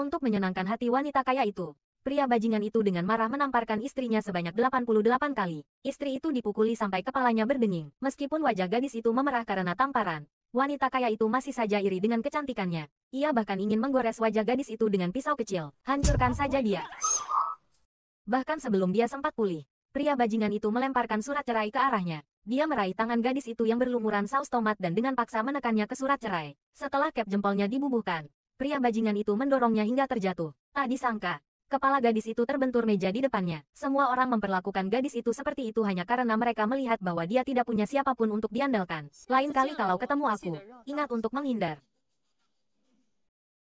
untuk menyenangkan hati wanita kaya itu. Pria bajingan itu dengan marah menamparkan istrinya sebanyak 88 kali. Istri itu dipukuli sampai kepalanya berdenging. Meskipun wajah gadis itu memerah karena tamparan, wanita kaya itu masih saja iri dengan kecantikannya. Ia bahkan ingin menggores wajah gadis itu dengan pisau kecil. Hancurkan saja dia. Bahkan sebelum dia sempat pulih, pria bajingan itu melemparkan surat cerai ke arahnya. Dia meraih tangan gadis itu yang berlumuran saus tomat dan dengan paksa menekannya ke surat cerai. Setelah cap jempolnya dibubuhkan, pria bajingan itu mendorongnya hingga terjatuh. Tak ah, disangka, kepala gadis itu terbentur meja di depannya. Semua orang memperlakukan gadis itu seperti itu hanya karena mereka melihat bahwa dia tidak punya siapapun untuk diandalkan. Lain kali kalau ketemu aku, ingat untuk menghindar.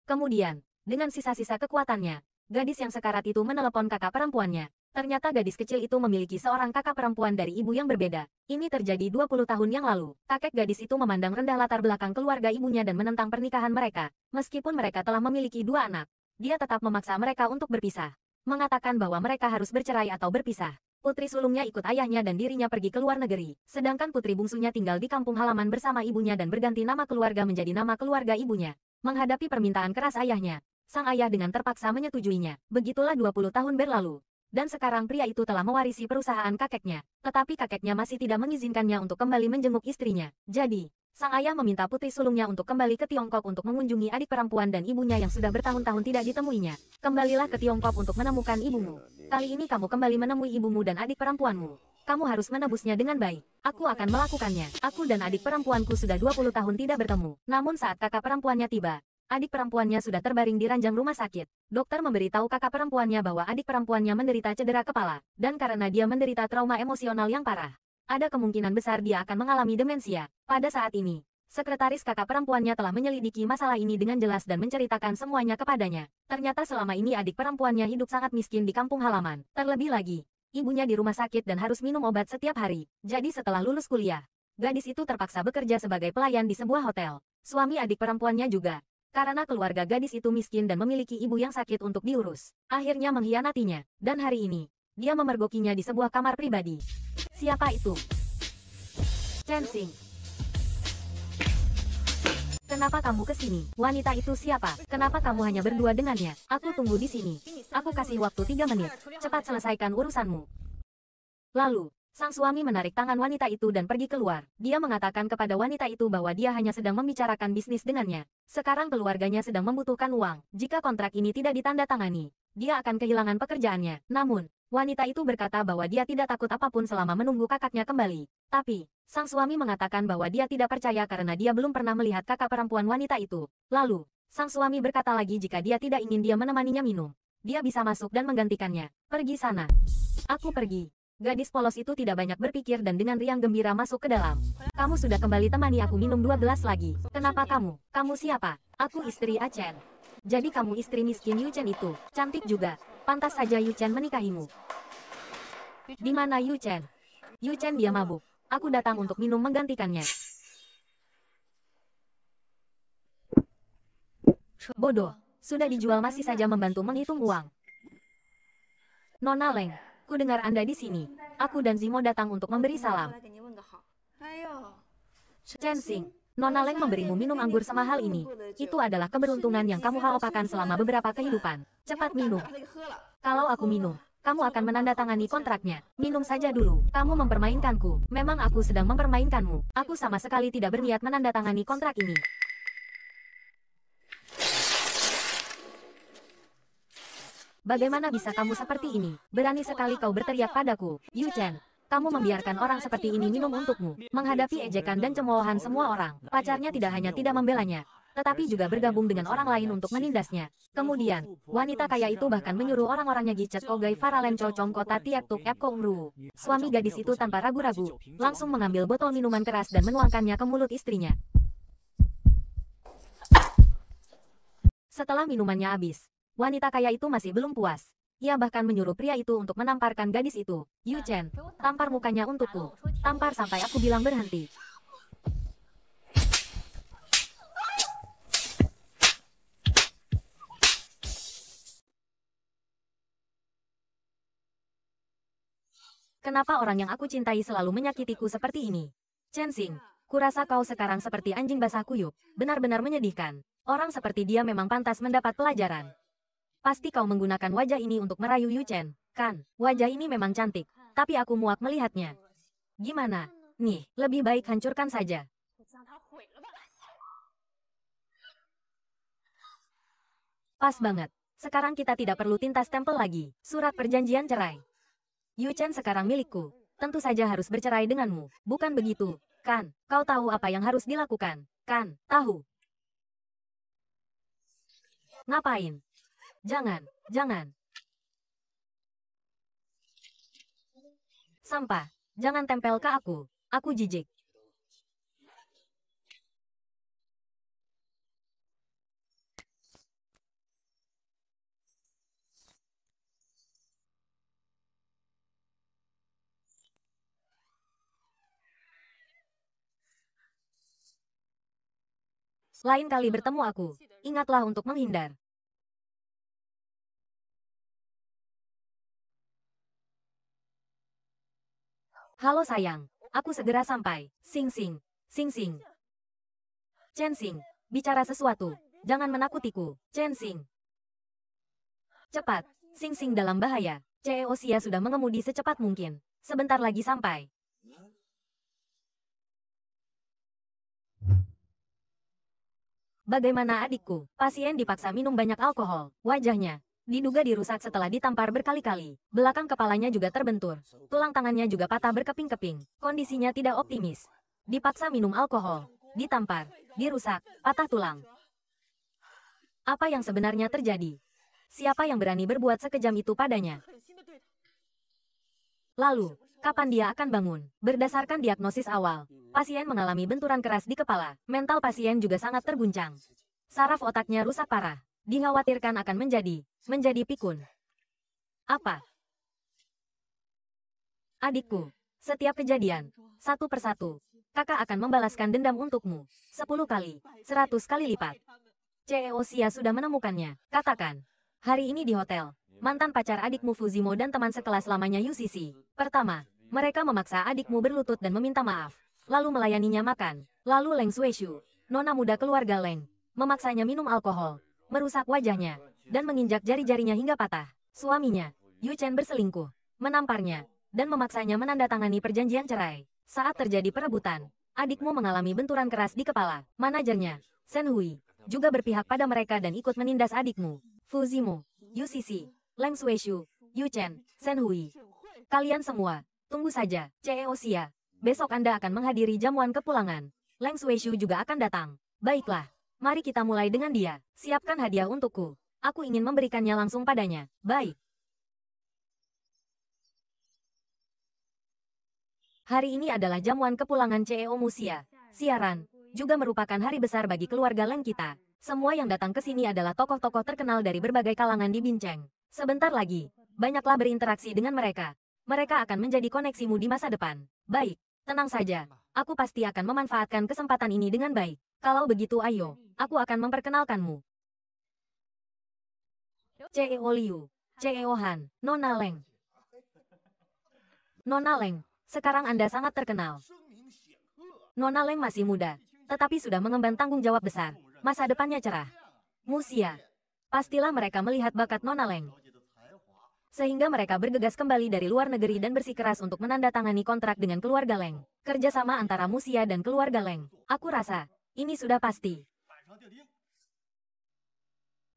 Kemudian, dengan sisa-sisa kekuatannya, gadis yang sekarat itu menelepon kakak perempuannya. Ternyata gadis kecil itu memiliki seorang kakak perempuan dari ibu yang berbeda. Ini terjadi 20 tahun yang lalu. Kakek gadis itu memandang rendah latar belakang keluarga ibunya dan menentang pernikahan mereka. Meskipun mereka telah memiliki dua anak, dia tetap memaksa mereka untuk berpisah. Mengatakan bahwa mereka harus bercerai atau berpisah. Putri sulungnya ikut ayahnya dan dirinya pergi ke luar negeri. Sedangkan putri bungsunya tinggal di kampung halaman bersama ibunya dan berganti nama keluarga menjadi nama keluarga ibunya. Menghadapi permintaan keras ayahnya, sang ayah dengan terpaksa menyetujuinya. Begitulah 20 tahun berlalu dan sekarang pria itu telah mewarisi perusahaan kakeknya. Tetapi kakeknya masih tidak mengizinkannya untuk kembali menjenguk istrinya. Jadi, sang ayah meminta putri sulungnya untuk kembali ke Tiongkok untuk mengunjungi adik perempuan dan ibunya yang sudah bertahun-tahun tidak ditemuinya. Kembalilah ke Tiongkok untuk menemukan ibumu. Kali ini kamu kembali menemui ibumu dan adik perempuanmu. Kamu harus menebusnya dengan baik. Aku akan melakukannya. Aku dan adik perempuanku sudah 20 tahun tidak bertemu. Namun saat kakak perempuannya tiba, Adik perempuannya sudah terbaring di ranjang rumah sakit. Dokter memberitahu kakak perempuannya bahwa adik perempuannya menderita cedera kepala, dan karena dia menderita trauma emosional yang parah, ada kemungkinan besar dia akan mengalami demensia. Pada saat ini, sekretaris kakak perempuannya telah menyelidiki masalah ini dengan jelas dan menceritakan semuanya kepadanya. Ternyata selama ini adik perempuannya hidup sangat miskin di kampung halaman. Terlebih lagi, ibunya di rumah sakit dan harus minum obat setiap hari. Jadi setelah lulus kuliah, gadis itu terpaksa bekerja sebagai pelayan di sebuah hotel. Suami adik perempuannya juga karena keluarga gadis itu miskin dan memiliki ibu yang sakit untuk diurus, akhirnya mengkhianatinya, dan hari ini, dia memergokinya di sebuah kamar pribadi. Siapa itu? Chen Xing. Kenapa kamu ke sini? Wanita itu siapa? Kenapa kamu hanya berdua dengannya? Aku tunggu di sini. Aku kasih waktu tiga menit. Cepat selesaikan urusanmu. Lalu, Sang suami menarik tangan wanita itu dan pergi keluar. Dia mengatakan kepada wanita itu bahwa dia hanya sedang membicarakan bisnis dengannya. Sekarang keluarganya sedang membutuhkan uang. Jika kontrak ini tidak ditandatangani, dia akan kehilangan pekerjaannya. Namun, wanita itu berkata bahwa dia tidak takut apapun selama menunggu kakaknya kembali. Tapi, sang suami mengatakan bahwa dia tidak percaya karena dia belum pernah melihat kakak perempuan wanita itu. Lalu, sang suami berkata lagi jika dia tidak ingin dia menemaninya minum. Dia bisa masuk dan menggantikannya. Pergi sana. Aku pergi. Gadis polos itu tidak banyak berpikir dan dengan riang gembira masuk ke dalam. Kamu sudah kembali temani aku minum dua gelas lagi. Kenapa kamu? Kamu siapa? Aku istri Achen. Jadi kamu istri miskin Yuchen itu. Cantik juga. Pantas saja Yuchen menikahimu. Di mana Yuchen? Yuchen dia mabuk. Aku datang untuk minum menggantikannya. Bodoh. Sudah dijual masih saja membantu menghitung uang. Nona Leng, Ku dengar Anda di sini. Aku dan Zimo datang untuk memberi salam. Chen Xing, Nona Leng memberimu minum anggur semahal ini. Itu adalah keberuntungan yang kamu haopakan selama beberapa kehidupan. Cepat minum. Kalau aku minum, kamu akan menandatangani kontraknya. Minum saja dulu. Kamu mempermainkanku. Memang aku sedang mempermainkanmu. Aku sama sekali tidak berniat menandatangani kontrak ini. Bagaimana bisa kamu seperti ini? Berani sekali kau berteriak padaku, Yu Chen. Kamu membiarkan orang seperti ini minum untukmu, menghadapi ejekan dan cemoohan semua orang. Pacarnya tidak hanya tidak membelanya, tetapi juga bergabung dengan orang lain untuk menindasnya. Kemudian, wanita kaya itu bahkan menyuruh orang-orangnya Gicet Kogai Faralen Cho Chong Kota Tiak Tuk Ep Suami gadis itu tanpa ragu-ragu, langsung mengambil botol minuman keras dan menuangkannya ke mulut istrinya. Setelah minumannya habis, Wanita kaya itu masih belum puas. Ia bahkan menyuruh pria itu untuk menamparkan gadis itu. Yu Chen, tampar mukanya untukku. Tampar sampai aku bilang berhenti. Kenapa orang yang aku cintai selalu menyakitiku seperti ini? Chen Xing, kurasa kau sekarang seperti anjing basah kuyup, benar-benar menyedihkan. Orang seperti dia memang pantas mendapat pelajaran. Pasti kau menggunakan wajah ini untuk merayu Yu Chen, kan? Wajah ini memang cantik, tapi aku muak melihatnya. Gimana? Nih, lebih baik hancurkan saja. Pas banget. Sekarang kita tidak perlu tinta stempel lagi. Surat perjanjian cerai. Yu Chen sekarang milikku. Tentu saja harus bercerai denganmu. Bukan begitu, kan? Kau tahu apa yang harus dilakukan, kan? Tahu. Ngapain? Jangan, jangan. Sampah, jangan tempel ke aku. Aku jijik. Lain kali bertemu aku, ingatlah untuk menghindar. Halo sayang, aku segera sampai. Sing Sing, Sing Sing. Chen Sing, bicara sesuatu. Jangan menakutiku, Chen Sing. Cepat, Sing Sing dalam bahaya. CEO Sia sudah mengemudi secepat mungkin. Sebentar lagi sampai. Bagaimana adikku? Pasien dipaksa minum banyak alkohol. Wajahnya Diduga dirusak setelah ditampar berkali-kali. Belakang kepalanya juga terbentur. Tulang tangannya juga patah berkeping-keping. Kondisinya tidak optimis. Dipaksa minum alkohol. Ditampar. Dirusak. Patah tulang. Apa yang sebenarnya terjadi? Siapa yang berani berbuat sekejam itu padanya? Lalu, kapan dia akan bangun? Berdasarkan diagnosis awal, pasien mengalami benturan keras di kepala. Mental pasien juga sangat terguncang. Saraf otaknya rusak parah dikhawatirkan akan menjadi, menjadi pikun. Apa? Adikku, setiap kejadian, satu persatu, kakak akan membalaskan dendam untukmu, sepuluh kali, seratus kali lipat. CEO Sia sudah menemukannya, katakan. Hari ini di hotel, mantan pacar adikmu Fuzimo dan teman sekelas lamanya UCC. Pertama, mereka memaksa adikmu berlutut dan meminta maaf, lalu melayaninya makan, lalu Leng Shueishu, nona muda keluarga Leng, memaksanya minum alkohol, merusak wajahnya, dan menginjak jari-jarinya hingga patah. Suaminya, Yu Chen berselingkuh, menamparnya, dan memaksanya menandatangani perjanjian cerai. Saat terjadi perebutan, adikmu mengalami benturan keras di kepala. Manajernya, Shen Hui, juga berpihak pada mereka dan ikut menindas adikmu. Fu Zimu, Yu Sisi, Leng Shu Yu Chen, Shen Hui. Kalian semua, tunggu saja, CEO Xia. Besok Anda akan menghadiri jamuan kepulangan. Leng Shu juga akan datang. Baiklah, Mari kita mulai dengan dia. Siapkan hadiah untukku. Aku ingin memberikannya langsung padanya. Baik. Hari ini adalah jamuan kepulangan CEO Musia. Siaran juga merupakan hari besar bagi keluarga Leng kita. Semua yang datang ke sini adalah tokoh-tokoh terkenal dari berbagai kalangan di Binceng. Sebentar lagi, banyaklah berinteraksi dengan mereka. Mereka akan menjadi koneksimu di masa depan. Baik, tenang saja aku pasti akan memanfaatkan kesempatan ini dengan baik. Kalau begitu ayo, aku akan memperkenalkanmu. CEO Liu, CEO Han, Nona Leng. Nona Leng, sekarang Anda sangat terkenal. Nona Leng masih muda, tetapi sudah mengemban tanggung jawab besar. Masa depannya cerah. Musia. Pastilah mereka melihat bakat Nona Leng sehingga mereka bergegas kembali dari luar negeri dan bersikeras untuk menandatangani kontrak dengan keluarga Leng. Kerjasama antara Musia dan keluarga Leng. Aku rasa, ini sudah pasti.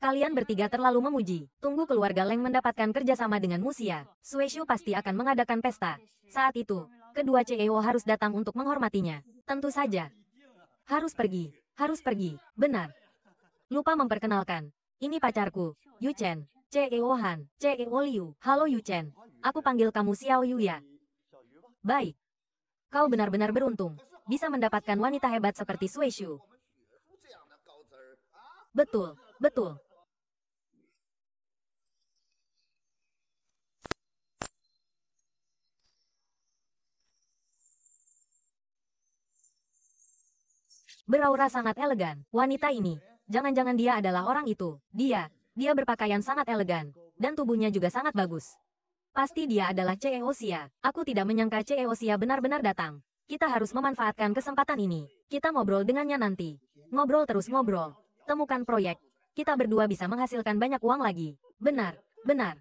Kalian bertiga terlalu memuji. Tunggu keluarga Leng mendapatkan kerjasama dengan Musia. Sueshu pasti akan mengadakan pesta. Saat itu, kedua CEO harus datang untuk menghormatinya. Tentu saja. Harus pergi. Harus pergi. Benar. Lupa memperkenalkan. Ini pacarku, Yu Chen. CEO Han, CEO Liu, halo Yu Chen. Aku panggil kamu Xiao Yu ya. Baik. Kau benar-benar beruntung, bisa mendapatkan wanita hebat seperti Sui Shu. Betul, betul. Beraura sangat elegan, wanita ini. Jangan-jangan dia adalah orang itu. Dia, dia berpakaian sangat elegan, dan tubuhnya juga sangat bagus. Pasti dia adalah CEO Sia. Aku tidak menyangka CEO Sia benar-benar datang. Kita harus memanfaatkan kesempatan ini. Kita ngobrol dengannya nanti. Ngobrol terus ngobrol. Temukan proyek. Kita berdua bisa menghasilkan banyak uang lagi. Benar, benar.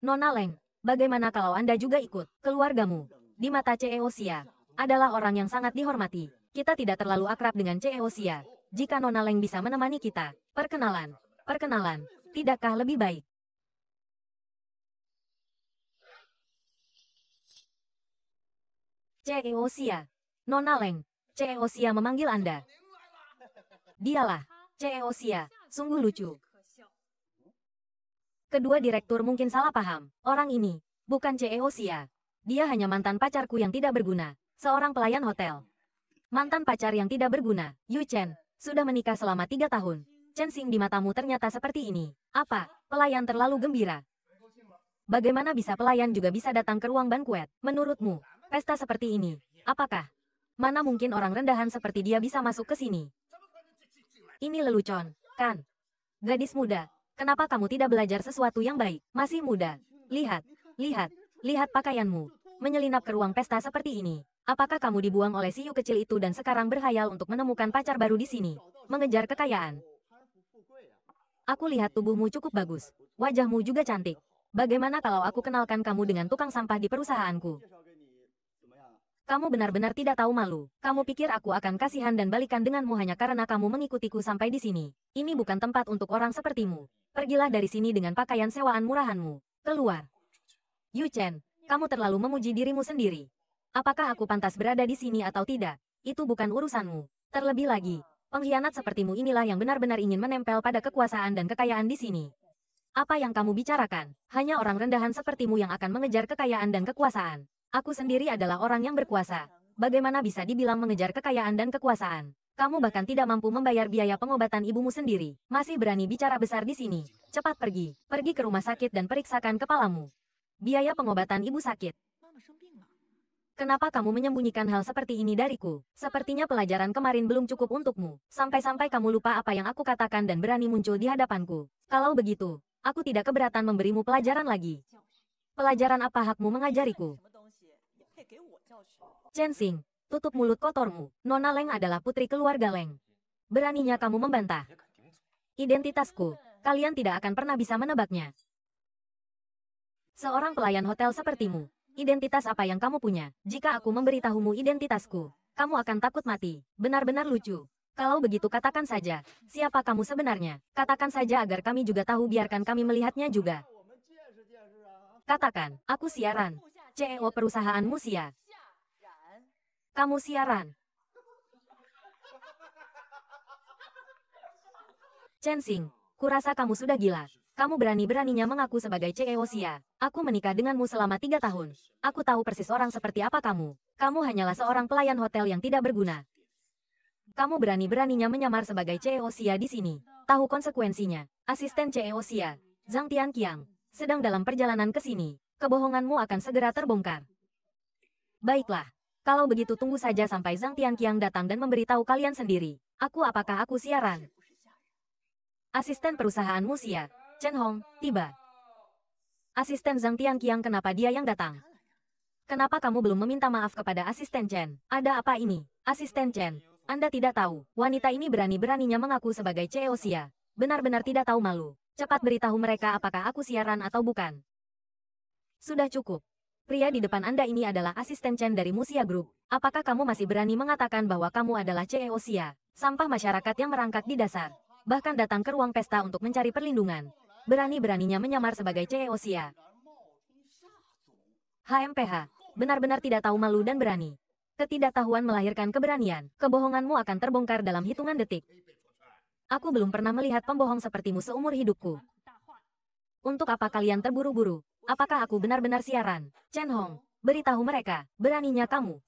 Nona Leng, bagaimana kalau Anda juga ikut? Keluargamu, di mata CEO Sia, adalah orang yang sangat dihormati. Kita tidak terlalu akrab dengan CEO Sia. Jika Nona Leng bisa menemani kita, perkenalan, perkenalan, Tidakkah lebih baik? CEO sia, Nona Leng, sia memanggil Anda. Dialah, CEO sia, sungguh lucu. Kedua direktur mungkin salah paham, orang ini, bukan CEO sia. Dia hanya mantan pacarku yang tidak berguna, seorang pelayan hotel. Mantan pacar yang tidak berguna, Yu Chen, sudah menikah selama tiga tahun. Chensing di matamu ternyata seperti ini. Apa? Pelayan terlalu gembira. Bagaimana bisa pelayan juga bisa datang ke ruang banquet? Menurutmu, pesta seperti ini, apakah? Mana mungkin orang rendahan seperti dia bisa masuk ke sini? Ini lelucon, kan? Gadis muda, kenapa kamu tidak belajar sesuatu yang baik? Masih muda. Lihat, lihat, lihat pakaianmu. Menyelinap ke ruang pesta seperti ini. Apakah kamu dibuang oleh siu kecil itu dan sekarang berhayal untuk menemukan pacar baru di sini? Mengejar kekayaan. Aku lihat tubuhmu cukup bagus. Wajahmu juga cantik. Bagaimana kalau aku kenalkan kamu dengan tukang sampah di perusahaanku? Kamu benar-benar tidak tahu malu. Kamu pikir aku akan kasihan dan balikan denganmu hanya karena kamu mengikutiku sampai di sini. Ini bukan tempat untuk orang sepertimu. Pergilah dari sini dengan pakaian sewaan murahanmu. Keluar. Yu Chen, kamu terlalu memuji dirimu sendiri. Apakah aku pantas berada di sini atau tidak? Itu bukan urusanmu. Terlebih lagi, Pengkhianat sepertimu inilah yang benar-benar ingin menempel pada kekuasaan dan kekayaan di sini. Apa yang kamu bicarakan? Hanya orang rendahan sepertimu yang akan mengejar kekayaan dan kekuasaan. Aku sendiri adalah orang yang berkuasa. Bagaimana bisa dibilang mengejar kekayaan dan kekuasaan? Kamu bahkan tidak mampu membayar biaya pengobatan ibumu sendiri. Masih berani bicara besar di sini. Cepat pergi. Pergi ke rumah sakit dan periksakan kepalamu. Biaya pengobatan ibu sakit. Kenapa kamu menyembunyikan hal seperti ini dariku? Sepertinya pelajaran kemarin belum cukup untukmu. Sampai-sampai kamu lupa apa yang aku katakan dan berani muncul di hadapanku. Kalau begitu, aku tidak keberatan memberimu pelajaran lagi. Pelajaran apa hakmu mengajariku? Chen Chensing, tutup mulut kotormu. Nona Leng adalah putri keluarga Leng. Beraninya kamu membantah. Identitasku, kalian tidak akan pernah bisa menebaknya. Seorang pelayan hotel sepertimu, Identitas apa yang kamu punya? Jika aku memberitahumu identitasku, kamu akan takut mati. Benar-benar lucu. Kalau begitu katakan saja, siapa kamu sebenarnya? Katakan saja agar kami juga tahu biarkan kami melihatnya juga. Katakan, aku siaran. CEO perusahaan Musia. Kamu siaran. Chen Chensing, kurasa kamu sudah gila. Kamu berani-beraninya mengaku sebagai CEO Sia. Aku menikah denganmu selama tiga tahun. Aku tahu persis orang seperti apa kamu. Kamu hanyalah seorang pelayan hotel yang tidak berguna. Kamu berani-beraninya menyamar sebagai CEO Sia di sini. Tahu konsekuensinya. Asisten CEO Sia, Zhang Tianqiang, sedang dalam perjalanan ke sini. Kebohonganmu akan segera terbongkar. Baiklah. Kalau begitu tunggu saja sampai Zhang Tianqiang datang dan memberitahu kalian sendiri. Aku apakah aku siaran? Asisten perusahaan Musia, Chen Hong, tiba. Asisten Zhang Tianqiang kenapa dia yang datang? Kenapa kamu belum meminta maaf kepada asisten Chen? Ada apa ini, asisten Chen? Anda tidak tahu, wanita ini berani-beraninya mengaku sebagai CEO oh Xia. Benar-benar tidak tahu malu. Cepat beritahu mereka apakah aku siaran atau bukan. Sudah cukup. Pria di depan Anda ini adalah asisten Chen dari Musia Group. Apakah kamu masih berani mengatakan bahwa kamu adalah CEO oh Xia? Sampah masyarakat yang merangkak di dasar. Bahkan datang ke ruang pesta untuk mencari perlindungan berani-beraninya menyamar sebagai CEO sia. HMPH, benar-benar tidak tahu malu dan berani. Ketidaktahuan melahirkan keberanian, kebohonganmu akan terbongkar dalam hitungan detik. Aku belum pernah melihat pembohong sepertimu seumur hidupku. Untuk apa kalian terburu-buru? Apakah aku benar-benar siaran? Chen Hong, beritahu mereka, beraninya kamu.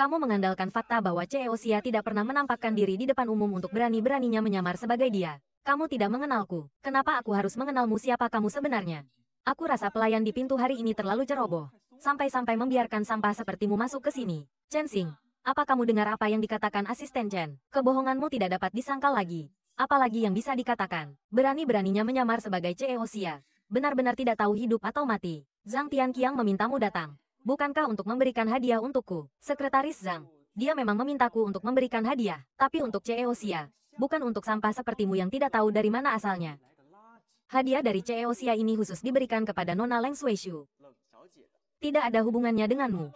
Kamu mengandalkan fakta bahwa CEO Sia tidak pernah menampakkan diri di depan umum untuk berani-beraninya menyamar sebagai dia. Kamu tidak mengenalku. Kenapa aku harus mengenalmu siapa kamu sebenarnya? Aku rasa pelayan di pintu hari ini terlalu ceroboh. Sampai-sampai membiarkan sampah sepertimu masuk ke sini. Chen Xing, apa kamu dengar apa yang dikatakan asisten Chen? Kebohonganmu tidak dapat disangkal lagi. Apalagi yang bisa dikatakan. Berani-beraninya menyamar sebagai CEO Sia. Benar-benar tidak tahu hidup atau mati. Zhang Tianqiang memintamu datang. Bukankah untuk memberikan hadiah untukku, Sekretaris Zhang? Dia memang memintaku untuk memberikan hadiah, tapi untuk CEO Ceosia, bukan untuk sampah sepertimu yang tidak tahu dari mana asalnya. Hadiah dari CEO Ceosia ini khusus diberikan kepada Nona Leng Shu. Tidak ada hubungannya denganmu.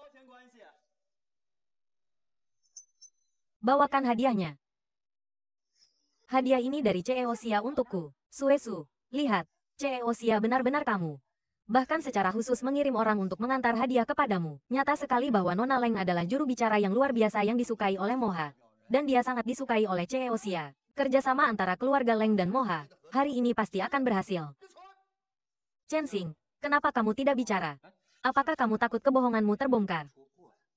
Bawakan hadiahnya. Hadiah ini dari CEO Ceosia untukku. Suesu, lihat, CEO Ceosia benar-benar kamu bahkan secara khusus mengirim orang untuk mengantar hadiah kepadamu. Nyata sekali bahwa Nona Leng adalah juru bicara yang luar biasa yang disukai oleh Moha. Dan dia sangat disukai oleh CEO Ceosia. Kerjasama antara keluarga Leng dan Moha, hari ini pasti akan berhasil. Chen Chensing, kenapa kamu tidak bicara? Apakah kamu takut kebohonganmu terbongkar?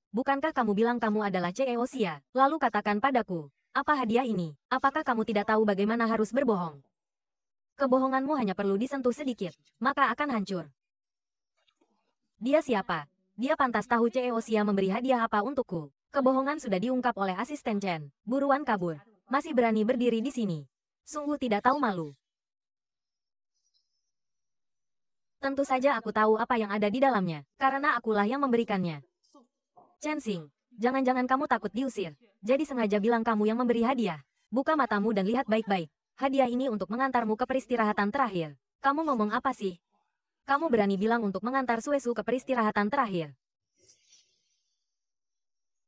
Bukankah kamu bilang kamu adalah CEO Ceosia? Lalu katakan padaku, apa hadiah ini? Apakah kamu tidak tahu bagaimana harus berbohong? Kebohonganmu hanya perlu disentuh sedikit, maka akan hancur. Dia siapa? Dia pantas tahu CEO Sia memberi hadiah apa untukku. Kebohongan sudah diungkap oleh asisten Chen. Buruan kabur. Masih berani berdiri di sini. Sungguh tidak tahu malu. Tentu saja aku tahu apa yang ada di dalamnya, karena akulah yang memberikannya. Chen Xing, jangan-jangan kamu takut diusir. Jadi sengaja bilang kamu yang memberi hadiah. Buka matamu dan lihat baik-baik. Hadiah ini untuk mengantarmu ke peristirahatan terakhir. Kamu ngomong apa sih? kamu berani bilang untuk mengantar Suesu ke peristirahatan terakhir.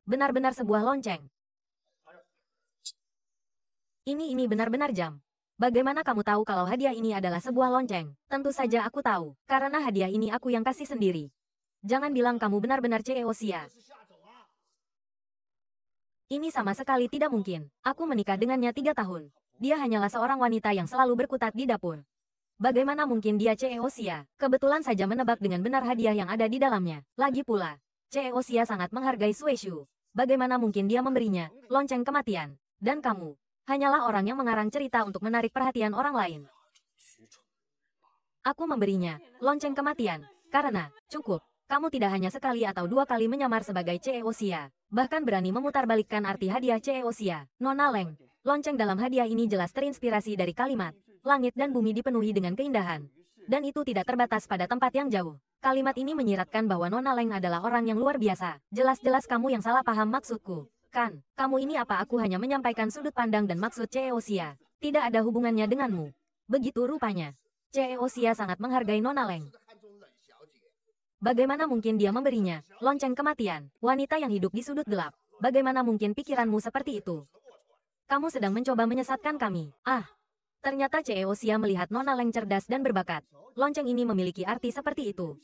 Benar-benar sebuah lonceng. Ini ini benar-benar jam. Bagaimana kamu tahu kalau hadiah ini adalah sebuah lonceng? Tentu saja aku tahu, karena hadiah ini aku yang kasih sendiri. Jangan bilang kamu benar-benar CEO sia. Ini sama sekali tidak mungkin. Aku menikah dengannya tiga tahun. Dia hanyalah seorang wanita yang selalu berkutat di dapur. Bagaimana mungkin dia CEO Sia? Kebetulan saja menebak dengan benar hadiah yang ada di dalamnya. Lagi pula, CEO Sia sangat menghargai Sueshu. Bagaimana mungkin dia memberinya lonceng kematian? Dan kamu, hanyalah orang yang mengarang cerita untuk menarik perhatian orang lain. Aku memberinya lonceng kematian, karena cukup. Kamu tidak hanya sekali atau dua kali menyamar sebagai CEO Sia, bahkan berani memutarbalikkan arti hadiah CEO Sia. Nona Leng, lonceng dalam hadiah ini jelas terinspirasi dari kalimat langit dan bumi dipenuhi dengan keindahan. Dan itu tidak terbatas pada tempat yang jauh. Kalimat ini menyiratkan bahwa Nona Leng adalah orang yang luar biasa. Jelas-jelas kamu yang salah paham maksudku. Kan, kamu ini apa aku hanya menyampaikan sudut pandang dan maksud CEO Sia. Tidak ada hubungannya denganmu. Begitu rupanya. CEO Sia sangat menghargai Nona Leng. Bagaimana mungkin dia memberinya? Lonceng kematian, wanita yang hidup di sudut gelap. Bagaimana mungkin pikiranmu seperti itu? Kamu sedang mencoba menyesatkan kami. Ah, Ternyata CEO Xia melihat Nona Leng cerdas dan berbakat. Lonceng ini memiliki arti seperti itu.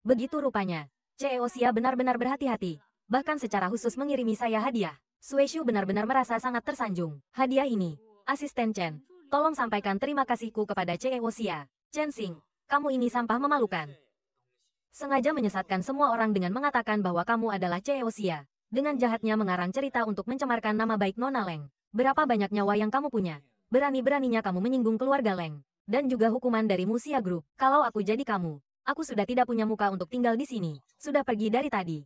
Begitu rupanya. CEO Xia benar-benar berhati-hati. Bahkan secara khusus mengirimi saya hadiah. Sueshu benar-benar merasa sangat tersanjung. Hadiah ini. Asisten Chen. Tolong sampaikan terima kasihku kepada CEO Xia. Chen Xing. Kamu ini sampah memalukan. Sengaja menyesatkan semua orang dengan mengatakan bahwa kamu adalah CEO Xia. Dengan jahatnya mengarang cerita untuk mencemarkan nama baik Nona Leng. Berapa banyak nyawa yang kamu punya? Berani-beraninya kamu menyinggung keluarga Leng. Dan juga hukuman dari Musia Group. Kalau aku jadi kamu, aku sudah tidak punya muka untuk tinggal di sini. Sudah pergi dari tadi.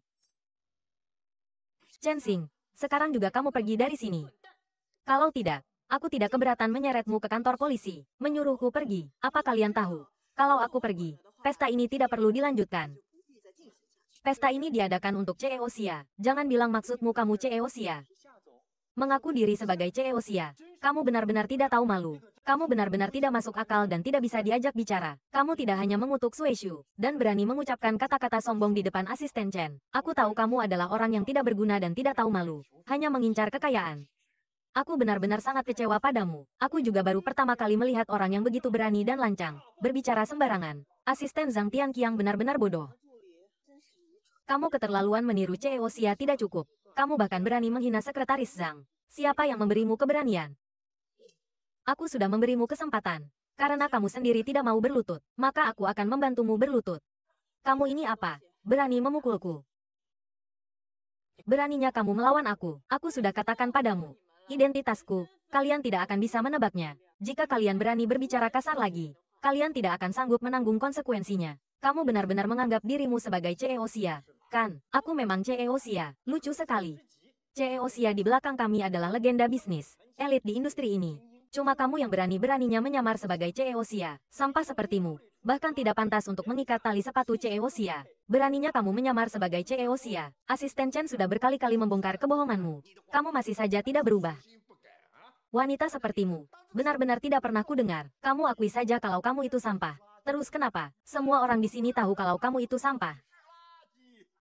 Chen Xing, sekarang juga kamu pergi dari sini. Kalau tidak, aku tidak keberatan menyeretmu ke kantor polisi. Menyuruhku pergi. Apa kalian tahu? Kalau aku pergi, pesta ini tidak perlu dilanjutkan. Pesta ini diadakan untuk CEO Sia. Jangan bilang maksudmu kamu CEO Sia mengaku diri sebagai CEO Sia. Kamu benar-benar tidak tahu malu. Kamu benar-benar tidak masuk akal dan tidak bisa diajak bicara. Kamu tidak hanya mengutuk Sueshu, dan berani mengucapkan kata-kata sombong di depan asisten Chen. Aku tahu kamu adalah orang yang tidak berguna dan tidak tahu malu. Hanya mengincar kekayaan. Aku benar-benar sangat kecewa padamu. Aku juga baru pertama kali melihat orang yang begitu berani dan lancang, berbicara sembarangan. Asisten Zhang Tianqiang benar-benar bodoh. Kamu keterlaluan meniru CEO sia tidak cukup. Kamu bahkan berani menghina sekretaris Zhang. Siapa yang memberimu keberanian? Aku sudah memberimu kesempatan. Karena kamu sendiri tidak mau berlutut, maka aku akan membantumu berlutut. Kamu ini apa? Berani memukulku. Beraninya kamu melawan aku. Aku sudah katakan padamu. Identitasku, kalian tidak akan bisa menebaknya. Jika kalian berani berbicara kasar lagi, kalian tidak akan sanggup menanggung konsekuensinya. Kamu benar-benar menganggap dirimu sebagai CEO Sia. Kan, aku memang CEO Sia. Lucu sekali. CEO Sia di belakang kami adalah legenda bisnis, elit di industri ini. Cuma kamu yang berani-beraninya menyamar sebagai CEO Sia, sampah sepertimu. Bahkan tidak pantas untuk mengikat tali sepatu CEO Sia. Beraninya kamu menyamar sebagai CEO Sia. Asisten Chen sudah berkali-kali membongkar kebohonganmu. Kamu masih saja tidak berubah. Wanita sepertimu, benar-benar tidak pernah ku dengar. Kamu akui saja kalau kamu itu sampah. Terus kenapa? Semua orang di sini tahu kalau kamu itu sampah.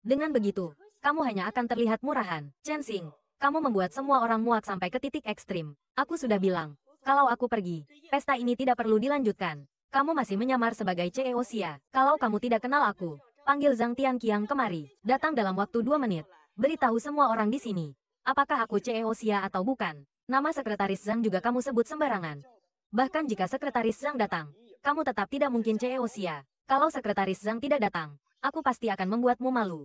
Dengan begitu, kamu hanya akan terlihat murahan. Chen Xing, kamu membuat semua orang muak sampai ke titik ekstrim. Aku sudah bilang, kalau aku pergi, pesta ini tidak perlu dilanjutkan. Kamu masih menyamar sebagai CEO Xia. Kalau kamu tidak kenal aku, panggil Zhang Tianqiang kemari. Datang dalam waktu dua menit. Beritahu semua orang di sini. Apakah aku CEO Xia atau bukan? Nama sekretaris Zhang juga kamu sebut sembarangan. Bahkan jika sekretaris Zhang datang, kamu tetap tidak mungkin CEO sia. Kalau sekretaris Zhang tidak datang, aku pasti akan membuatmu malu.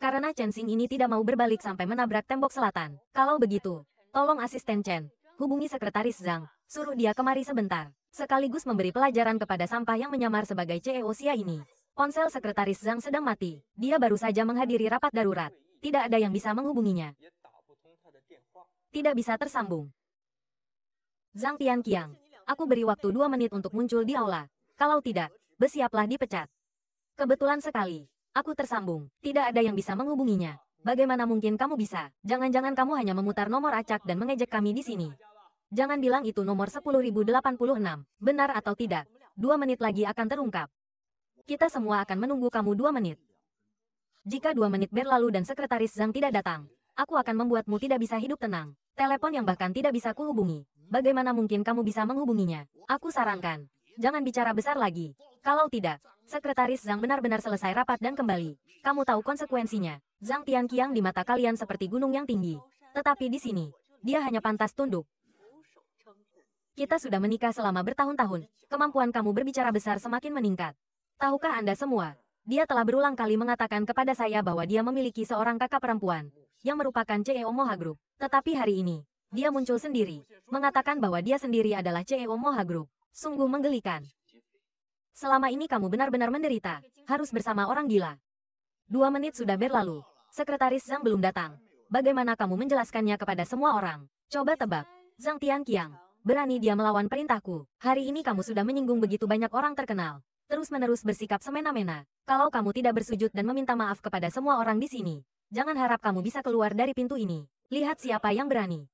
Karena Chen Xing ini tidak mau berbalik sampai menabrak tembok selatan. Kalau begitu, tolong asisten Chen, hubungi sekretaris Zhang, suruh dia kemari sebentar. Sekaligus memberi pelajaran kepada sampah yang menyamar sebagai CEO sia ini. Ponsel sekretaris Zhang sedang mati. Dia baru saja menghadiri rapat darurat. Tidak ada yang bisa menghubunginya. Tidak bisa tersambung. Zhang Tianqiang, Aku beri waktu dua menit untuk muncul di aula. Kalau tidak, bersiaplah dipecat. Kebetulan sekali. Aku tersambung. Tidak ada yang bisa menghubunginya. Bagaimana mungkin kamu bisa? Jangan-jangan kamu hanya memutar nomor acak dan mengejek kami di sini. Jangan bilang itu nomor 10.086. Benar atau tidak, dua menit lagi akan terungkap. Kita semua akan menunggu kamu dua menit. Jika dua menit berlalu dan sekretaris Zhang tidak datang, Aku akan membuatmu tidak bisa hidup tenang. Telepon yang bahkan tidak bisa kuhubungi. Bagaimana mungkin kamu bisa menghubunginya? Aku sarankan. Jangan bicara besar lagi. Kalau tidak, sekretaris Zhang benar-benar selesai rapat dan kembali. Kamu tahu konsekuensinya. Zhang Tianqiang di mata kalian seperti gunung yang tinggi. Tetapi di sini, dia hanya pantas tunduk. Kita sudah menikah selama bertahun-tahun. Kemampuan kamu berbicara besar semakin meningkat. Tahukah Anda semua, dia telah berulang kali mengatakan kepada saya bahwa dia memiliki seorang kakak perempuan yang merupakan CEO Moha Group. Tetapi hari ini, dia muncul sendiri, mengatakan bahwa dia sendiri adalah CEO Moha Group. Sungguh menggelikan. Selama ini kamu benar-benar menderita, harus bersama orang gila. Dua menit sudah berlalu, sekretaris Zhang belum datang. Bagaimana kamu menjelaskannya kepada semua orang? Coba tebak, Zhang Tianqiang, berani dia melawan perintahku. Hari ini kamu sudah menyinggung begitu banyak orang terkenal terus-menerus bersikap semena-mena. Kalau kamu tidak bersujud dan meminta maaf kepada semua orang di sini, jangan harap kamu bisa keluar dari pintu ini. Lihat siapa yang berani.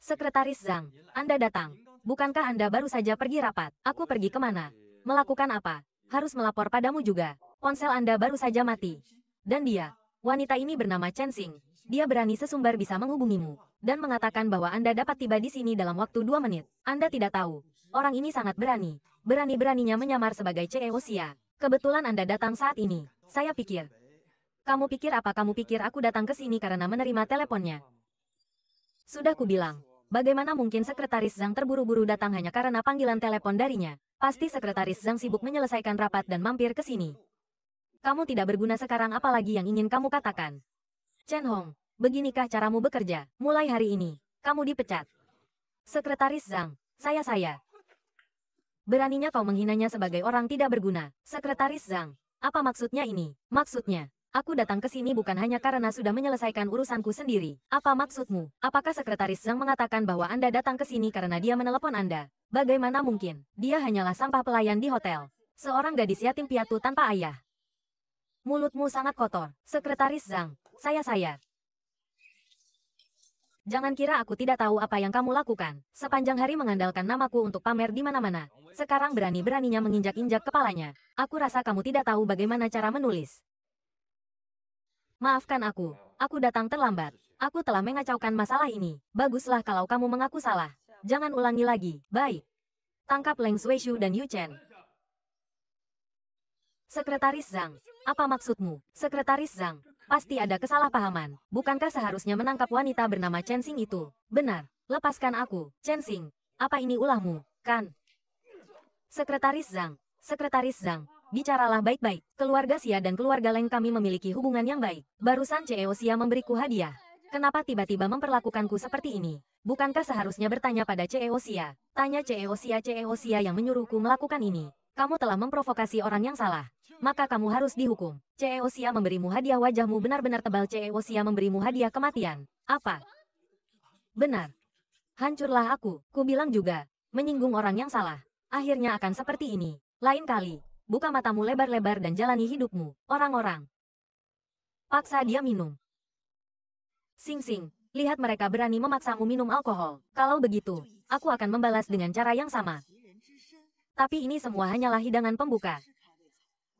Sekretaris Zhang, Anda datang. Bukankah Anda baru saja pergi rapat? Aku pergi kemana? Melakukan apa? Harus melapor padamu juga. Ponsel Anda baru saja mati. Dan dia, wanita ini bernama Chen Xing, dia berani sesumbar bisa menghubungimu, dan mengatakan bahwa Anda dapat tiba di sini dalam waktu dua menit. Anda tidak tahu. Orang ini sangat berani. Berani-beraninya menyamar sebagai CEO Sia. Kebetulan Anda datang saat ini. Saya pikir. Kamu pikir apa kamu pikir aku datang ke sini karena menerima teleponnya? Sudah kubilang. Bagaimana mungkin sekretaris Zhang terburu-buru datang hanya karena panggilan telepon darinya? Pasti sekretaris Zhang sibuk menyelesaikan rapat dan mampir ke sini. Kamu tidak berguna sekarang apalagi yang ingin kamu katakan. Chen Hong, beginikah caramu bekerja? Mulai hari ini, kamu dipecat. Sekretaris Zhang, saya-saya. Beraninya kau menghinanya sebagai orang tidak berguna. Sekretaris Zhang, apa maksudnya ini? Maksudnya, aku datang ke sini bukan hanya karena sudah menyelesaikan urusanku sendiri. Apa maksudmu? Apakah Sekretaris Zhang mengatakan bahwa Anda datang ke sini karena dia menelepon Anda? Bagaimana mungkin? Dia hanyalah sampah pelayan di hotel. Seorang gadis yatim piatu tanpa ayah. Mulutmu sangat kotor. Sekretaris Zhang, saya-saya. Jangan kira aku tidak tahu apa yang kamu lakukan. Sepanjang hari mengandalkan namaku untuk pamer di mana-mana. Sekarang berani-beraninya menginjak-injak kepalanya. Aku rasa kamu tidak tahu bagaimana cara menulis. Maafkan aku. Aku datang terlambat. Aku telah mengacaukan masalah ini. Baguslah kalau kamu mengaku salah. Jangan ulangi lagi. Baik. Tangkap Leng Shu dan Yu Chen. Sekretaris Zhang. Apa maksudmu? Sekretaris Zhang, Pasti ada kesalahpahaman. Bukankah seharusnya menangkap wanita bernama Chen Xing itu? Benar. Lepaskan aku, Chen Xing. Apa ini ulahmu, kan? Sekretaris Zhang. Sekretaris Zhang. Bicaralah baik-baik. Keluarga Xia dan keluarga Leng kami memiliki hubungan yang baik. Barusan CEO Xia memberiku hadiah. Kenapa tiba-tiba memperlakukanku seperti ini? Bukankah seharusnya bertanya pada CEO Xia? Tanya CEO Xia, CEO Xia yang menyuruhku melakukan ini. Kamu telah memprovokasi orang yang salah maka kamu harus dihukum. CEO Sia memberimu hadiah wajahmu benar-benar tebal. CEO Sia memberimu hadiah kematian. Apa? Benar. Hancurlah aku, ku bilang juga. Menyinggung orang yang salah. Akhirnya akan seperti ini. Lain kali, buka matamu lebar-lebar dan jalani hidupmu, orang-orang. Paksa dia minum. Sing-sing, lihat mereka berani memaksamu minum alkohol. Kalau begitu, aku akan membalas dengan cara yang sama. Tapi ini semua hanyalah hidangan pembuka.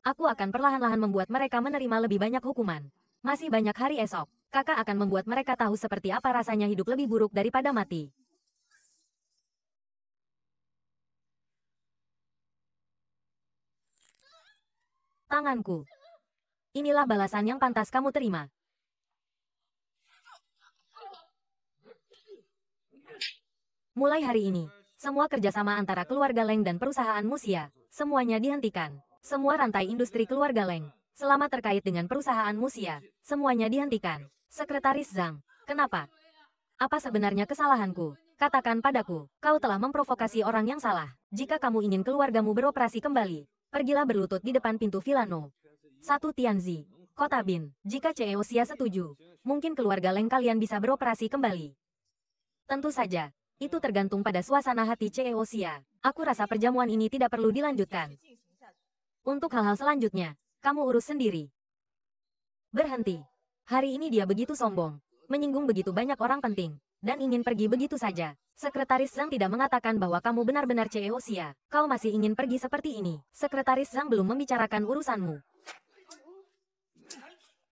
Aku akan perlahan-lahan membuat mereka menerima lebih banyak hukuman. Masih banyak hari esok, kakak akan membuat mereka tahu seperti apa rasanya hidup lebih buruk daripada mati. Tanganku. Inilah balasan yang pantas kamu terima. Mulai hari ini, semua kerjasama antara keluarga Leng dan perusahaan Musia, semuanya dihentikan. Semua rantai industri keluarga Leng, selama terkait dengan perusahaan Musia, semuanya dihentikan. Sekretaris Zhang, kenapa? Apa sebenarnya kesalahanku? Katakan padaku, kau telah memprovokasi orang yang salah. Jika kamu ingin keluargamu beroperasi kembali, pergilah berlutut di depan pintu Villano. Satu Tianzi, Kota Bin, jika CEO Sia setuju, mungkin keluarga Leng kalian bisa beroperasi kembali. Tentu saja, itu tergantung pada suasana hati CEO Sia. Aku rasa perjamuan ini tidak perlu dilanjutkan. Untuk hal-hal selanjutnya, kamu urus sendiri. Berhenti. Hari ini dia begitu sombong, menyinggung begitu banyak orang penting, dan ingin pergi begitu saja. Sekretaris Zhang tidak mengatakan bahwa kamu benar-benar CEO Sia. Kau masih ingin pergi seperti ini. Sekretaris Zhang belum membicarakan urusanmu.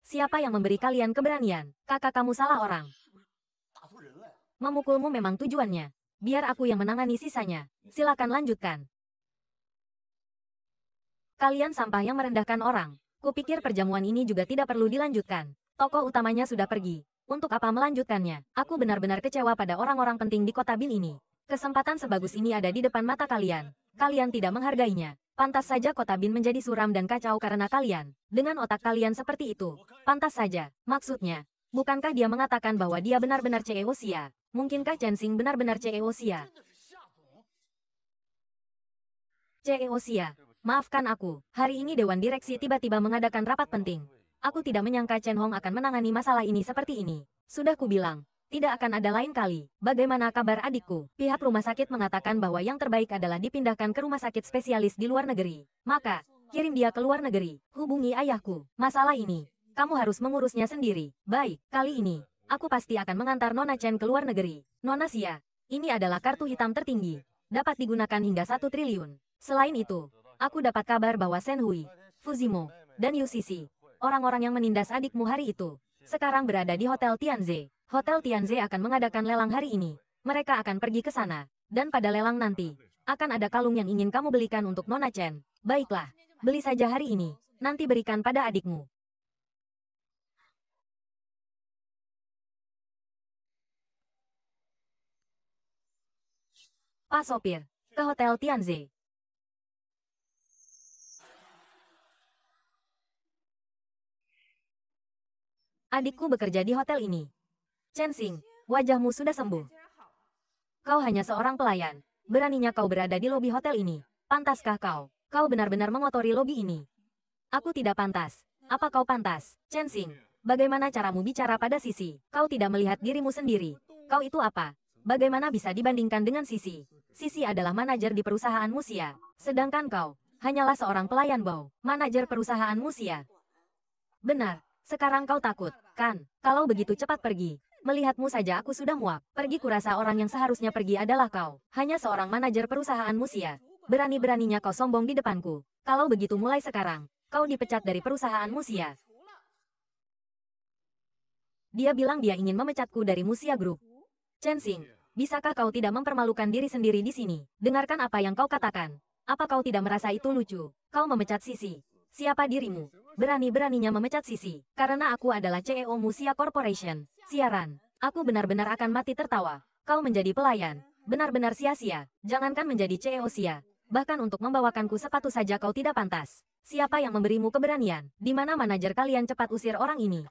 Siapa yang memberi kalian keberanian? Kakak kamu salah orang. Memukulmu memang tujuannya. Biar aku yang menangani sisanya. Silakan lanjutkan. Kalian sampah yang merendahkan orang. Kupikir perjamuan ini juga tidak perlu dilanjutkan. Tokoh utamanya sudah pergi. Untuk apa melanjutkannya? Aku benar-benar kecewa pada orang-orang penting di kota Bin ini. Kesempatan sebagus ini ada di depan mata kalian. Kalian tidak menghargainya. Pantas saja kota Bin menjadi suram dan kacau karena kalian. Dengan otak kalian seperti itu. Pantas saja. Maksudnya, bukankah dia mengatakan bahwa dia benar-benar CEO Sia? Mungkinkah Chen Xing benar-benar CEO Sia? CEO Sia, Maafkan aku, hari ini Dewan Direksi tiba-tiba mengadakan rapat penting. Aku tidak menyangka Chen Hong akan menangani masalah ini seperti ini. Sudah kubilang, tidak akan ada lain kali. Bagaimana kabar adikku? Pihak rumah sakit mengatakan bahwa yang terbaik adalah dipindahkan ke rumah sakit spesialis di luar negeri. Maka, kirim dia ke luar negeri. Hubungi ayahku. Masalah ini, kamu harus mengurusnya sendiri. Baik, kali ini, aku pasti akan mengantar Nona Chen ke luar negeri. Nona Sia, ini adalah kartu hitam tertinggi. Dapat digunakan hingga satu triliun. Selain itu, Aku dapat kabar bahwa Senhui, Fuzimo, dan Yusisi, orang-orang yang menindas adikmu hari itu, sekarang berada di Hotel Tianze. Hotel Tianze akan mengadakan lelang hari ini. Mereka akan pergi ke sana, dan pada lelang nanti, akan ada kalung yang ingin kamu belikan untuk Nona Chen. Baiklah, beli saja hari ini, nanti berikan pada adikmu. Pak Sopir, ke Hotel Tianze. Adikku bekerja di hotel ini. Chen Xing, wajahmu sudah sembuh. Kau hanya seorang pelayan. Beraninya kau berada di lobi hotel ini. Pantaskah kau? Kau benar-benar mengotori lobi ini. Aku tidak pantas. Apa kau pantas? Chen Xing, bagaimana caramu bicara pada Sisi? Kau tidak melihat dirimu sendiri. Kau itu apa? Bagaimana bisa dibandingkan dengan Sisi? Sisi adalah manajer di perusahaan Musia. Sedangkan kau, hanyalah seorang pelayan Bau, manajer perusahaan Musia. Benar, sekarang kau takut, kan? Kalau begitu cepat pergi. Melihatmu saja aku sudah muak. Pergi kurasa orang yang seharusnya pergi adalah kau. Hanya seorang manajer perusahaan Musia Berani-beraninya kau sombong di depanku. Kalau begitu mulai sekarang. Kau dipecat dari perusahaan Musia Dia bilang dia ingin memecatku dari Musia Group. Xing, bisakah kau tidak mempermalukan diri sendiri di sini? Dengarkan apa yang kau katakan. Apa kau tidak merasa itu lucu? Kau memecat Sisi. Siapa dirimu? Berani-beraninya memecat Sisi, karena aku adalah CEO Musia Corporation. Siaran, aku benar-benar akan mati tertawa. Kau menjadi pelayan, benar-benar sia-sia. Jangankan menjadi CEO Sia, bahkan untuk membawakanku sepatu saja kau tidak pantas. Siapa yang memberimu keberanian? Di mana manajer kalian cepat usir orang ini?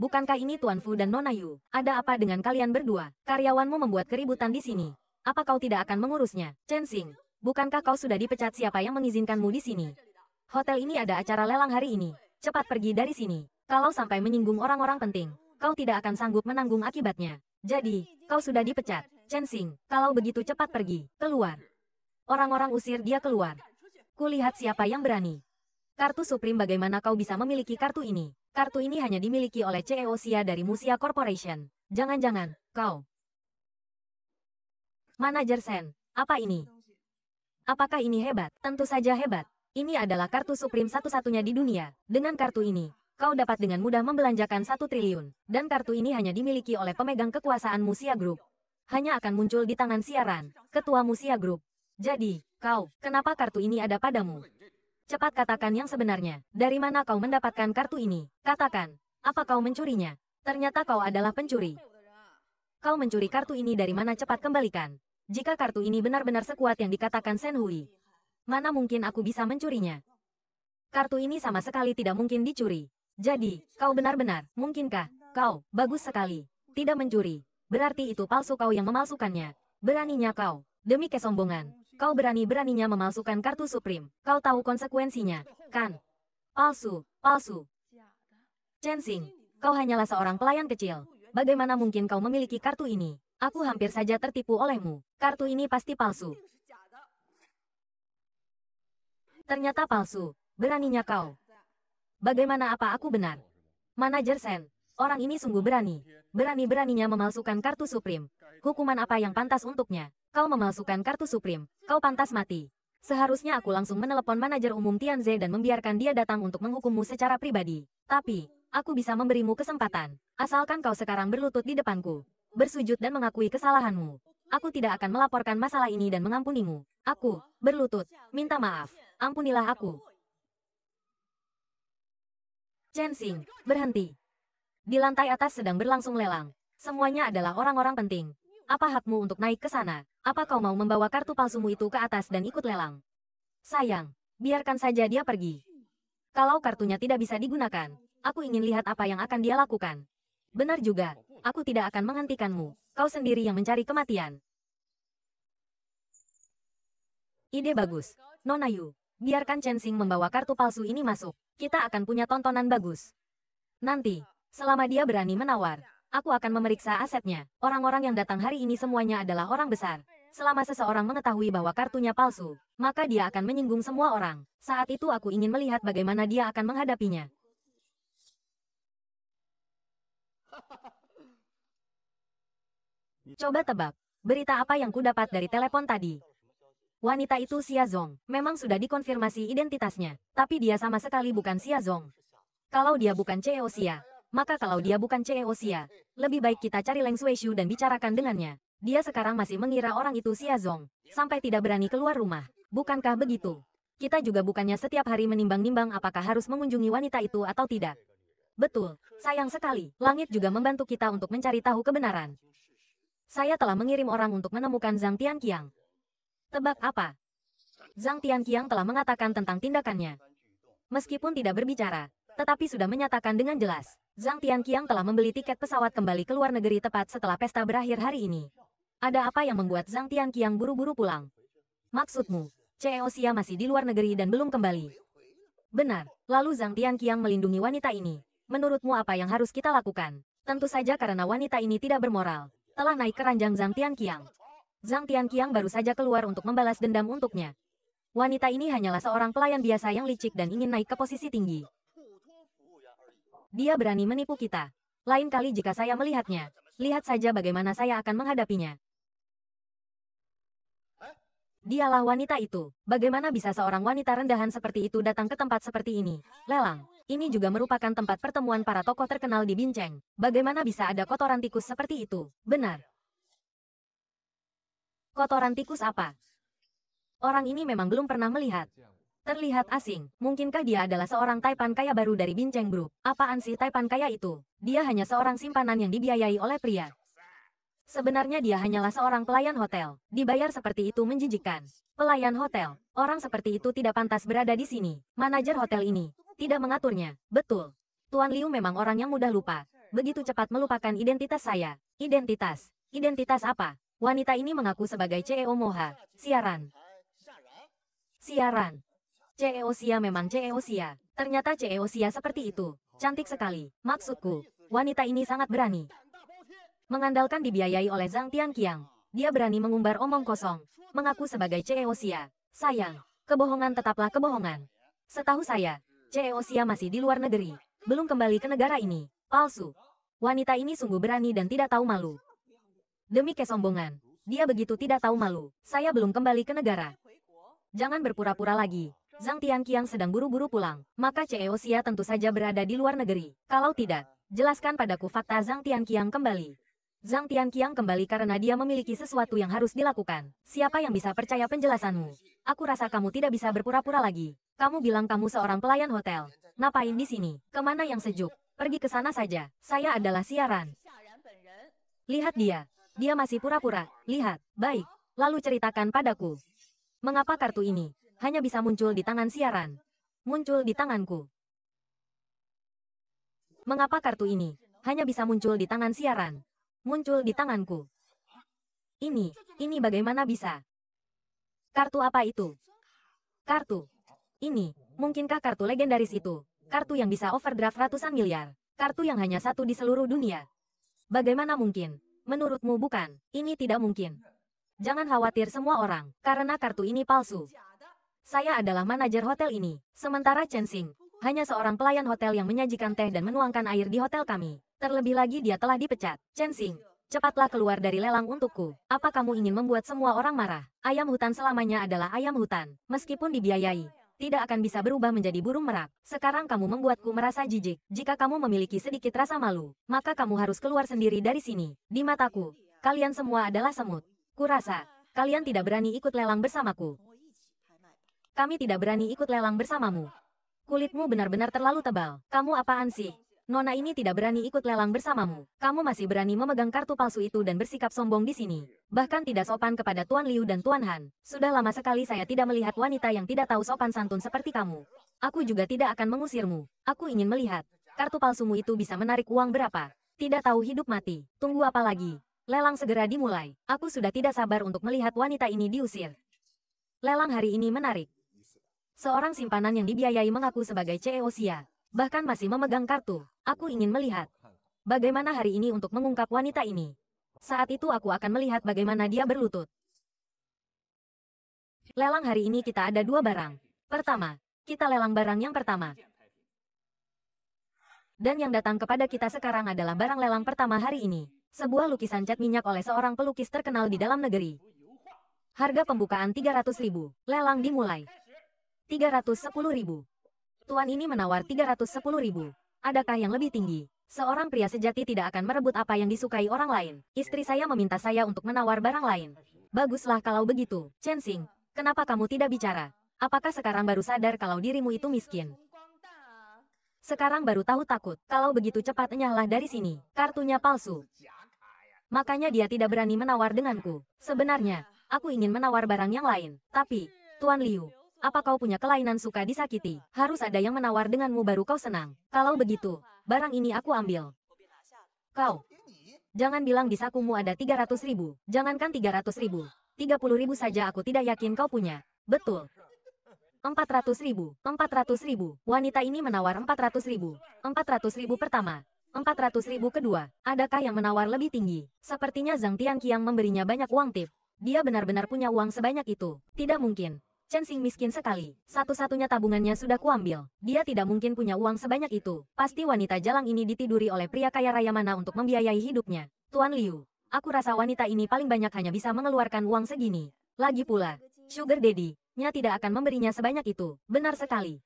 Bukankah ini Tuan Fu dan Nona Yu? Ada apa dengan kalian berdua? Karyawanmu membuat keributan di sini. Apa kau tidak akan mengurusnya? Chen Xing, bukankah kau sudah dipecat siapa yang mengizinkanmu di sini? Hotel ini ada acara lelang hari ini. Cepat pergi dari sini. Kalau sampai menyinggung orang-orang penting, kau tidak akan sanggup menanggung akibatnya. Jadi, kau sudah dipecat. Chen Xing, kalau begitu cepat pergi, keluar. Orang-orang usir dia keluar. Kulihat siapa yang berani. Kartu Supreme bagaimana kau bisa memiliki kartu ini? Kartu ini hanya dimiliki oleh CEO Sia dari Musia Corporation. Jangan-jangan, kau. Manajer Sen, apa ini? Apakah ini hebat? Tentu saja hebat. Ini adalah kartu Supreme satu-satunya di dunia. Dengan kartu ini, kau dapat dengan mudah membelanjakan satu triliun. Dan kartu ini hanya dimiliki oleh pemegang kekuasaan Musia Group. Hanya akan muncul di tangan siaran, ketua Musia Group. Jadi, kau, kenapa kartu ini ada padamu? Cepat katakan yang sebenarnya. Dari mana kau mendapatkan kartu ini? Katakan, apa kau mencurinya? Ternyata kau adalah pencuri. Kau mencuri kartu ini dari mana cepat kembalikan. Jika kartu ini benar-benar sekuat yang dikatakan Senhui, mana mungkin aku bisa mencurinya? Kartu ini sama sekali tidak mungkin dicuri. Jadi, kau benar-benar, mungkinkah, kau, bagus sekali, tidak mencuri. Berarti itu palsu kau yang memalsukannya. Beraninya kau, demi kesombongan, kau berani-beraninya memalsukan kartu Supreme. Kau tahu konsekuensinya, kan? Palsu, palsu. Chensing, kau hanyalah seorang pelayan kecil. Bagaimana mungkin kau memiliki kartu ini? Aku hampir saja tertipu olehmu. Kartu ini pasti palsu. Ternyata palsu. Beraninya kau. Bagaimana apa aku benar? Manajer Sen, orang ini sungguh berani. Berani-beraninya memalsukan kartu Supreme. Hukuman apa yang pantas untuknya? Kau memalsukan kartu Supreme. Kau pantas mati. Seharusnya aku langsung menelepon manajer umum Tianze dan membiarkan dia datang untuk menghukummu secara pribadi. Tapi, aku bisa memberimu kesempatan. Asalkan kau sekarang berlutut di depanku. Bersujud dan mengakui kesalahanmu. Aku tidak akan melaporkan masalah ini dan mengampunimu. Aku, berlutut, minta maaf ampunilah aku. Chen Chensing, berhenti. Di lantai atas sedang berlangsung lelang. Semuanya adalah orang-orang penting. Apa hakmu untuk naik ke sana? Apa kau mau membawa kartu palsumu itu ke atas dan ikut lelang? Sayang, biarkan saja dia pergi. Kalau kartunya tidak bisa digunakan, aku ingin lihat apa yang akan dia lakukan. Benar juga, aku tidak akan menghentikanmu. Kau sendiri yang mencari kematian. Ide bagus, Nonayu. Biarkan Chen Xing membawa kartu palsu ini masuk. Kita akan punya tontonan bagus. Nanti, selama dia berani menawar, aku akan memeriksa asetnya. Orang-orang yang datang hari ini semuanya adalah orang besar. Selama seseorang mengetahui bahwa kartunya palsu, maka dia akan menyinggung semua orang. Saat itu aku ingin melihat bagaimana dia akan menghadapinya. Coba tebak, berita apa yang ku dapat dari telepon tadi? Wanita itu Xia Zong. Memang sudah dikonfirmasi identitasnya, tapi dia sama sekali bukan Xia Zong. Kalau dia bukan CEO Xia, maka kalau dia bukan CEO Xia, lebih baik kita cari Leng Xu dan bicarakan dengannya. Dia sekarang masih mengira orang itu Xia Zong, sampai tidak berani keluar rumah. Bukankah begitu? Kita juga bukannya setiap hari menimbang-nimbang apakah harus mengunjungi wanita itu atau tidak. Betul, sayang sekali, langit juga membantu kita untuk mencari tahu kebenaran. Saya telah mengirim orang untuk menemukan Zhang Tianqiang, Tebak apa? Zhang Tianqiang telah mengatakan tentang tindakannya. Meskipun tidak berbicara, tetapi sudah menyatakan dengan jelas, Zhang Tianqiang telah membeli tiket pesawat kembali ke luar negeri tepat setelah pesta berakhir hari ini. Ada apa yang membuat Zhang Tianqiang buru-buru pulang? Maksudmu, CEO Xia masih di luar negeri dan belum kembali? Benar, lalu Zhang Tianqiang melindungi wanita ini. Menurutmu apa yang harus kita lakukan? Tentu saja karena wanita ini tidak bermoral, telah naik keranjang Zhang Tianqiang. Zhang Tianqiang baru saja keluar untuk membalas dendam untuknya. Wanita ini hanyalah seorang pelayan biasa yang licik dan ingin naik ke posisi tinggi. Dia berani menipu kita. Lain kali jika saya melihatnya, lihat saja bagaimana saya akan menghadapinya. Dialah wanita itu. Bagaimana bisa seorang wanita rendahan seperti itu datang ke tempat seperti ini? Lelang. Ini juga merupakan tempat pertemuan para tokoh terkenal di Binceng. Bagaimana bisa ada kotoran tikus seperti itu? Benar. Kotoran tikus apa? Orang ini memang belum pernah melihat. Terlihat asing, mungkinkah dia adalah seorang taipan kaya baru dari Binceng Group? Apaan sih taipan kaya itu? Dia hanya seorang simpanan yang dibiayai oleh pria. Sebenarnya dia hanyalah seorang pelayan hotel. Dibayar seperti itu menjijikan. Pelayan hotel, orang seperti itu tidak pantas berada di sini. Manajer hotel ini, tidak mengaturnya. Betul. Tuan Liu memang orang yang mudah lupa. Begitu cepat melupakan identitas saya. Identitas? Identitas apa? Wanita ini mengaku sebagai CEO Moha. Siaran. Siaran. CEO Sia memang CEO Sia. Ternyata CEO Sia seperti itu. Cantik sekali. Maksudku, wanita ini sangat berani. Mengandalkan dibiayai oleh Zhang Tianqiang. Dia berani mengumbar omong kosong. Mengaku sebagai CEO Sia. Sayang, kebohongan tetaplah kebohongan. Setahu saya, CEO Sia masih di luar negeri. Belum kembali ke negara ini. Palsu. Wanita ini sungguh berani dan tidak tahu malu. Demi kesombongan. Dia begitu tidak tahu malu. Saya belum kembali ke negara. Jangan berpura-pura lagi. Zhang Tianqiang sedang buru-buru pulang. Maka CEO Xia tentu saja berada di luar negeri. Kalau tidak, jelaskan padaku fakta Zhang Tianqiang kembali. Zhang Tianqiang kembali karena dia memiliki sesuatu yang harus dilakukan. Siapa yang bisa percaya penjelasanmu? Aku rasa kamu tidak bisa berpura-pura lagi. Kamu bilang kamu seorang pelayan hotel. Ngapain di sini? Kemana yang sejuk? Pergi ke sana saja. Saya adalah siaran. Lihat dia, dia masih pura-pura. Lihat, baik. Lalu ceritakan padaku. Mengapa kartu ini hanya bisa muncul di tangan siaran? Muncul di tanganku. Mengapa kartu ini hanya bisa muncul di tangan siaran? Muncul di tanganku. Ini, ini bagaimana bisa? Kartu apa itu? Kartu. Ini, mungkinkah kartu legendaris itu? Kartu yang bisa overdraft ratusan miliar. Kartu yang hanya satu di seluruh dunia. Bagaimana mungkin? Menurutmu bukan? Ini tidak mungkin. Jangan khawatir semua orang, karena kartu ini palsu. Saya adalah manajer hotel ini, sementara Chen Xing, hanya seorang pelayan hotel yang menyajikan teh dan menuangkan air di hotel kami. Terlebih lagi dia telah dipecat. Chen Xing, cepatlah keluar dari lelang untukku. Apa kamu ingin membuat semua orang marah? Ayam hutan selamanya adalah ayam hutan, meskipun dibiayai tidak akan bisa berubah menjadi burung merak. Sekarang kamu membuatku merasa jijik. Jika kamu memiliki sedikit rasa malu, maka kamu harus keluar sendiri dari sini. Di mataku, kalian semua adalah semut. Kurasa, kalian tidak berani ikut lelang bersamaku. Kami tidak berani ikut lelang bersamamu. Kulitmu benar-benar terlalu tebal. Kamu apaan sih? Nona ini tidak berani ikut lelang bersamamu. Kamu masih berani memegang kartu palsu itu dan bersikap sombong di sini. Bahkan tidak sopan kepada Tuan Liu dan Tuan Han. Sudah lama sekali saya tidak melihat wanita yang tidak tahu sopan santun seperti kamu. Aku juga tidak akan mengusirmu. Aku ingin melihat. Kartu palsumu itu bisa menarik uang berapa. Tidak tahu hidup mati. Tunggu apa lagi? Lelang segera dimulai. Aku sudah tidak sabar untuk melihat wanita ini diusir. Lelang hari ini menarik. Seorang simpanan yang dibiayai mengaku sebagai CEO Sia. Bahkan masih memegang kartu. Aku ingin melihat. Bagaimana hari ini untuk mengungkap wanita ini? Saat itu aku akan melihat bagaimana dia berlutut. Lelang hari ini kita ada dua barang. Pertama, kita lelang barang yang pertama. Dan yang datang kepada kita sekarang adalah barang lelang pertama hari ini. Sebuah lukisan cat minyak oleh seorang pelukis terkenal di dalam negeri. Harga pembukaan 300 ribu. Lelang dimulai. 310 ribu. Tuan ini menawar 310 ribu. Adakah yang lebih tinggi? Seorang pria sejati tidak akan merebut apa yang disukai orang lain. Istri saya meminta saya untuk menawar barang lain. Baguslah kalau begitu, Chen Xing. Kenapa kamu tidak bicara? Apakah sekarang baru sadar kalau dirimu itu miskin? Sekarang baru tahu takut. Kalau begitu cepat enyahlah dari sini. Kartunya palsu. Makanya dia tidak berani menawar denganku. Sebenarnya, aku ingin menawar barang yang lain. Tapi, Tuan Liu, apa kau punya kelainan suka disakiti? Harus ada yang menawar denganmu baru kau senang. Kalau begitu, barang ini aku ambil. Kau. Jangan bilang di sakumu ada 300 ribu. Jangankan 300 ribu. 30 ribu saja aku tidak yakin kau punya. Betul. 400 ribu. 400 ribu. Wanita ini menawar 400 ribu. 400 ribu pertama. 400 ribu kedua. Adakah yang menawar lebih tinggi? Sepertinya Zhang Tianqiang memberinya banyak uang tip. Dia benar-benar punya uang sebanyak itu. Tidak mungkin. Chen Xing miskin sekali. Satu-satunya tabungannya sudah kuambil. Dia tidak mungkin punya uang sebanyak itu. Pasti wanita jalang ini ditiduri oleh pria kaya raya mana untuk membiayai hidupnya. Tuan Liu, aku rasa wanita ini paling banyak hanya bisa mengeluarkan uang segini. Lagi pula, Sugar Daddy-nya tidak akan memberinya sebanyak itu. Benar sekali.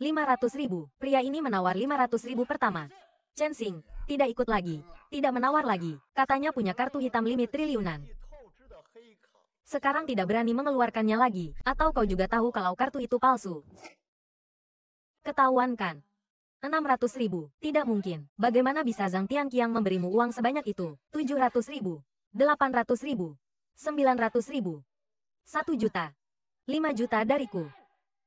500 ribu. Pria ini menawar 500 ribu pertama. Chen Xing, tidak ikut lagi. Tidak menawar lagi. Katanya punya kartu hitam limit triliunan. Sekarang tidak berani mengeluarkannya lagi. Atau kau juga tahu kalau kartu itu palsu. Ketahuan kan? 600 ribu. Tidak mungkin. Bagaimana bisa Zhang Tianqiang memberimu uang sebanyak itu? 700 ribu. 800 ribu. 900 ribu. 1 juta. 5 juta dariku.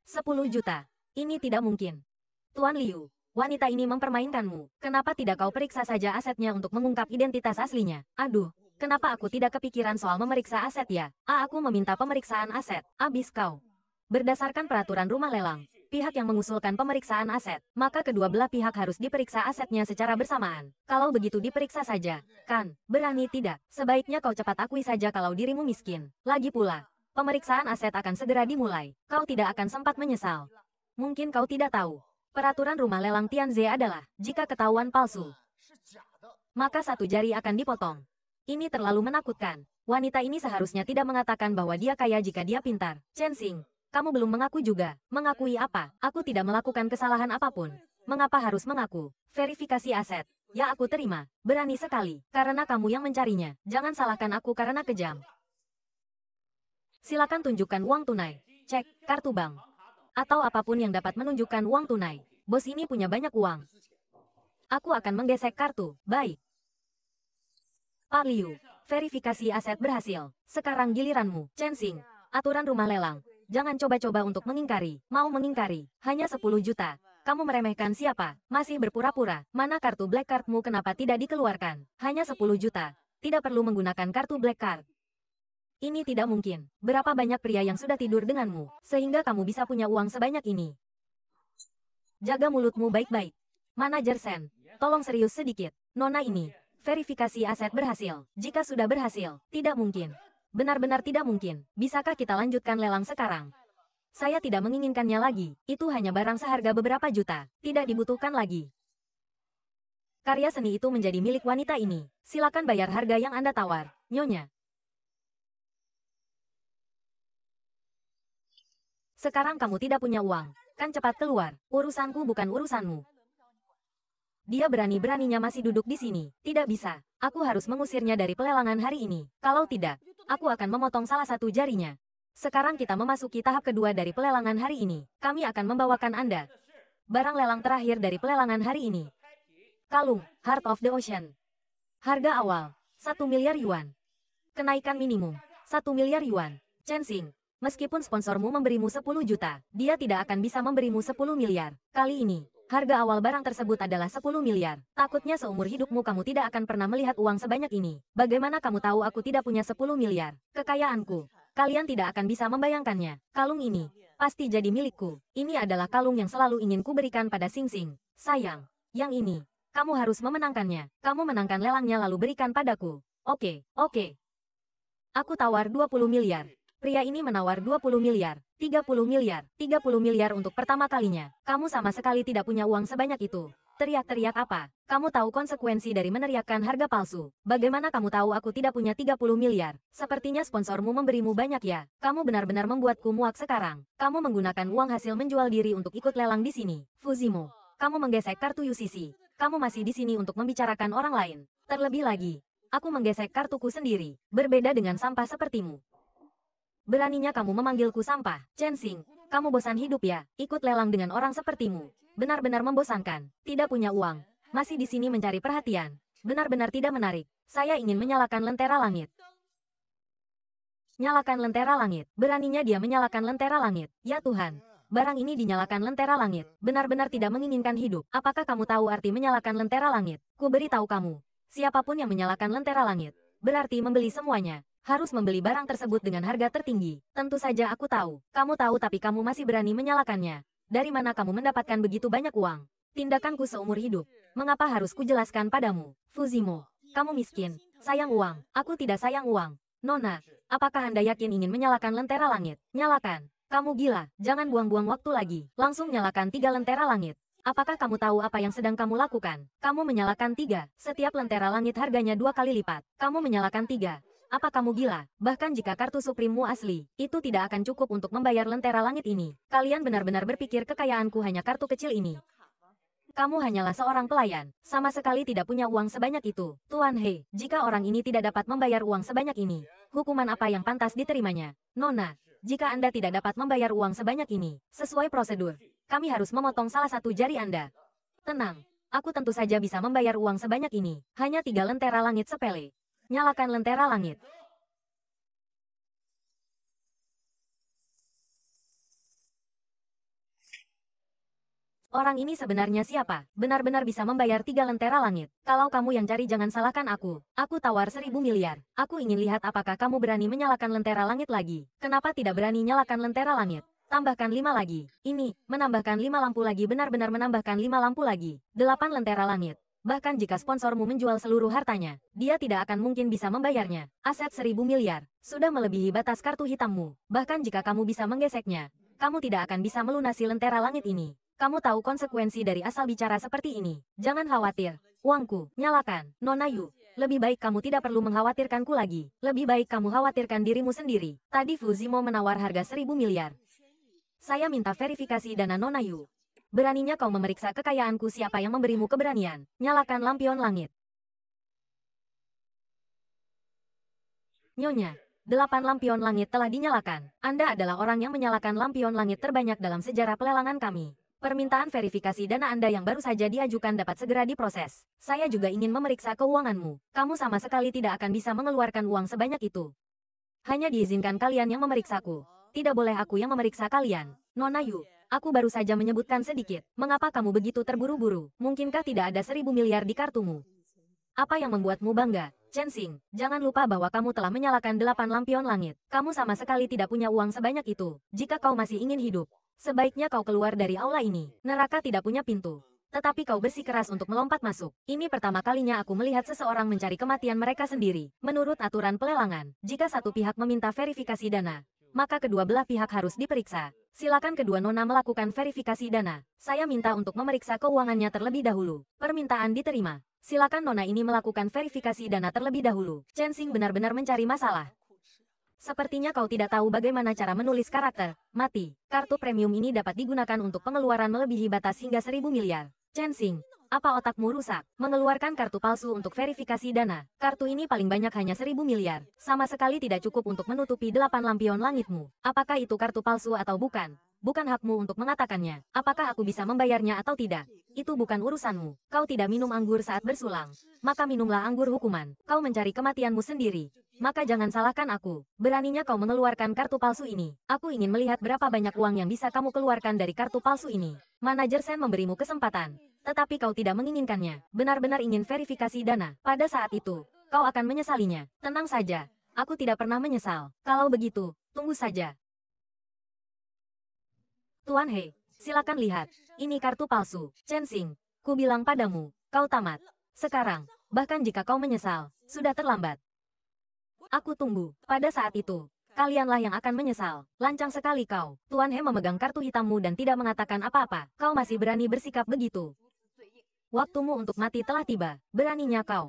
10 juta. Ini tidak mungkin. Tuan Liu, wanita ini mempermainkanmu. Kenapa tidak kau periksa saja asetnya untuk mengungkap identitas aslinya? Aduh, Kenapa aku tidak kepikiran soal memeriksa aset ya? A. Aku meminta pemeriksaan aset. Abis kau. Berdasarkan peraturan rumah lelang, pihak yang mengusulkan pemeriksaan aset, maka kedua belah pihak harus diperiksa asetnya secara bersamaan. Kalau begitu diperiksa saja, kan? Berani tidak? Sebaiknya kau cepat akui saja kalau dirimu miskin. Lagi pula, pemeriksaan aset akan segera dimulai. Kau tidak akan sempat menyesal. Mungkin kau tidak tahu. Peraturan rumah lelang Tianze adalah, jika ketahuan palsu, maka satu jari akan dipotong. Ini terlalu menakutkan. Wanita ini seharusnya tidak mengatakan bahwa dia kaya jika dia pintar. Chen Xing, kamu belum mengaku juga. Mengakui apa? Aku tidak melakukan kesalahan apapun. Mengapa harus mengaku? Verifikasi aset. Ya aku terima. Berani sekali. Karena kamu yang mencarinya. Jangan salahkan aku karena kejam. Silakan tunjukkan uang tunai. Cek, kartu bank. Atau apapun yang dapat menunjukkan uang tunai. Bos ini punya banyak uang. Aku akan menggesek kartu. Baik. Pak Liu, verifikasi aset berhasil. Sekarang giliranmu, Chen Xing. Aturan rumah lelang. Jangan coba-coba untuk mengingkari. Mau mengingkari, hanya 10 juta. Kamu meremehkan siapa? Masih berpura-pura. Mana kartu black cardmu kenapa tidak dikeluarkan? Hanya 10 juta. Tidak perlu menggunakan kartu black card. Ini tidak mungkin. Berapa banyak pria yang sudah tidur denganmu, sehingga kamu bisa punya uang sebanyak ini? Jaga mulutmu baik-baik. Manajer Sen, tolong serius sedikit. Nona ini, Verifikasi aset berhasil. Jika sudah berhasil, tidak mungkin. Benar-benar tidak mungkin. Bisakah kita lanjutkan lelang sekarang? Saya tidak menginginkannya lagi. Itu hanya barang seharga beberapa juta. Tidak dibutuhkan lagi. Karya seni itu menjadi milik wanita ini. Silakan bayar harga yang Anda tawar, Nyonya. Sekarang kamu tidak punya uang. Kan cepat keluar. Urusanku bukan urusanmu. Dia berani-beraninya masih duduk di sini. Tidak bisa. Aku harus mengusirnya dari pelelangan hari ini. Kalau tidak, aku akan memotong salah satu jarinya. Sekarang kita memasuki tahap kedua dari pelelangan hari ini. Kami akan membawakan Anda barang lelang terakhir dari pelelangan hari ini. Kalung, Heart of the Ocean. Harga awal, 1 miliar yuan. Kenaikan minimum, 1 miliar yuan. Chensing, meskipun sponsormu memberimu 10 juta, dia tidak akan bisa memberimu 10 miliar. Kali ini, Harga awal barang tersebut adalah 10 miliar. Takutnya seumur hidupmu kamu tidak akan pernah melihat uang sebanyak ini. Bagaimana kamu tahu aku tidak punya 10 miliar? Kekayaanku. Kalian tidak akan bisa membayangkannya. Kalung ini. Pasti jadi milikku. Ini adalah kalung yang selalu ingin kuberikan pada Sing Sing. Sayang. Yang ini. Kamu harus memenangkannya. Kamu menangkan lelangnya lalu berikan padaku. Oke, okay, oke. Okay. Aku tawar 20 miliar. Pria ini menawar 20 miliar, 30 miliar, 30 miliar untuk pertama kalinya. Kamu sama sekali tidak punya uang sebanyak itu. Teriak-teriak apa? Kamu tahu konsekuensi dari meneriakkan harga palsu. Bagaimana kamu tahu aku tidak punya 30 miliar? Sepertinya sponsormu memberimu banyak ya. Kamu benar-benar membuatku muak sekarang. Kamu menggunakan uang hasil menjual diri untuk ikut lelang di sini. Fuzimu. kamu menggesek kartu UCC. Kamu masih di sini untuk membicarakan orang lain. Terlebih lagi, aku menggesek kartuku sendiri. Berbeda dengan sampah sepertimu. Beraninya kamu memanggilku sampah, Chen Xing. Kamu bosan hidup ya, ikut lelang dengan orang sepertimu. Benar-benar membosankan, tidak punya uang. Masih di sini mencari perhatian. Benar-benar tidak menarik. Saya ingin menyalakan lentera langit. Nyalakan lentera langit. Beraninya dia menyalakan lentera langit. Ya Tuhan. Barang ini dinyalakan lentera langit. Benar-benar tidak menginginkan hidup. Apakah kamu tahu arti menyalakan lentera langit? Ku beritahu kamu. Siapapun yang menyalakan lentera langit. Berarti membeli semuanya harus membeli barang tersebut dengan harga tertinggi. Tentu saja aku tahu. Kamu tahu tapi kamu masih berani menyalakannya. Dari mana kamu mendapatkan begitu banyak uang? Tindakanku seumur hidup. Mengapa harus kujelaskan padamu? Fuzimo, kamu miskin. Sayang uang. Aku tidak sayang uang. Nona, apakah Anda yakin ingin menyalakan lentera langit? Nyalakan. Kamu gila, jangan buang-buang waktu lagi. Langsung nyalakan tiga lentera langit. Apakah kamu tahu apa yang sedang kamu lakukan? Kamu menyalakan tiga. Setiap lentera langit harganya dua kali lipat. Kamu menyalakan tiga. Apa kamu gila? Bahkan jika kartu suprimmu asli, itu tidak akan cukup untuk membayar lentera langit ini. Kalian benar-benar berpikir kekayaanku hanya kartu kecil ini. Kamu hanyalah seorang pelayan, sama sekali tidak punya uang sebanyak itu. Tuan He, jika orang ini tidak dapat membayar uang sebanyak ini, hukuman apa yang pantas diterimanya? Nona, jika Anda tidak dapat membayar uang sebanyak ini, sesuai prosedur, kami harus memotong salah satu jari Anda. Tenang, aku tentu saja bisa membayar uang sebanyak ini, hanya tiga lentera langit sepele nyalakan lentera langit. Orang ini sebenarnya siapa? Benar-benar bisa membayar tiga lentera langit. Kalau kamu yang cari jangan salahkan aku. Aku tawar seribu miliar. Aku ingin lihat apakah kamu berani menyalakan lentera langit lagi. Kenapa tidak berani nyalakan lentera langit? Tambahkan lima lagi. Ini, menambahkan lima lampu lagi benar-benar menambahkan lima lampu lagi. Delapan lentera langit. Bahkan jika sponsormu menjual seluruh hartanya, dia tidak akan mungkin bisa membayarnya. Aset seribu miliar, sudah melebihi batas kartu hitammu. Bahkan jika kamu bisa menggeseknya, kamu tidak akan bisa melunasi lentera langit ini. Kamu tahu konsekuensi dari asal bicara seperti ini. Jangan khawatir. Uangku, nyalakan. Nonayu, lebih baik kamu tidak perlu mengkhawatirkanku lagi. Lebih baik kamu khawatirkan dirimu sendiri. Tadi Fuzimo menawar harga seribu miliar. Saya minta verifikasi dana Nonayu beraninya kau memeriksa kekayaanku siapa yang memberimu keberanian, nyalakan lampion langit. Nyonya, delapan lampion langit telah dinyalakan. Anda adalah orang yang menyalakan lampion langit terbanyak dalam sejarah pelelangan kami. Permintaan verifikasi dana Anda yang baru saja diajukan dapat segera diproses. Saya juga ingin memeriksa keuanganmu. Kamu sama sekali tidak akan bisa mengeluarkan uang sebanyak itu. Hanya diizinkan kalian yang memeriksaku. Tidak boleh aku yang memeriksa kalian. Nona Yu, aku baru saja menyebutkan sedikit. Mengapa kamu begitu terburu-buru? Mungkinkah tidak ada seribu miliar di kartumu? Apa yang membuatmu bangga? Chen Xing, jangan lupa bahwa kamu telah menyalakan delapan lampion langit. Kamu sama sekali tidak punya uang sebanyak itu. Jika kau masih ingin hidup, sebaiknya kau keluar dari aula ini. Neraka tidak punya pintu. Tetapi kau besi keras untuk melompat masuk. Ini pertama kalinya aku melihat seseorang mencari kematian mereka sendiri. Menurut aturan pelelangan, jika satu pihak meminta verifikasi dana, maka kedua belah pihak harus diperiksa. Silakan kedua nona melakukan verifikasi dana. Saya minta untuk memeriksa keuangannya terlebih dahulu. Permintaan diterima. Silakan nona ini melakukan verifikasi dana terlebih dahulu. Chen Xing benar-benar mencari masalah. Sepertinya kau tidak tahu bagaimana cara menulis karakter, mati. Kartu premium ini dapat digunakan untuk pengeluaran melebihi batas hingga seribu miliar. Chen Xing, apa otakmu rusak? Mengeluarkan kartu palsu untuk verifikasi dana. Kartu ini paling banyak hanya seribu miliar. Sama sekali tidak cukup untuk menutupi delapan lampion langitmu. Apakah itu kartu palsu atau bukan? Bukan hakmu untuk mengatakannya. Apakah aku bisa membayarnya atau tidak? Itu bukan urusanmu. Kau tidak minum anggur saat bersulang. Maka minumlah anggur hukuman. Kau mencari kematianmu sendiri. Maka jangan salahkan aku. Beraninya kau mengeluarkan kartu palsu ini. Aku ingin melihat berapa banyak uang yang bisa kamu keluarkan dari kartu palsu ini. Manajer Sen memberimu kesempatan tetapi kau tidak menginginkannya. Benar-benar ingin verifikasi dana. Pada saat itu, kau akan menyesalinya. Tenang saja, aku tidak pernah menyesal. Kalau begitu, tunggu saja. Tuan He, silakan lihat. Ini kartu palsu. Chen Xing, ku bilang padamu, kau tamat. Sekarang, bahkan jika kau menyesal, sudah terlambat. Aku tunggu. Pada saat itu, kalianlah yang akan menyesal. Lancang sekali kau. Tuan He memegang kartu hitammu dan tidak mengatakan apa-apa. Kau masih berani bersikap begitu. Waktumu untuk mati telah tiba, beraninya kau.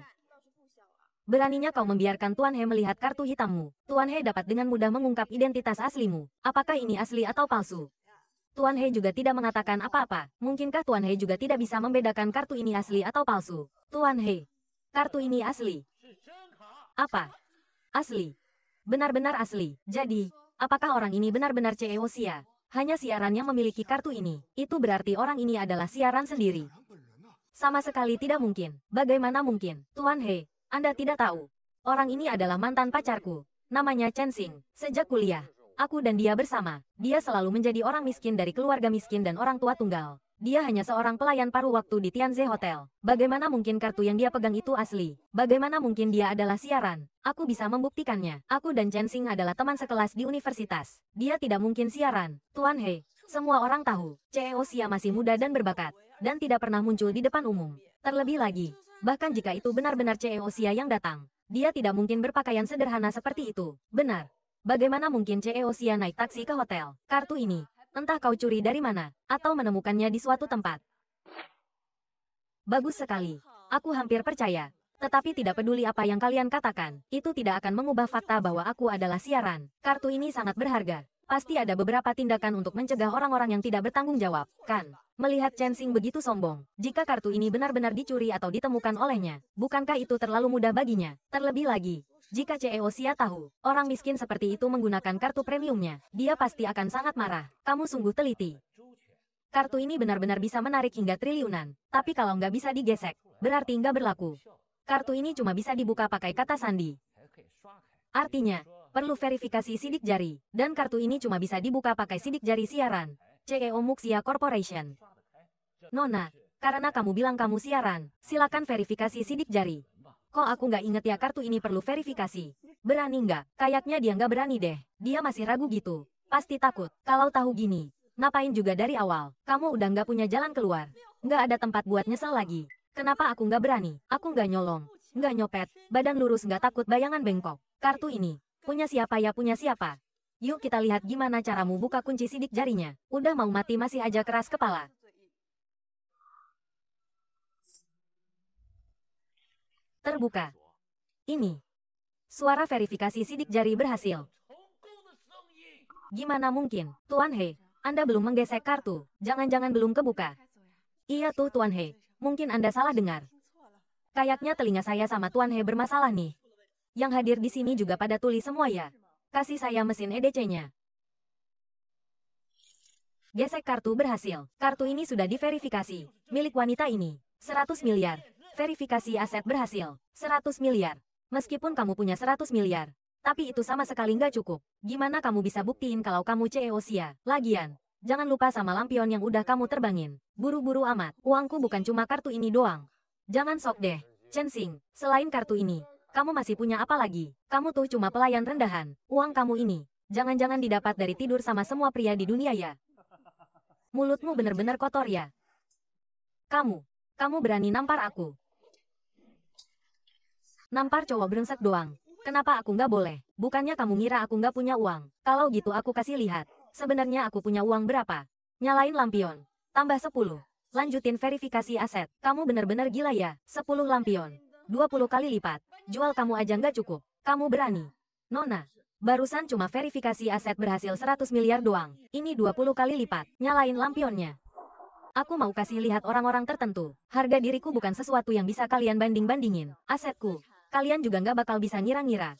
Beraninya kau membiarkan Tuan He melihat kartu hitammu. Tuan He dapat dengan mudah mengungkap identitas aslimu. Apakah ini asli atau palsu? Tuan He juga tidak mengatakan apa-apa. Mungkinkah Tuan He juga tidak bisa membedakan kartu ini asli atau palsu? Tuan He, kartu ini asli. Apa? Asli. Benar-benar asli. Jadi, apakah orang ini benar-benar CEO Sia? Hanya siaran yang memiliki kartu ini. Itu berarti orang ini adalah siaran sendiri. Sama sekali tidak mungkin. Bagaimana mungkin? Tuan He, Anda tidak tahu. Orang ini adalah mantan pacarku. Namanya Chen Xing. Sejak kuliah, aku dan dia bersama. Dia selalu menjadi orang miskin dari keluarga miskin dan orang tua tunggal. Dia hanya seorang pelayan paruh waktu di Tianze Hotel. Bagaimana mungkin kartu yang dia pegang itu asli? Bagaimana mungkin dia adalah siaran? Aku bisa membuktikannya. Aku dan Chen Xing adalah teman sekelas di universitas. Dia tidak mungkin siaran. Tuan He, semua orang tahu, CEO Xia masih muda dan berbakat, dan tidak pernah muncul di depan umum. Terlebih lagi, bahkan jika itu benar-benar CEO Xia yang datang, dia tidak mungkin berpakaian sederhana seperti itu. Benar. Bagaimana mungkin CEO Xia naik taksi ke hotel? Kartu ini, entah kau curi dari mana, atau menemukannya di suatu tempat. Bagus sekali. Aku hampir percaya. Tetapi tidak peduli apa yang kalian katakan, itu tidak akan mengubah fakta bahwa aku adalah siaran. Kartu ini sangat berharga. Pasti ada beberapa tindakan untuk mencegah orang-orang yang tidak bertanggung jawab, kan? Melihat Chen Xing begitu sombong, jika kartu ini benar-benar dicuri atau ditemukan olehnya, bukankah itu terlalu mudah baginya? Terlebih lagi, jika CEO Sia tahu, orang miskin seperti itu menggunakan kartu premiumnya, dia pasti akan sangat marah. Kamu sungguh teliti. Kartu ini benar-benar bisa menarik hingga triliunan, tapi kalau nggak bisa digesek, berarti nggak berlaku. Kartu ini cuma bisa dibuka pakai kata sandi. Artinya, perlu verifikasi sidik jari, dan kartu ini cuma bisa dibuka pakai sidik jari siaran. CEO Muxia Corporation. Nona, karena kamu bilang kamu siaran, silakan verifikasi sidik jari. Kok aku nggak inget ya kartu ini perlu verifikasi. Berani nggak? Kayaknya dia nggak berani deh. Dia masih ragu gitu. Pasti takut. Kalau tahu gini, ngapain juga dari awal? Kamu udah nggak punya jalan keluar. Nggak ada tempat buat nyesel lagi. Kenapa aku nggak berani? Aku nggak nyolong. Nggak nyopet. Badan lurus nggak takut bayangan bengkok. Kartu ini. Punya siapa ya punya siapa? Yuk kita lihat gimana caramu buka kunci sidik jarinya. Udah mau mati masih aja keras kepala. terbuka. Ini. Suara verifikasi sidik jari berhasil. Gimana mungkin, Tuan He, Anda belum menggesek kartu, jangan-jangan belum kebuka. Iya tuh Tuan He, mungkin Anda salah dengar. Kayaknya telinga saya sama Tuan He bermasalah nih. Yang hadir di sini juga pada tuli semua ya. Kasih saya mesin EDC-nya. Gesek kartu berhasil. Kartu ini sudah diverifikasi. Milik wanita ini. 100 miliar. Verifikasi aset berhasil. 100 miliar. Meskipun kamu punya 100 miliar, tapi itu sama sekali nggak cukup. Gimana kamu bisa buktiin kalau kamu CEO Sia? Lagian, jangan lupa sama lampion yang udah kamu terbangin. Buru-buru amat. Uangku bukan cuma kartu ini doang. Jangan sok deh. Chen Xing. selain kartu ini, kamu masih punya apa lagi? Kamu tuh cuma pelayan rendahan. Uang kamu ini, jangan-jangan didapat dari tidur sama semua pria di dunia ya. Mulutmu bener-bener kotor ya. Kamu, kamu berani nampar aku. Nampar cowok brengsek doang. Kenapa aku nggak boleh? Bukannya kamu ngira aku nggak punya uang. Kalau gitu aku kasih lihat. Sebenarnya aku punya uang berapa? Nyalain lampion. Tambah 10. Lanjutin verifikasi aset. Kamu bener-bener gila ya. 10 lampion. 20 kali lipat. Jual kamu aja nggak cukup. Kamu berani. Nona, Barusan cuma verifikasi aset berhasil 100 miliar doang. Ini 20 kali lipat. Nyalain lampionnya. Aku mau kasih lihat orang-orang tertentu. Harga diriku bukan sesuatu yang bisa kalian banding-bandingin. Asetku, kalian juga nggak bakal bisa ngira-ngira.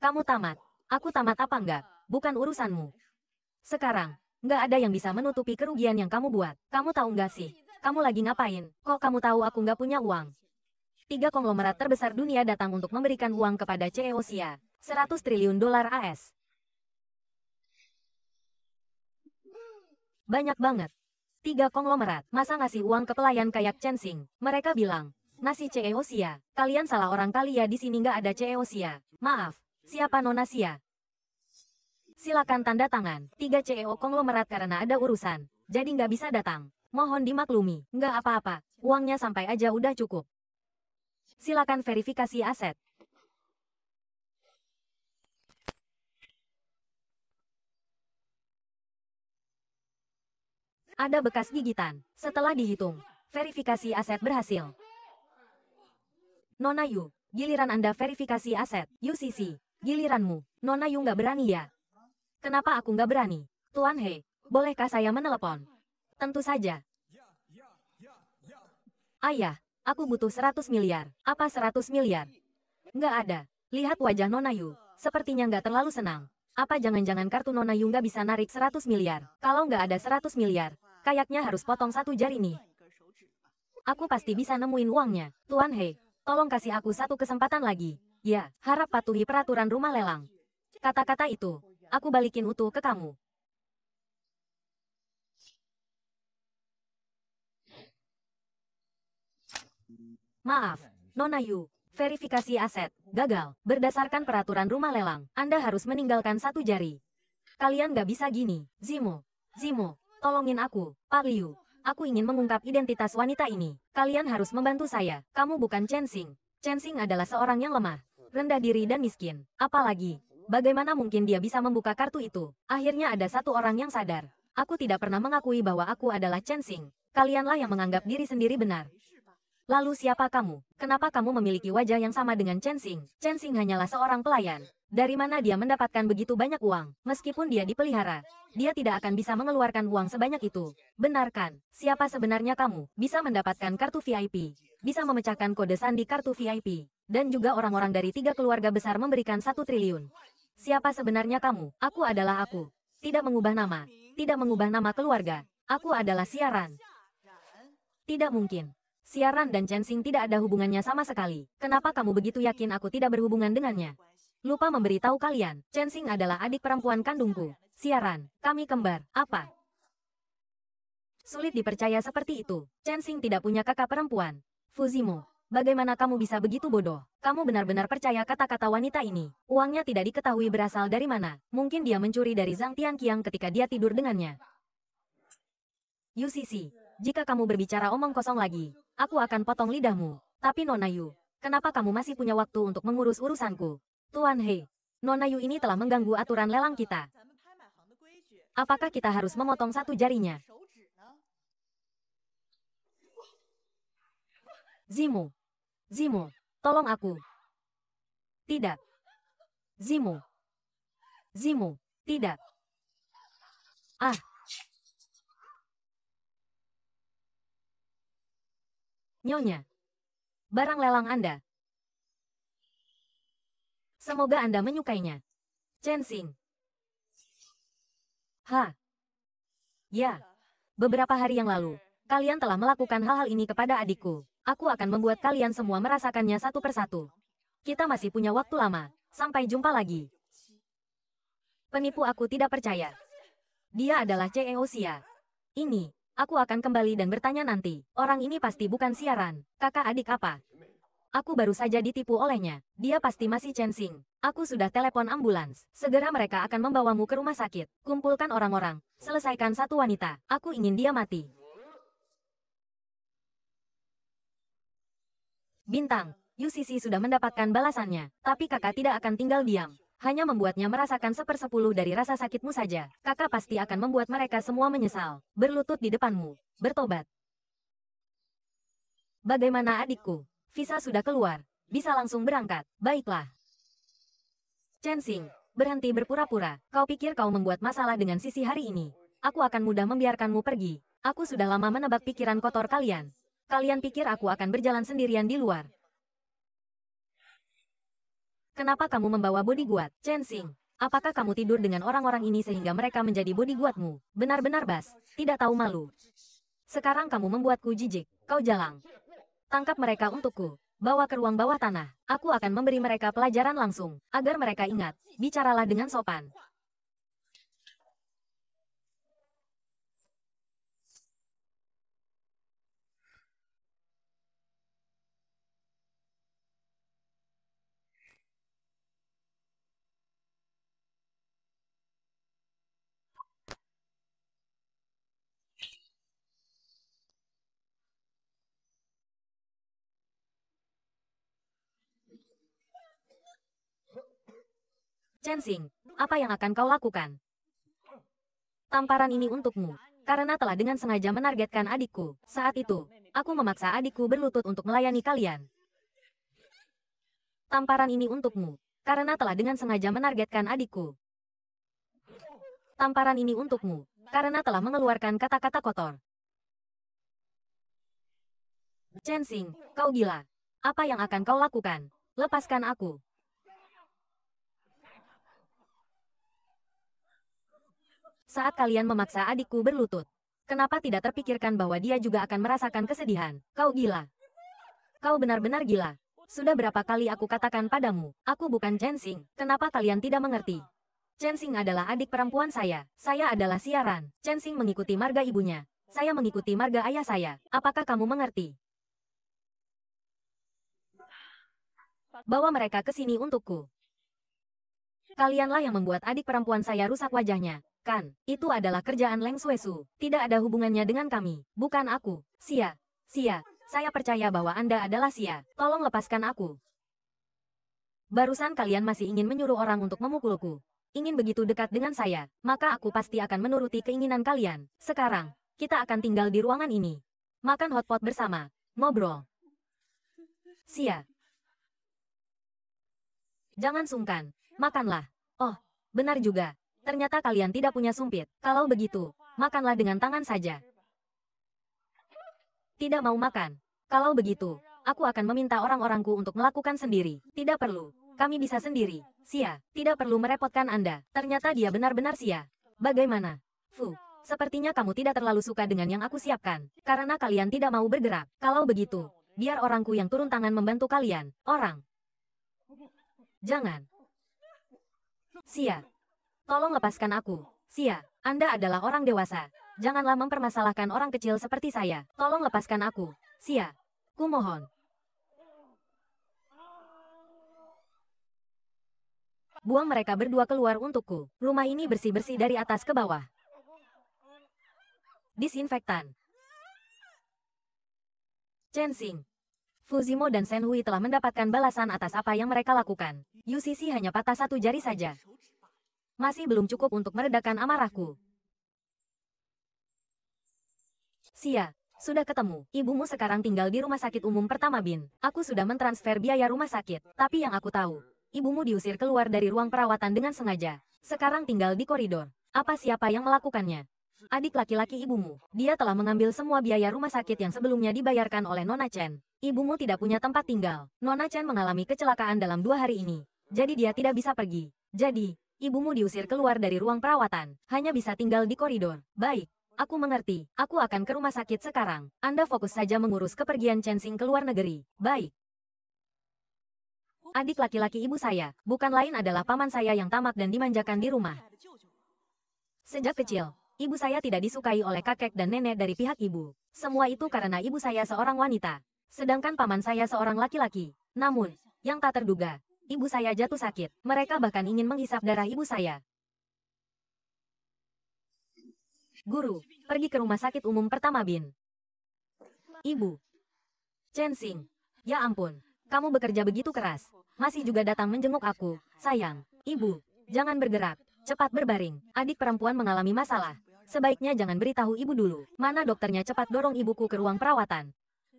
Kamu tamat. Aku tamat apa enggak? Bukan urusanmu. Sekarang, nggak ada yang bisa menutupi kerugian yang kamu buat. Kamu tahu nggak sih? Kamu lagi ngapain? Kok kamu tahu aku nggak punya uang? Tiga konglomerat terbesar dunia datang untuk memberikan uang kepada CEO Sia. 100 triliun dolar AS. Banyak banget. Tiga konglomerat masa ngasih uang ke pelayan kayak Chen Sing. Mereka bilang, nasi CEO sia. kalian salah orang kali ya di sini nggak ada CEO sia. Maaf, siapa Nonasia? Silakan tanda tangan. Tiga CEO konglomerat karena ada urusan, jadi nggak bisa datang. Mohon dimaklumi, nggak apa-apa, uangnya sampai aja udah cukup. Silakan verifikasi aset. Ada bekas gigitan. Setelah dihitung, verifikasi aset berhasil. Nona Yu, giliran Anda verifikasi aset. UCC, giliranmu. Nona Yu nggak berani ya? Kenapa aku nggak berani? Tuan He, bolehkah saya menelepon? Tentu saja. Ayah, aku butuh 100 miliar. Apa 100 miliar? Nggak ada. Lihat wajah Nona Yu. Sepertinya nggak terlalu senang. Apa jangan-jangan kartu Nona Yu nggak bisa narik 100 miliar? Kalau nggak ada 100 miliar, Kayaknya harus potong satu jari nih. Aku pasti bisa nemuin uangnya. Tuan He. tolong kasih aku satu kesempatan lagi. Ya, harap patuhi peraturan rumah lelang. Kata-kata itu, aku balikin utuh ke kamu. Maaf, Nona Yu, verifikasi aset, gagal. Berdasarkan peraturan rumah lelang, Anda harus meninggalkan satu jari. Kalian gak bisa gini, Zimo. Zimo, Tolongin aku, Pak Liu. Aku ingin mengungkap identitas wanita ini. Kalian harus membantu saya. Kamu bukan Chen Xing. Chen Xing adalah seorang yang lemah, rendah diri dan miskin. Apalagi, bagaimana mungkin dia bisa membuka kartu itu? Akhirnya ada satu orang yang sadar. Aku tidak pernah mengakui bahwa aku adalah Chen Xing. Kalianlah yang menganggap diri sendiri benar. Lalu siapa kamu? Kenapa kamu memiliki wajah yang sama dengan Chen Xing? Chen Xing hanyalah seorang pelayan. Dari mana dia mendapatkan begitu banyak uang? Meskipun dia dipelihara, dia tidak akan bisa mengeluarkan uang sebanyak itu. Benarkan, siapa sebenarnya kamu? Bisa mendapatkan kartu VIP, bisa memecahkan kode sandi kartu VIP, dan juga orang-orang dari tiga keluarga besar memberikan satu triliun. Siapa sebenarnya kamu? Aku adalah aku. Tidak mengubah nama, tidak mengubah nama keluarga. Aku adalah siaran. Tidak mungkin. Siaran dan Chensing tidak ada hubungannya sama sekali. Kenapa kamu begitu yakin aku tidak berhubungan dengannya? Lupa memberitahu kalian, Chensing adalah adik perempuan kandungku. Siaran, kami kembar, apa? Sulit dipercaya seperti itu. Chensing tidak punya kakak perempuan. Fuzimo, bagaimana kamu bisa begitu bodoh? Kamu benar-benar percaya kata-kata wanita ini. Uangnya tidak diketahui berasal dari mana. Mungkin dia mencuri dari Zhang Tianqiang ketika dia tidur dengannya. UCC, jika kamu berbicara omong kosong lagi, Aku akan potong lidahmu. Tapi Nonayu, kenapa kamu masih punya waktu untuk mengurus urusanku? Tuan Hei, Nonayu ini telah mengganggu aturan lelang kita. Apakah kita harus memotong satu jarinya? Zimu, Zimu, tolong aku. Tidak. Zimu. Zimu, tidak. Ah, Nyonya. Barang lelang Anda. Semoga Anda menyukainya. Chen Xing. Ha. Ya. Beberapa hari yang lalu, kalian telah melakukan hal-hal ini kepada adikku. Aku akan membuat kalian semua merasakannya satu persatu. Kita masih punya waktu lama. Sampai jumpa lagi. Penipu aku tidak percaya. Dia adalah CEO Sia. Ini, Aku akan kembali dan bertanya nanti. Orang ini pasti bukan siaran. Kakak adik apa? Aku baru saja ditipu olehnya. Dia pasti masih chancing. Aku sudah telepon ambulans. Segera mereka akan membawamu ke rumah sakit. Kumpulkan orang-orang. Selesaikan satu wanita. Aku ingin dia mati. Bintang, UCC sudah mendapatkan balasannya, tapi kakak tidak akan tinggal diam hanya membuatnya merasakan sepersepuluh dari rasa sakitmu saja. Kakak pasti akan membuat mereka semua menyesal, berlutut di depanmu, bertobat. Bagaimana adikku? Visa sudah keluar, bisa langsung berangkat, baiklah. Chensing, berhenti berpura-pura, kau pikir kau membuat masalah dengan sisi hari ini. Aku akan mudah membiarkanmu pergi, aku sudah lama menebak pikiran kotor kalian. Kalian pikir aku akan berjalan sendirian di luar, Kenapa kamu membawa bodyguard, Chen Xing? Apakah kamu tidur dengan orang-orang ini sehingga mereka menjadi bodyguardmu? Benar-benar bas, tidak tahu malu. Sekarang kamu membuatku jijik, kau jalang. Tangkap mereka untukku, bawa ke ruang bawah tanah. Aku akan memberi mereka pelajaran langsung, agar mereka ingat, bicaralah dengan sopan. Chensing, apa yang akan kau lakukan? Tamparan ini untukmu, karena telah dengan sengaja menargetkan adikku. Saat itu, aku memaksa adikku berlutut untuk melayani kalian. Tamparan ini untukmu, karena telah dengan sengaja menargetkan adikku. Tamparan ini untukmu, karena telah mengeluarkan kata-kata kotor. Chensing, kau gila. Apa yang akan kau lakukan? Lepaskan aku. saat kalian memaksa adikku berlutut. Kenapa tidak terpikirkan bahwa dia juga akan merasakan kesedihan? Kau gila. Kau benar-benar gila. Sudah berapa kali aku katakan padamu, aku bukan Xing. Kenapa kalian tidak mengerti? Xing adalah adik perempuan saya. Saya adalah siaran. Xing mengikuti marga ibunya. Saya mengikuti marga ayah saya. Apakah kamu mengerti? Bawa mereka ke sini untukku. Kalianlah yang membuat adik perempuan saya rusak wajahnya. Kan, itu adalah kerjaan Leng Suesu. Tidak ada hubungannya dengan kami. Bukan aku. Sia. Sia. Saya percaya bahwa Anda adalah Sia. Tolong lepaskan aku. Barusan kalian masih ingin menyuruh orang untuk memukulku. Ingin begitu dekat dengan saya, maka aku pasti akan menuruti keinginan kalian. Sekarang, kita akan tinggal di ruangan ini. Makan hotpot bersama. Ngobrol. Sia. Jangan sungkan. Makanlah. Oh, benar juga. Ternyata kalian tidak punya sumpit. Kalau begitu, makanlah dengan tangan saja. Tidak mau makan. Kalau begitu, aku akan meminta orang-orangku untuk melakukan sendiri. Tidak perlu. Kami bisa sendiri. Sia, tidak perlu merepotkan Anda. Ternyata dia benar-benar Sia. Bagaimana? Fu, sepertinya kamu tidak terlalu suka dengan yang aku siapkan. Karena kalian tidak mau bergerak. Kalau begitu, biar orangku yang turun tangan membantu kalian. Orang. Jangan. Sia, Tolong lepaskan aku. Sia, Anda adalah orang dewasa. Janganlah mempermasalahkan orang kecil seperti saya. Tolong lepaskan aku. Sia, kumohon. Buang mereka berdua keluar untukku. Rumah ini bersih-bersih dari atas ke bawah. Disinfektan. Chen Xing. Fuzimo dan Shen Hui telah mendapatkan balasan atas apa yang mereka lakukan. UCC hanya patah satu jari saja masih belum cukup untuk meredakan amarahku. Sia, sudah ketemu. Ibumu sekarang tinggal di rumah sakit umum pertama Bin. Aku sudah mentransfer biaya rumah sakit. Tapi yang aku tahu, ibumu diusir keluar dari ruang perawatan dengan sengaja. Sekarang tinggal di koridor. Apa siapa yang melakukannya? Adik laki-laki ibumu. Dia telah mengambil semua biaya rumah sakit yang sebelumnya dibayarkan oleh Nona Chen. Ibumu tidak punya tempat tinggal. Nona Chen mengalami kecelakaan dalam dua hari ini. Jadi dia tidak bisa pergi. Jadi, Ibumu diusir keluar dari ruang perawatan, hanya bisa tinggal di koridor. Baik, Aku mengerti. Aku akan ke rumah sakit sekarang. Anda fokus saja mengurus kepergian Chensing ke luar negeri. Baik. Adik laki-laki ibu saya, bukan lain adalah paman saya yang tamak dan dimanjakan di rumah. Sejak kecil, ibu saya tidak disukai oleh kakek dan nenek dari pihak ibu. Semua itu karena ibu saya seorang wanita, sedangkan paman saya seorang laki-laki. Namun, yang tak terduga, ibu saya jatuh sakit. Mereka bahkan ingin menghisap darah ibu saya. Guru, pergi ke rumah sakit umum pertama Bin. Ibu. Chen Xing. Ya ampun, kamu bekerja begitu keras. Masih juga datang menjenguk aku. Sayang, ibu, jangan bergerak. Cepat berbaring. Adik perempuan mengalami masalah. Sebaiknya jangan beritahu ibu dulu. Mana dokternya cepat dorong ibuku ke ruang perawatan.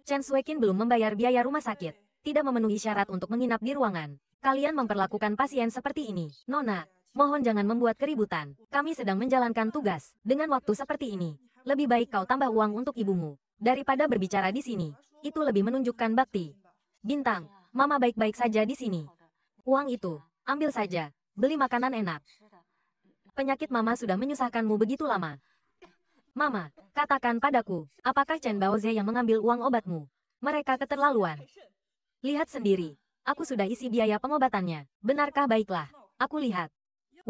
Chen Suekin belum membayar biaya rumah sakit. Tidak memenuhi syarat untuk menginap di ruangan. Kalian memperlakukan pasien seperti ini. Nona, mohon jangan membuat keributan. Kami sedang menjalankan tugas. Dengan waktu seperti ini, lebih baik kau tambah uang untuk ibumu. Daripada berbicara di sini, itu lebih menunjukkan bakti. Bintang, mama baik-baik saja di sini. Uang itu, ambil saja, beli makanan enak. Penyakit mama sudah menyusahkanmu begitu lama. Mama, katakan padaku, apakah Chen Baoze yang mengambil uang obatmu? Mereka keterlaluan. Lihat sendiri, Aku sudah isi biaya pengobatannya. Benarkah baiklah? Aku lihat.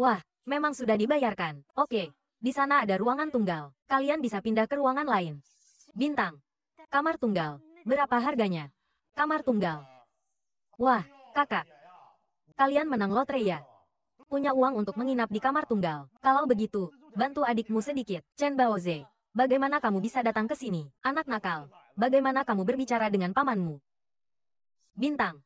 Wah, memang sudah dibayarkan. Oke, di sana ada ruangan tunggal. Kalian bisa pindah ke ruangan lain. Bintang. Kamar tunggal. Berapa harganya? Kamar tunggal. Wah, kakak. Kalian menang lotre ya? Punya uang untuk menginap di kamar tunggal. Kalau begitu, bantu adikmu sedikit. Chen Baoze, bagaimana kamu bisa datang ke sini? Anak nakal, bagaimana kamu berbicara dengan pamanmu? Bintang,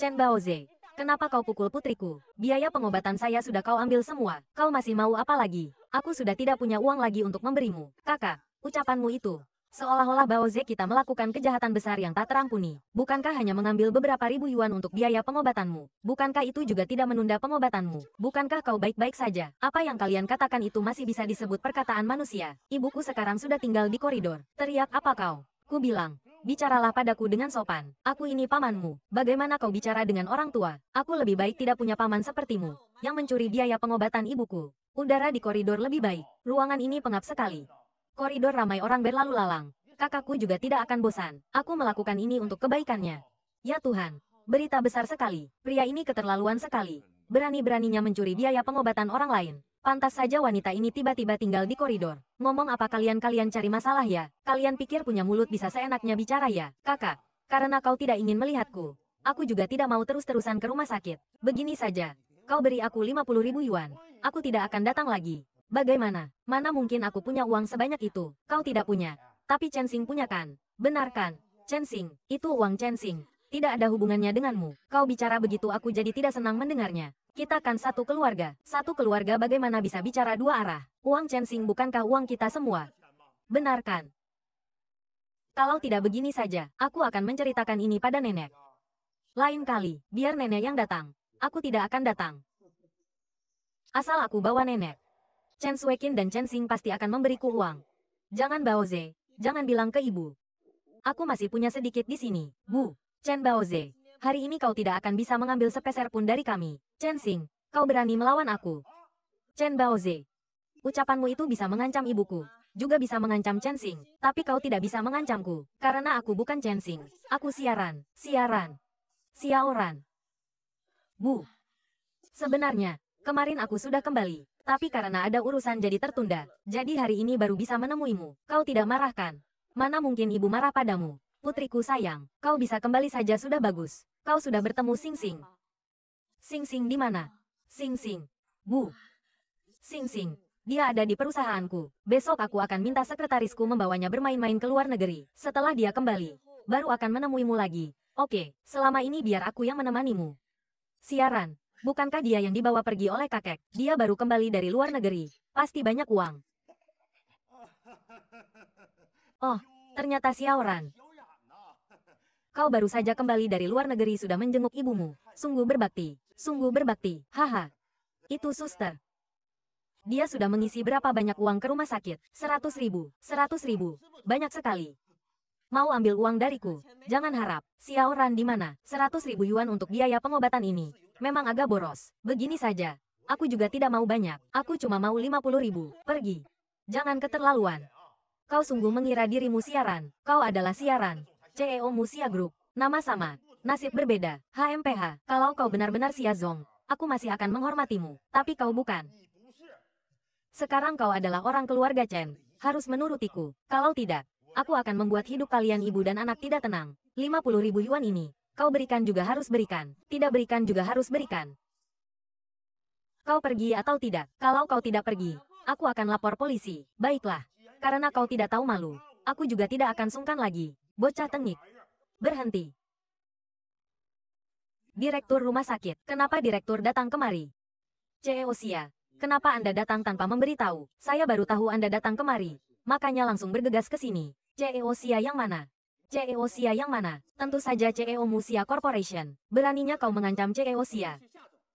Chen Baoze, kenapa kau pukul putriku? Biaya pengobatan saya sudah kau ambil semua, kau masih mau apa lagi? Aku sudah tidak punya uang lagi untuk memberimu. Kakak, ucapanmu itu. Seolah-olah Baoze kita melakukan kejahatan besar yang tak terampuni. Bukankah hanya mengambil beberapa ribu yuan untuk biaya pengobatanmu? Bukankah itu juga tidak menunda pengobatanmu? Bukankah kau baik-baik saja? Apa yang kalian katakan itu masih bisa disebut perkataan manusia? Ibuku sekarang sudah tinggal di koridor. Teriak apa kau? Ku bilang, Bicaralah padaku dengan sopan. Aku ini pamanmu. Bagaimana kau bicara dengan orang tua? Aku lebih baik tidak punya paman sepertimu, yang mencuri biaya pengobatan ibuku. Udara di koridor lebih baik. Ruangan ini pengap sekali. Koridor ramai orang berlalu lalang. Kakakku juga tidak akan bosan. Aku melakukan ini untuk kebaikannya. Ya Tuhan, berita besar sekali. Pria ini keterlaluan sekali. Berani-beraninya mencuri biaya pengobatan orang lain. Pantas saja wanita ini tiba-tiba tinggal di koridor. Ngomong apa kalian-kalian cari masalah ya? Kalian pikir punya mulut bisa seenaknya bicara ya? Kakak, karena kau tidak ingin melihatku. Aku juga tidak mau terus-terusan ke rumah sakit. Begini saja. Kau beri aku 50 ribu yuan. Aku tidak akan datang lagi. Bagaimana? Mana mungkin aku punya uang sebanyak itu? Kau tidak punya. Tapi Chen Xing punya kan? Benarkan? kan? Chen Xing, itu uang Chen Xing. Tidak ada hubungannya denganmu. Kau bicara begitu aku jadi tidak senang mendengarnya. Kita kan satu keluarga. Satu keluarga bagaimana bisa bicara dua arah? Uang Chensing bukankah uang kita semua? Benarkan? Kalau tidak begini saja, aku akan menceritakan ini pada nenek. Lain kali, biar nenek yang datang. Aku tidak akan datang. Asal aku bawa nenek. Chen Suekin dan Chen Xing pasti akan memberiku uang. Jangan Baoze, jangan bilang ke ibu. Aku masih punya sedikit di sini, Bu. Chen Baoze hari ini kau tidak akan bisa mengambil sepeser pun dari kami. Chen Xing, kau berani melawan aku. Chen Baoze, ucapanmu itu bisa mengancam ibuku. Juga bisa mengancam Chen Xing, tapi kau tidak bisa mengancamku, karena aku bukan Chen Xing. Aku siaran, siaran, siaoran. Bu, sebenarnya, kemarin aku sudah kembali, tapi karena ada urusan jadi tertunda, jadi hari ini baru bisa menemuimu. Kau tidak marahkan? Mana mungkin ibu marah padamu? Putriku sayang, kau bisa kembali saja sudah bagus. Kau sudah bertemu Sing Sing. Sing Sing di mana? Sing Sing. Bu. Sing Sing. Dia ada di perusahaanku. Besok aku akan minta sekretarisku membawanya bermain-main ke luar negeri. Setelah dia kembali, baru akan menemuimu lagi. Oke, selama ini biar aku yang menemanimu. Siaran. Bukankah dia yang dibawa pergi oleh kakek? Dia baru kembali dari luar negeri. Pasti banyak uang. Oh, ternyata Xiaoran. Kau baru saja kembali dari luar negeri sudah menjenguk ibumu. Sungguh berbakti. Sungguh berbakti. Haha. Itu suster. Dia sudah mengisi berapa banyak uang ke rumah sakit? Seratus ribu. Seratus ribu. Banyak sekali. Mau ambil uang dariku? Jangan harap. Xiao Ran di mana? Seratus ribu yuan untuk biaya pengobatan ini. Memang agak boros. Begini saja. Aku juga tidak mau banyak. Aku cuma mau lima puluh ribu. Pergi. Jangan keterlaluan. Kau sungguh mengira dirimu siaran. Kau adalah siaran. CEO Musia Group. Nama sama, nasib berbeda, HMPH. Kalau kau benar-benar si Zong, aku masih akan menghormatimu, tapi kau bukan. Sekarang kau adalah orang keluarga Chen, harus menurutiku. Kalau tidak, aku akan membuat hidup kalian ibu dan anak tidak tenang. 50 ribu yuan ini, kau berikan juga harus berikan, tidak berikan juga harus berikan. Kau pergi atau tidak? Kalau kau tidak pergi, aku akan lapor polisi. Baiklah, karena kau tidak tahu malu, aku juga tidak akan sungkan lagi. Bocah tengik. Berhenti. Direktur rumah sakit, kenapa direktur datang kemari? CEO Sia, kenapa Anda datang tanpa memberitahu? Saya baru tahu Anda datang kemari, makanya langsung bergegas ke sini. CEO Sia yang mana? CEO Sia yang mana? Tentu saja CEO Musia Corporation. Beraninya kau mengancam CEO Sia.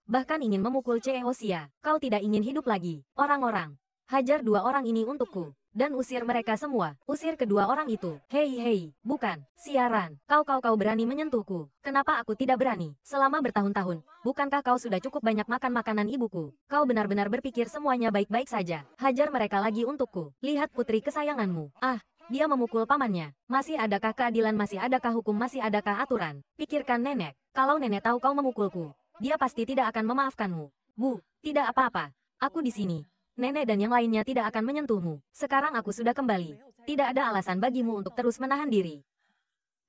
Bahkan ingin memukul CEO Sia. Kau tidak ingin hidup lagi. Orang-orang, hajar dua orang ini untukku dan usir mereka semua. Usir kedua orang itu. Hei hei, bukan, siaran, kau-kau-kau berani menyentuhku. Kenapa aku tidak berani? Selama bertahun-tahun, bukankah kau sudah cukup banyak makan makanan ibuku? Kau benar-benar berpikir semuanya baik-baik saja. Hajar mereka lagi untukku. Lihat putri kesayanganmu. Ah, dia memukul pamannya. Masih adakah keadilan, masih adakah hukum, masih adakah aturan? Pikirkan nenek, kalau nenek tahu kau memukulku, dia pasti tidak akan memaafkanmu. Bu, tidak apa-apa. Aku di sini nenek dan yang lainnya tidak akan menyentuhmu. Sekarang aku sudah kembali. Tidak ada alasan bagimu untuk terus menahan diri.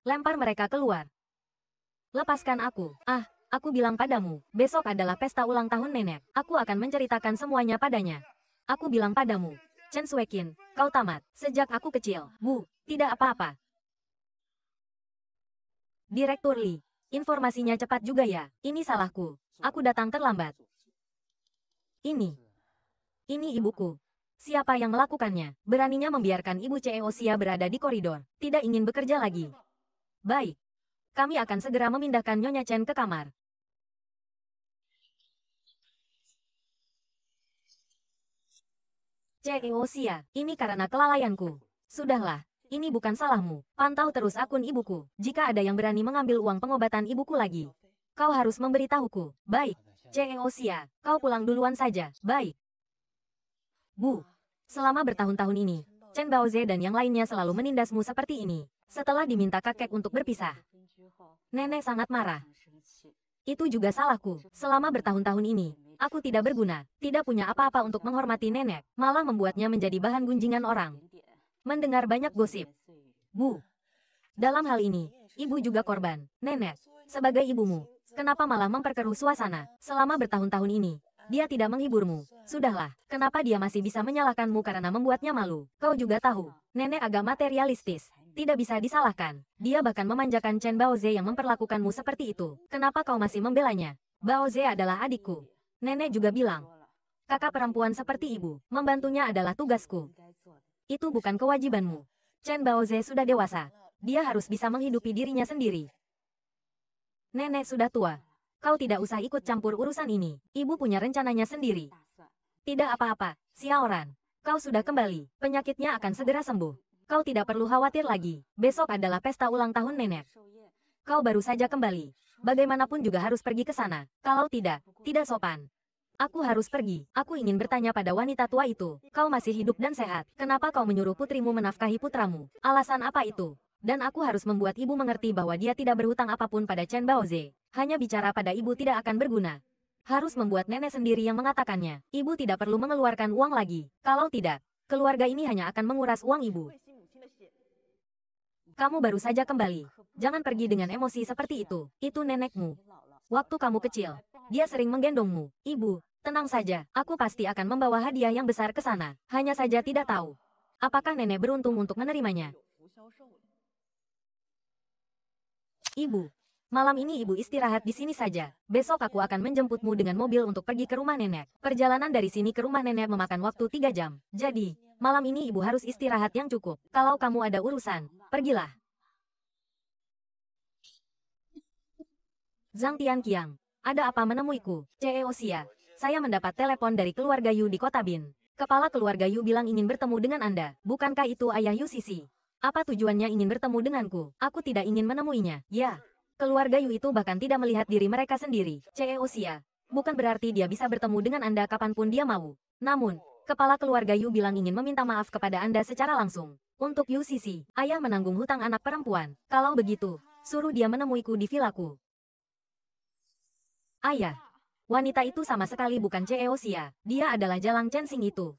Lempar mereka keluar. Lepaskan aku. Ah, aku bilang padamu, besok adalah pesta ulang tahun nenek. Aku akan menceritakan semuanya padanya. Aku bilang padamu, Chen Suekin, kau tamat. Sejak aku kecil, Bu, tidak apa-apa. Direktur Li, informasinya cepat juga ya. Ini salahku. Aku datang terlambat. Ini, ini ibuku. Siapa yang melakukannya? Beraninya membiarkan ibu CEO Sia berada di koridor. Tidak ingin bekerja lagi. Baik. Kami akan segera memindahkan Nyonya Chen ke kamar. CEO Sia, ini karena kelalaianku. Sudahlah, ini bukan salahmu. Pantau terus akun ibuku. Jika ada yang berani mengambil uang pengobatan ibuku lagi, kau harus memberitahuku. Baik, CEO Sia, kau pulang duluan saja. Baik. Bu, Selama bertahun-tahun ini, Chen Baoze dan yang lainnya selalu menindasmu seperti ini. Setelah diminta kakek untuk berpisah, nenek sangat marah. Itu juga salahku. Selama bertahun-tahun ini, aku tidak berguna, tidak punya apa-apa untuk menghormati nenek, malah membuatnya menjadi bahan gunjingan orang. Mendengar banyak gosip. Bu. Dalam hal ini, ibu juga korban, nenek. Sebagai ibumu, kenapa malah memperkeruh suasana? Selama bertahun-tahun ini, dia tidak menghiburmu. Sudahlah, kenapa dia masih bisa menyalahkanmu karena membuatnya malu? Kau juga tahu, nenek agak materialistis. Tidak bisa disalahkan. Dia bahkan memanjakan Chen Baoze yang memperlakukanmu seperti itu. Kenapa kau masih membelanya? Baoze adalah adikku. Nenek juga bilang, kakak perempuan seperti ibu, membantunya adalah tugasku. Itu bukan kewajibanmu. Chen Baoze sudah dewasa. Dia harus bisa menghidupi dirinya sendiri. Nenek sudah tua, kau tidak usah ikut campur urusan ini. Ibu punya rencananya sendiri. Tidak apa-apa, Xiaoran. Kau sudah kembali, penyakitnya akan segera sembuh. Kau tidak perlu khawatir lagi, besok adalah pesta ulang tahun nenek. Kau baru saja kembali. Bagaimanapun juga harus pergi ke sana. Kalau tidak, tidak sopan. Aku harus pergi. Aku ingin bertanya pada wanita tua itu. Kau masih hidup dan sehat. Kenapa kau menyuruh putrimu menafkahi putramu? Alasan apa itu? Dan aku harus membuat ibu mengerti bahwa dia tidak berhutang apapun pada Chen Baoze. Hanya bicara pada ibu tidak akan berguna. Harus membuat nenek sendiri yang mengatakannya. Ibu tidak perlu mengeluarkan uang lagi. Kalau tidak, keluarga ini hanya akan menguras uang ibu. Kamu baru saja kembali. Jangan pergi dengan emosi seperti itu. Itu nenekmu. Waktu kamu kecil, dia sering menggendongmu. Ibu, tenang saja, aku pasti akan membawa hadiah yang besar ke sana. Hanya saja tidak tahu. Apakah nenek beruntung untuk menerimanya? Ibu, malam ini ibu istirahat di sini saja. Besok aku akan menjemputmu dengan mobil untuk pergi ke rumah nenek. Perjalanan dari sini ke rumah nenek memakan waktu tiga jam. Jadi, malam ini ibu harus istirahat yang cukup. Kalau kamu ada urusan, pergilah. Zhang Tianqiang, ada apa menemuiku? CEO Xia, saya mendapat telepon dari keluarga Yu di kota Bin. Kepala keluarga Yu bilang ingin bertemu dengan Anda. Bukankah itu ayah Yu Sisi? Apa tujuannya ingin bertemu denganku? Aku tidak ingin menemuinya. Ya. Keluarga Yu itu bahkan tidak melihat diri mereka sendiri. CEO Sia. Bukan berarti dia bisa bertemu dengan Anda kapanpun dia mau. Namun, kepala keluarga Yu bilang ingin meminta maaf kepada Anda secara langsung. Untuk Yu Sisi, ayah menanggung hutang anak perempuan. Kalau begitu, suruh dia menemuiku di vilaku. Ayah, wanita itu sama sekali bukan CEO Sia. Dia adalah jalang Xing itu.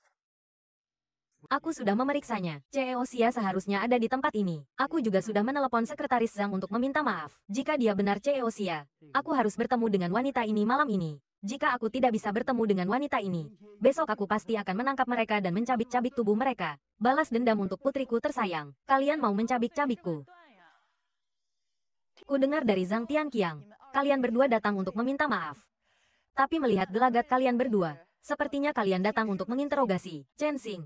Aku sudah memeriksanya. CEO Xia seharusnya ada di tempat ini. Aku juga sudah menelepon sekretaris Zhang untuk meminta maaf. Jika dia benar CEO Xia, aku harus bertemu dengan wanita ini malam ini. Jika aku tidak bisa bertemu dengan wanita ini, besok aku pasti akan menangkap mereka dan mencabik-cabik tubuh mereka. Balas dendam untuk putriku tersayang. Kalian mau mencabik-cabikku. Ku dengar dari Zhang Tianqiang, kalian berdua datang untuk meminta maaf. Tapi melihat gelagat kalian berdua, sepertinya kalian datang untuk menginterogasi. Chen Xing,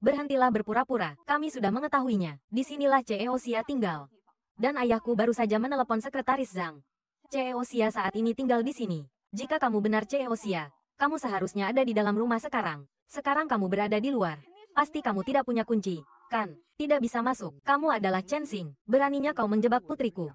berhentilah berpura-pura, kami sudah mengetahuinya. Disinilah CEO Xia tinggal. Dan ayahku baru saja menelepon sekretaris Zhang. CEO Xia saat ini tinggal di sini. Jika kamu benar CEO Xia, kamu seharusnya ada di dalam rumah sekarang. Sekarang kamu berada di luar. Pasti kamu tidak punya kunci, kan? Tidak bisa masuk. Kamu adalah Chen Xing. Beraninya kau menjebak putriku.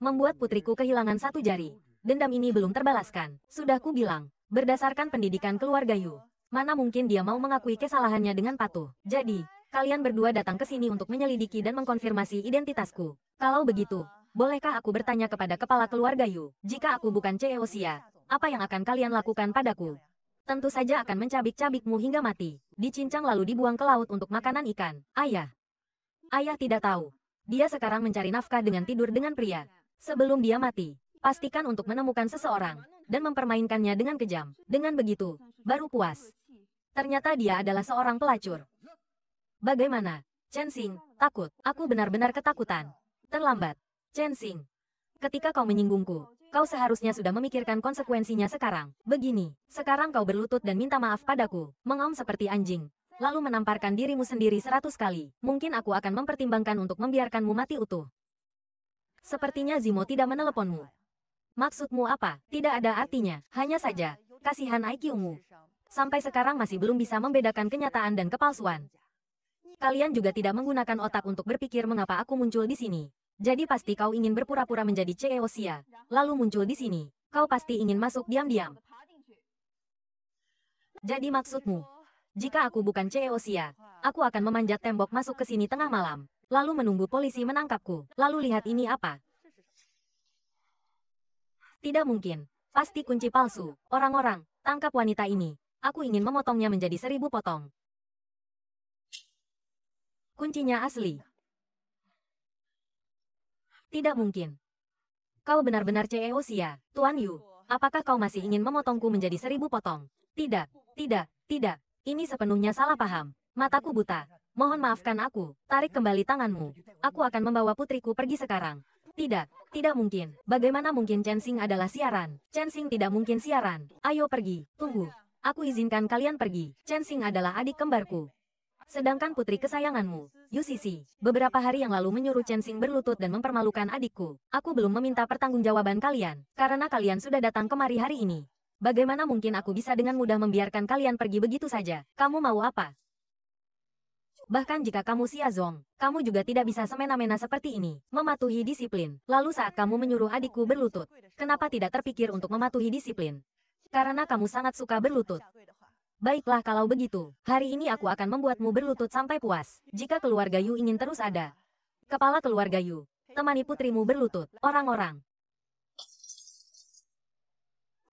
Membuat putriku kehilangan satu jari. Dendam ini belum terbalaskan. Sudah ku bilang, berdasarkan pendidikan keluarga Yu, Mana mungkin dia mau mengakui kesalahannya dengan patuh. Jadi, kalian berdua datang ke sini untuk menyelidiki dan mengkonfirmasi identitasku. Kalau begitu, bolehkah aku bertanya kepada kepala keluarga Yu? Jika aku bukan CEO Sia, apa yang akan kalian lakukan padaku? Tentu saja akan mencabik-cabikmu hingga mati. Dicincang lalu dibuang ke laut untuk makanan ikan. Ayah. Ayah tidak tahu. Dia sekarang mencari nafkah dengan tidur dengan pria. Sebelum dia mati, pastikan untuk menemukan seseorang dan mempermainkannya dengan kejam. Dengan begitu, baru puas. Ternyata dia adalah seorang pelacur. Bagaimana? Chen Xing, takut. Aku benar-benar ketakutan. Terlambat. Chen Xing. Ketika kau menyinggungku, kau seharusnya sudah memikirkan konsekuensinya sekarang. Begini, sekarang kau berlutut dan minta maaf padaku, mengaum seperti anjing. Lalu menamparkan dirimu sendiri seratus kali. Mungkin aku akan mempertimbangkan untuk membiarkanmu mati utuh. Sepertinya Zimo tidak meneleponmu. Maksudmu apa? Tidak ada artinya. Hanya saja, kasihan IQ-mu sampai sekarang masih belum bisa membedakan kenyataan dan kepalsuan. Kalian juga tidak menggunakan otak untuk berpikir mengapa aku muncul di sini. Jadi pasti kau ingin berpura-pura menjadi CEO Sia, lalu muncul di sini. Kau pasti ingin masuk diam-diam. Jadi maksudmu, jika aku bukan CEO Sia, aku akan memanjat tembok masuk ke sini tengah malam, lalu menunggu polisi menangkapku. Lalu lihat ini apa? Tidak mungkin. Pasti kunci palsu. Orang-orang, tangkap wanita ini. Aku ingin memotongnya menjadi seribu potong. Kuncinya asli. Tidak mungkin. Kau benar-benar CEO Sia, Tuan Yu. Apakah kau masih ingin memotongku menjadi seribu potong? Tidak, tidak, tidak. Ini sepenuhnya salah paham. Mataku buta. Mohon maafkan aku. Tarik kembali tanganmu. Aku akan membawa putriku pergi sekarang. Tidak, tidak mungkin. Bagaimana mungkin Chen Xing adalah siaran? Chen Xing tidak mungkin siaran. Ayo pergi, tunggu aku izinkan kalian pergi. Chen Xing adalah adik kembarku. Sedangkan putri kesayanganmu, Yu Sisi, beberapa hari yang lalu menyuruh Chen Xing berlutut dan mempermalukan adikku. Aku belum meminta pertanggungjawaban kalian, karena kalian sudah datang kemari hari ini. Bagaimana mungkin aku bisa dengan mudah membiarkan kalian pergi begitu saja? Kamu mau apa? Bahkan jika kamu Xiazong, kamu juga tidak bisa semena-mena seperti ini, mematuhi disiplin. Lalu saat kamu menyuruh adikku berlutut, kenapa tidak terpikir untuk mematuhi disiplin? Karena kamu sangat suka berlutut. Baiklah kalau begitu, hari ini aku akan membuatmu berlutut sampai puas. Jika keluarga Yu ingin terus ada. Kepala keluarga Yu, temani putrimu berlutut, orang-orang.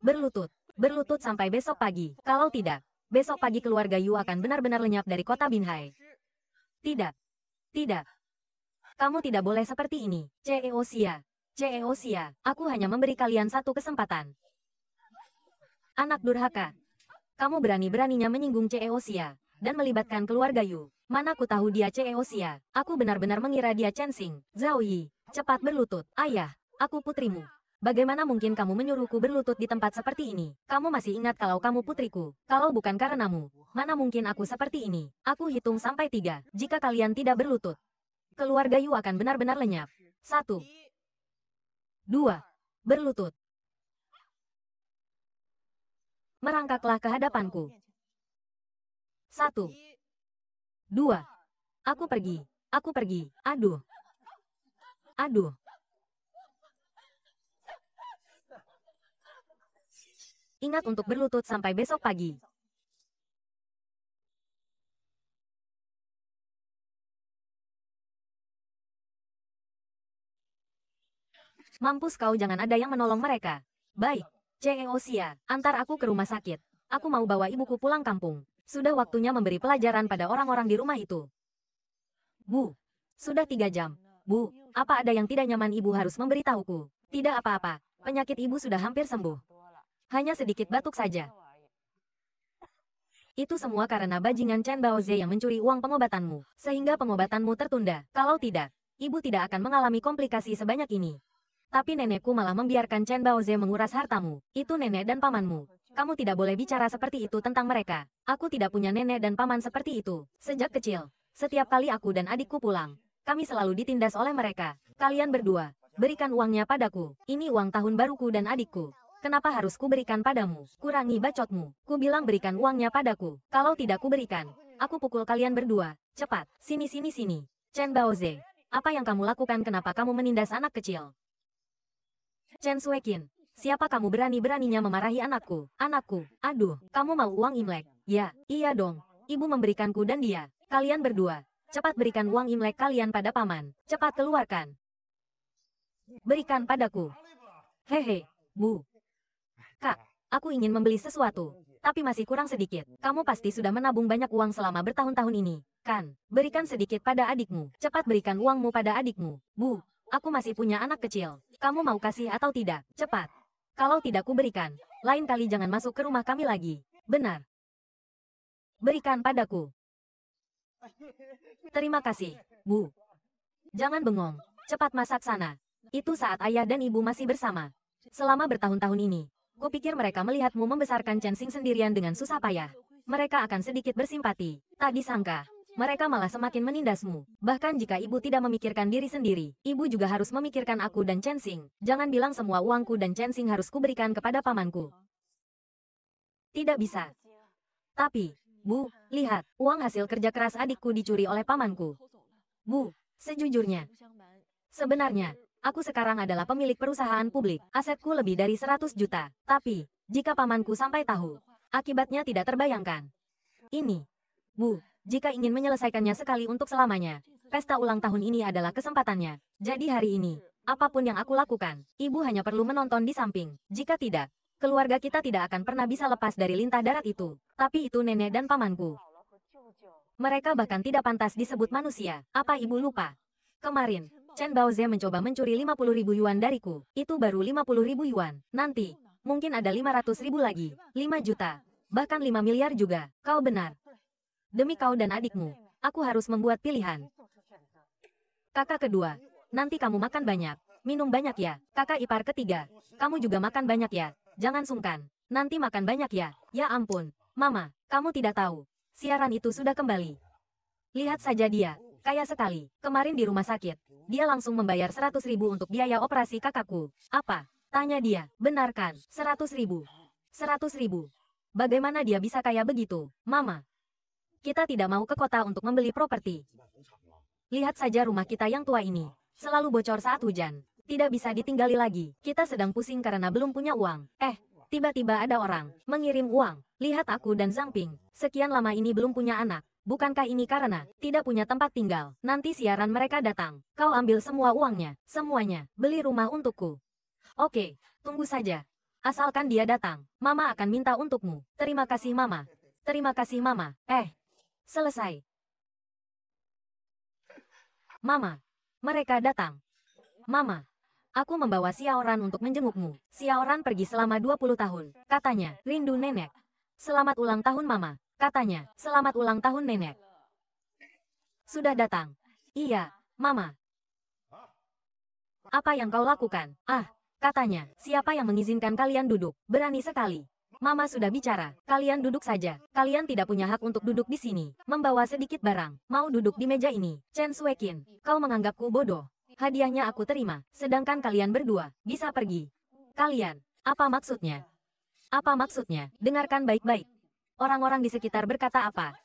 Berlutut, berlutut sampai besok pagi. Kalau tidak, besok pagi keluarga Yu akan benar-benar lenyap dari kota Binhai. Tidak, tidak. Kamu tidak boleh seperti ini, CEO Sia. CEO Sia, aku hanya memberi kalian satu kesempatan. Anak durhaka. Kamu berani-beraninya menyinggung CEO Sia, dan melibatkan keluarga Yu. Mana ku tahu dia CEO Sia, aku benar-benar mengira dia Chensing. Zhao Yi, cepat berlutut. Ayah, aku putrimu. Bagaimana mungkin kamu menyuruhku berlutut di tempat seperti ini? Kamu masih ingat kalau kamu putriku? Kalau bukan karenamu, mana mungkin aku seperti ini? Aku hitung sampai tiga. Jika kalian tidak berlutut, keluarga Yu akan benar-benar lenyap. Satu. Dua. Berlutut merangkaklah ke hadapanku. Satu. Dua. Aku pergi, aku pergi, aduh. Aduh. Ingat untuk berlutut sampai besok pagi. Mampus kau jangan ada yang menolong mereka. Baik. Xia, antar aku ke rumah sakit. Aku mau bawa ibuku pulang kampung. Sudah waktunya memberi pelajaran pada orang-orang di rumah itu. Bu, sudah tiga jam. Bu, apa ada yang tidak nyaman ibu harus memberitahuku? Tidak apa-apa, penyakit ibu sudah hampir sembuh. Hanya sedikit batuk saja. Itu semua karena bajingan Chen Baoze yang mencuri uang pengobatanmu, sehingga pengobatanmu tertunda. Kalau tidak, ibu tidak akan mengalami komplikasi sebanyak ini. Tapi nenekku malah membiarkan Chen Baoze menguras hartamu. Itu nenek dan pamanmu. Kamu tidak boleh bicara seperti itu tentang mereka. Aku tidak punya nenek dan paman seperti itu. Sejak kecil, setiap kali aku dan adikku pulang, kami selalu ditindas oleh mereka. Kalian berdua, berikan uangnya padaku. Ini uang tahun baruku dan adikku. Kenapa harus kuberikan padamu? Kurangi bacotmu. Ku bilang berikan uangnya padaku. Kalau tidak kuberikan, aku pukul kalian berdua. Cepat, sini sini sini. Chen Baoze, apa yang kamu lakukan kenapa kamu menindas anak kecil? Chen Suekin, siapa kamu berani-beraninya memarahi anakku? Anakku, aduh, kamu mau uang Imlek? Ya, iya dong, ibu memberikanku dan dia. Kalian berdua, cepat berikan uang Imlek kalian pada paman. Cepat keluarkan. Berikan padaku. Hehe, bu. Kak, aku ingin membeli sesuatu. Tapi masih kurang sedikit. Kamu pasti sudah menabung banyak uang selama bertahun-tahun ini, kan? Berikan sedikit pada adikmu. Cepat berikan uangmu pada adikmu. Bu, Aku masih punya anak kecil. Kamu mau kasih atau tidak? Cepat. Kalau tidak kuberikan, lain kali jangan masuk ke rumah kami lagi. Benar. Berikan padaku. Terima kasih, Bu. Jangan bengong. Cepat masak sana. Itu saat ayah dan ibu masih bersama. Selama bertahun-tahun ini, kupikir mereka melihatmu membesarkan Chen Xing sendirian dengan susah payah. Mereka akan sedikit bersimpati. Tak disangka, mereka malah semakin menindasmu. Bahkan jika ibu tidak memikirkan diri sendiri, ibu juga harus memikirkan aku dan Chensing. Jangan bilang semua uangku dan Chensing harus kuberikan kepada pamanku. Tidak bisa. Tapi, Bu, lihat, uang hasil kerja keras adikku dicuri oleh pamanku. Bu, sejujurnya, sebenarnya, aku sekarang adalah pemilik perusahaan publik. Asetku lebih dari 100 juta. Tapi, jika pamanku sampai tahu, akibatnya tidak terbayangkan. Ini, Bu, jika ingin menyelesaikannya sekali untuk selamanya. Pesta ulang tahun ini adalah kesempatannya. Jadi hari ini, apapun yang aku lakukan, ibu hanya perlu menonton di samping. Jika tidak, keluarga kita tidak akan pernah bisa lepas dari lintah darat itu. Tapi itu nenek dan pamanku. Mereka bahkan tidak pantas disebut manusia. Apa ibu lupa? Kemarin, Chen Baoze mencoba mencuri 50 ribu yuan dariku. Itu baru 50 ribu yuan. Nanti, mungkin ada 500 ribu lagi. 5 juta. Bahkan 5 miliar juga. Kau benar. Demi kau dan adikmu, aku harus membuat pilihan. Kakak kedua, nanti kamu makan banyak, minum banyak ya. Kakak ipar ketiga, kamu juga makan banyak ya. Jangan sungkan, nanti makan banyak ya. Ya ampun, Mama, kamu tidak tahu. Siaran itu sudah kembali. Lihat saja dia, kaya sekali. Kemarin di rumah sakit, dia langsung membayar 100 ribu untuk biaya operasi kakakku. Apa? Tanya dia, benarkan, 100 ribu. 100 ribu. Bagaimana dia bisa kaya begitu, Mama? Kita tidak mau ke kota untuk membeli properti. Lihat saja rumah kita yang tua ini. Selalu bocor saat hujan. Tidak bisa ditinggali lagi. Kita sedang pusing karena belum punya uang. Eh, tiba-tiba ada orang mengirim uang. Lihat aku dan Zhang Ping. Sekian lama ini belum punya anak. Bukankah ini karena tidak punya tempat tinggal? Nanti siaran mereka datang. Kau ambil semua uangnya, semuanya. Beli rumah untukku. Oke, tunggu saja. Asalkan dia datang, Mama akan minta untukmu. Terima kasih Mama. Terima kasih Mama. Eh, Selesai. Mama, mereka datang. Mama, aku membawa Siaoran untuk menjengukmu. Siaoran pergi selama 20 tahun, katanya, rindu nenek. Selamat ulang tahun mama, katanya, selamat ulang tahun nenek. Sudah datang. Iya, mama. Apa yang kau lakukan? Ah, katanya, siapa yang mengizinkan kalian duduk? Berani sekali. Mama sudah bicara. Kalian duduk saja. Kalian tidak punya hak untuk duduk di sini. Membawa sedikit barang. Mau duduk di meja ini. Chen Suekin, kau menganggapku bodoh. Hadiahnya aku terima. Sedangkan kalian berdua, bisa pergi. Kalian, apa maksudnya? Apa maksudnya? Dengarkan baik-baik. Orang-orang di sekitar berkata apa?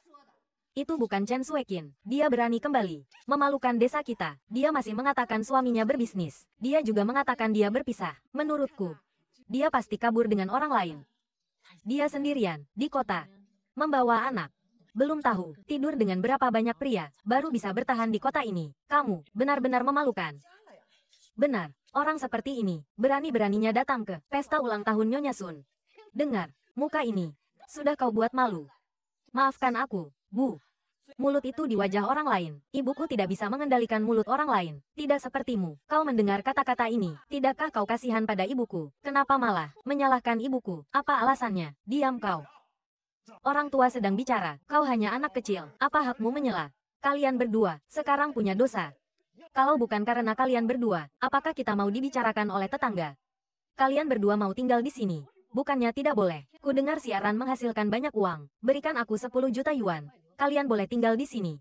Itu bukan Chen Suekin. Dia berani kembali. Memalukan desa kita. Dia masih mengatakan suaminya berbisnis. Dia juga mengatakan dia berpisah. Menurutku. Dia pasti kabur dengan orang lain. Dia sendirian, di kota. Membawa anak. Belum tahu, tidur dengan berapa banyak pria, baru bisa bertahan di kota ini. Kamu, benar-benar memalukan. Benar, orang seperti ini, berani-beraninya datang ke pesta ulang tahun Nyonya Sun. Dengar, muka ini, sudah kau buat malu. Maafkan aku, Bu, Mulut itu di wajah orang lain. Ibuku tidak bisa mengendalikan mulut orang lain. Tidak sepertimu. Kau mendengar kata-kata ini. Tidakkah kau kasihan pada ibuku? Kenapa malah menyalahkan ibuku? Apa alasannya? Diam kau. Orang tua sedang bicara. Kau hanya anak kecil. Apa hakmu menyela? Kalian berdua sekarang punya dosa. Kalau bukan karena kalian berdua, apakah kita mau dibicarakan oleh tetangga? Kalian berdua mau tinggal di sini. Bukannya tidak boleh. Ku dengar siaran menghasilkan banyak uang. Berikan aku 10 juta yuan kalian boleh tinggal di sini.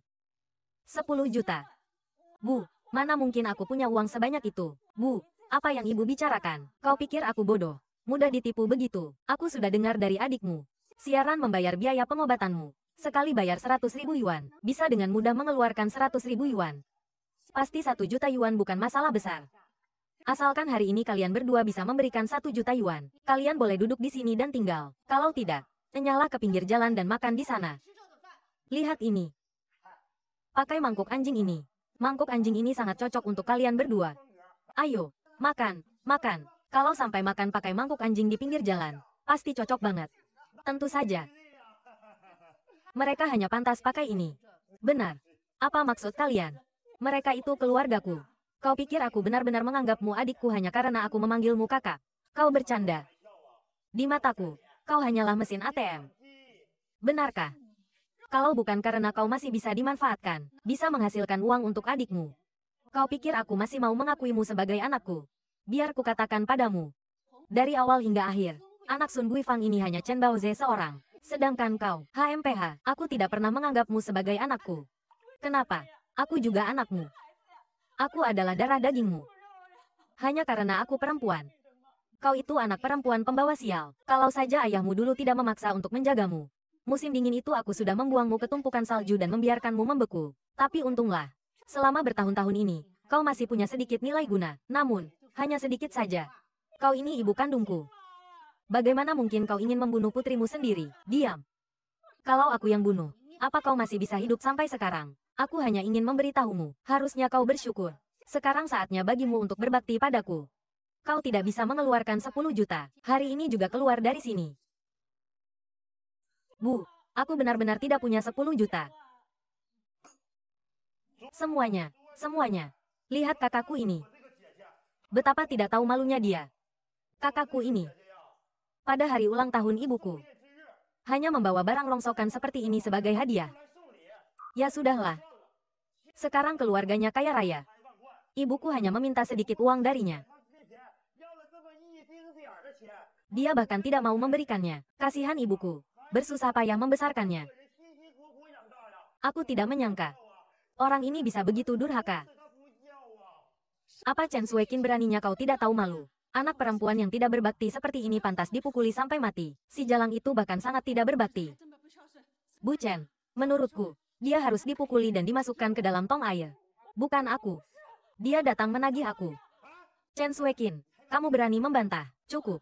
10 juta. Bu, mana mungkin aku punya uang sebanyak itu? Bu, apa yang ibu bicarakan? Kau pikir aku bodoh? Mudah ditipu begitu. Aku sudah dengar dari adikmu. Siaran membayar biaya pengobatanmu. Sekali bayar 100 ribu yuan, bisa dengan mudah mengeluarkan 100 ribu yuan. Pasti 1 juta yuan bukan masalah besar. Asalkan hari ini kalian berdua bisa memberikan satu juta yuan, kalian boleh duduk di sini dan tinggal. Kalau tidak, nyalah ke pinggir jalan dan makan di sana. Lihat ini. Pakai mangkuk anjing ini. Mangkuk anjing ini sangat cocok untuk kalian berdua. Ayo, makan, makan. Kalau sampai makan pakai mangkuk anjing di pinggir jalan, pasti cocok banget. Tentu saja. Mereka hanya pantas pakai ini. Benar. Apa maksud kalian? Mereka itu keluargaku. Kau pikir aku benar-benar menganggapmu adikku hanya karena aku memanggilmu kakak? Kau bercanda. Di mataku, kau hanyalah mesin ATM. Benarkah? Kalau bukan karena kau masih bisa dimanfaatkan, bisa menghasilkan uang untuk adikmu. Kau pikir aku masih mau mengakuimu sebagai anakku? Biar katakan padamu. Dari awal hingga akhir, anak Sun Gui Fang ini hanya Chen Baoze seorang. Sedangkan kau, HMPH, aku tidak pernah menganggapmu sebagai anakku. Kenapa? Aku juga anakmu. Aku adalah darah dagingmu. Hanya karena aku perempuan, kau itu anak perempuan pembawa sial. Kalau saja ayahmu dulu tidak memaksa untuk menjagamu. Musim dingin itu aku sudah membuangmu ke tumpukan salju dan membiarkanmu membeku. Tapi untunglah, selama bertahun-tahun ini, kau masih punya sedikit nilai guna. Namun, hanya sedikit saja. Kau ini ibu kandungku. Bagaimana mungkin kau ingin membunuh putrimu sendiri? Diam. Kalau aku yang bunuh, apa kau masih bisa hidup sampai sekarang? Aku hanya ingin memberitahumu, harusnya kau bersyukur. Sekarang saatnya bagimu untuk berbakti padaku. Kau tidak bisa mengeluarkan 10 juta. Hari ini juga keluar dari sini. Bu, aku benar-benar tidak punya 10 juta. Semuanya, semuanya. Lihat kakakku ini. Betapa tidak tahu malunya dia. Kakakku ini. Pada hari ulang tahun ibuku. Hanya membawa barang rongsokan seperti ini sebagai hadiah. Ya sudahlah. Sekarang keluarganya kaya raya. Ibuku hanya meminta sedikit uang darinya. Dia bahkan tidak mau memberikannya. Kasihan ibuku bersusah payah membesarkannya. Aku tidak menyangka. Orang ini bisa begitu durhaka. Apa Chen Suekin beraninya kau tidak tahu malu? Anak perempuan yang tidak berbakti seperti ini pantas dipukuli sampai mati. Si jalang itu bahkan sangat tidak berbakti. Bu Chen, menurutku, dia harus dipukuli dan dimasukkan ke dalam tong air. Bukan aku. Dia datang menagih aku. Chen Suekin, kamu berani membantah. Cukup.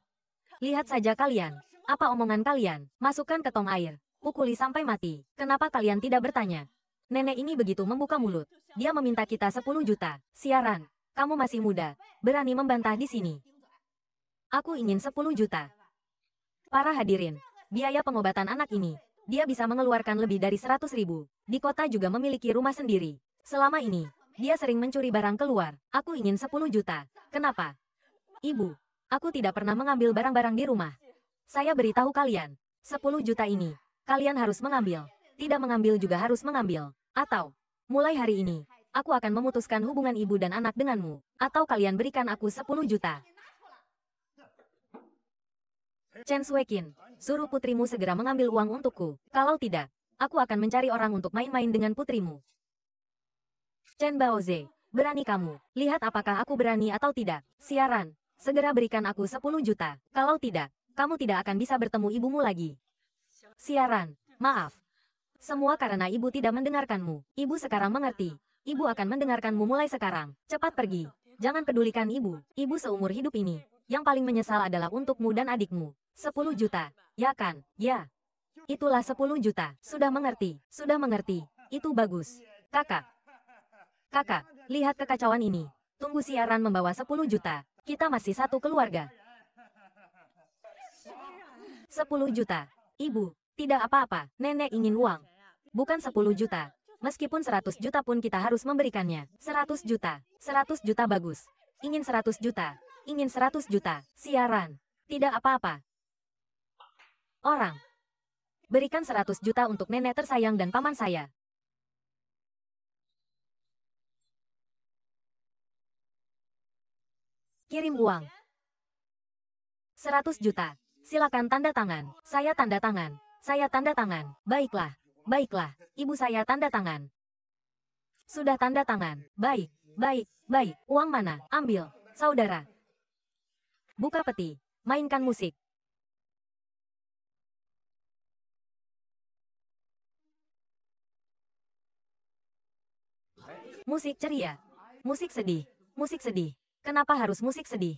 Lihat saja kalian. Apa omongan kalian? Masukkan ke tong air. Pukuli sampai mati. Kenapa kalian tidak bertanya? Nenek ini begitu membuka mulut. Dia meminta kita 10 juta. Siaran. Kamu masih muda. Berani membantah di sini. Aku ingin 10 juta. Para hadirin. Biaya pengobatan anak ini. Dia bisa mengeluarkan lebih dari 100 ribu. Di kota juga memiliki rumah sendiri. Selama ini, dia sering mencuri barang keluar. Aku ingin 10 juta. Kenapa? Ibu, aku tidak pernah mengambil barang-barang di rumah. Saya beritahu kalian, 10 juta ini, kalian harus mengambil. Tidak mengambil juga harus mengambil. Atau, mulai hari ini, aku akan memutuskan hubungan ibu dan anak denganmu. Atau kalian berikan aku 10 juta. Chen Suekin, suruh putrimu segera mengambil uang untukku. Kalau tidak, aku akan mencari orang untuk main-main dengan putrimu. Chen Baoze, berani kamu. Lihat apakah aku berani atau tidak. Siaran, segera berikan aku 10 juta. Kalau tidak, kamu tidak akan bisa bertemu ibumu lagi. Siaran, maaf. Semua karena ibu tidak mendengarkanmu. Ibu sekarang mengerti. Ibu akan mendengarkanmu mulai sekarang. Cepat pergi. Jangan pedulikan ibu. Ibu seumur hidup ini. Yang paling menyesal adalah untukmu dan adikmu. 10 juta. Ya kan? Ya. Itulah 10 juta. Sudah mengerti. Sudah mengerti. Itu bagus. Kakak. Kakak, lihat kekacauan ini. Tunggu siaran membawa 10 juta. Kita masih satu keluarga. 10 juta. Ibu, tidak apa-apa, nenek ingin uang. Bukan 10 juta. Meskipun 100 juta pun kita harus memberikannya. 100 juta. 100 juta bagus. Ingin 100 juta. Ingin 100 juta. Siaran. Tidak apa-apa. Orang. Berikan 100 juta untuk nenek tersayang dan paman saya. Kirim uang. 100 juta. Silakan tanda tangan. Saya tanda tangan. Saya tanda tangan. Baiklah. Baiklah. Ibu saya tanda tangan. Sudah tanda tangan. Baik. Baik. Baik. Uang mana? Ambil. Saudara. Buka peti. Mainkan musik. Musik ceria. Musik sedih. Musik sedih. Kenapa harus musik sedih?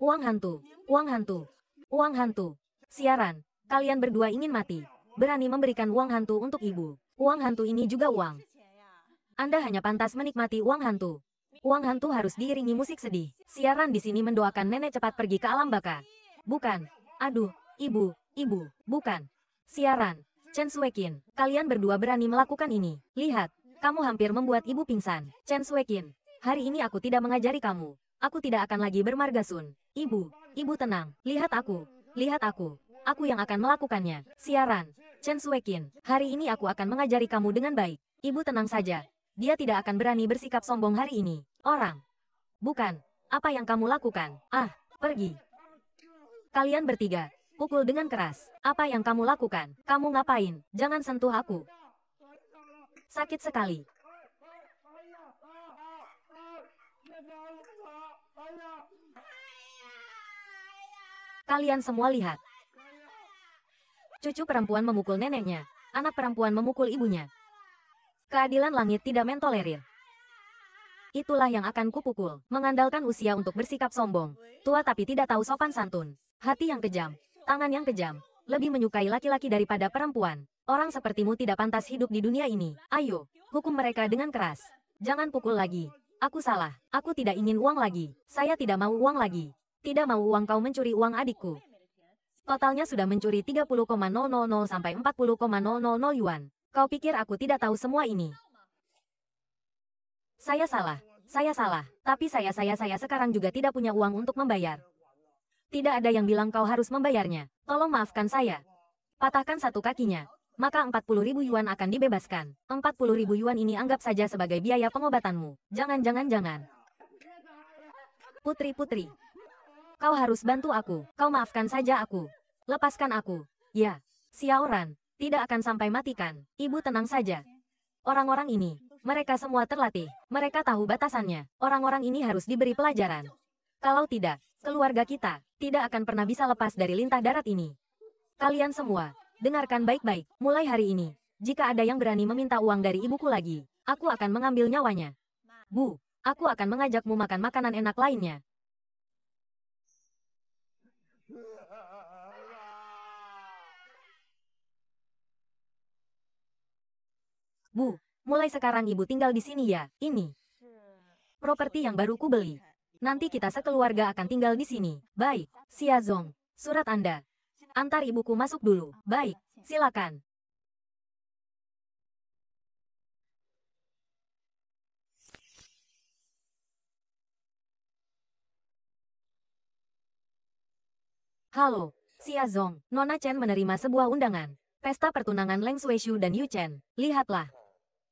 Uang hantu, uang hantu, uang hantu. Siaran, kalian berdua ingin mati. Berani memberikan uang hantu untuk ibu. Uang hantu ini juga uang. Anda hanya pantas menikmati uang hantu. Uang hantu harus diiringi musik sedih. Siaran di sini mendoakan nenek cepat pergi ke alam baka. Bukan. Aduh, ibu, ibu, bukan. Siaran. Chen Suekin, kalian berdua berani melakukan ini. Lihat, kamu hampir membuat ibu pingsan. Chen Suekin, hari ini aku tidak mengajari kamu. Aku tidak akan lagi bermarga Ibu, ibu tenang, lihat aku, lihat aku, aku yang akan melakukannya. Siaran, Chen Suekin, hari ini aku akan mengajari kamu dengan baik. Ibu tenang saja, dia tidak akan berani bersikap sombong hari ini. Orang, bukan, apa yang kamu lakukan? Ah, pergi. Kalian bertiga, pukul dengan keras. Apa yang kamu lakukan? Kamu ngapain? Jangan sentuh aku. Sakit sekali. Kalian semua lihat. Cucu perempuan memukul neneknya. Anak perempuan memukul ibunya. Keadilan langit tidak mentolerir. Itulah yang akan kupukul. Mengandalkan usia untuk bersikap sombong. Tua tapi tidak tahu sopan santun. Hati yang kejam. Tangan yang kejam. Lebih menyukai laki-laki daripada perempuan. Orang sepertimu tidak pantas hidup di dunia ini. Ayo, hukum mereka dengan keras. Jangan pukul lagi. Aku salah. Aku tidak ingin uang lagi. Saya tidak mau uang lagi. Tidak mau uang kau mencuri uang adikku. Totalnya sudah mencuri 30,000 sampai 40,000 yuan. Kau pikir aku tidak tahu semua ini? Saya salah, saya salah, tapi saya-saya-saya sekarang juga tidak punya uang untuk membayar. Tidak ada yang bilang kau harus membayarnya, tolong maafkan saya. Patahkan satu kakinya, maka 40.000 yuan akan dibebaskan. 40.000 yuan ini anggap saja sebagai biaya pengobatanmu. Jangan-jangan-jangan. Putri-putri, Kau harus bantu aku. Kau maafkan saja aku. Lepaskan aku. Ya. Xiaoran, tidak akan sampai matikan. Ibu tenang saja. Orang-orang ini, mereka semua terlatih. Mereka tahu batasannya. Orang-orang ini harus diberi pelajaran. Kalau tidak, keluarga kita tidak akan pernah bisa lepas dari lintah darat ini. Kalian semua, dengarkan baik-baik. Mulai hari ini, jika ada yang berani meminta uang dari ibuku lagi, aku akan mengambil nyawanya. Bu, aku akan mengajakmu makan makanan enak lainnya. Bu, mulai sekarang ibu tinggal di sini ya, ini. Properti yang baru ku beli. Nanti kita sekeluarga akan tinggal di sini. Baik, Xia Zong, surat Anda. Antar ibuku masuk dulu. Baik, silakan. Halo, Xia Zong, Nona Chen menerima sebuah undangan. Pesta pertunangan Leng Shu dan Yu Chen. Lihatlah.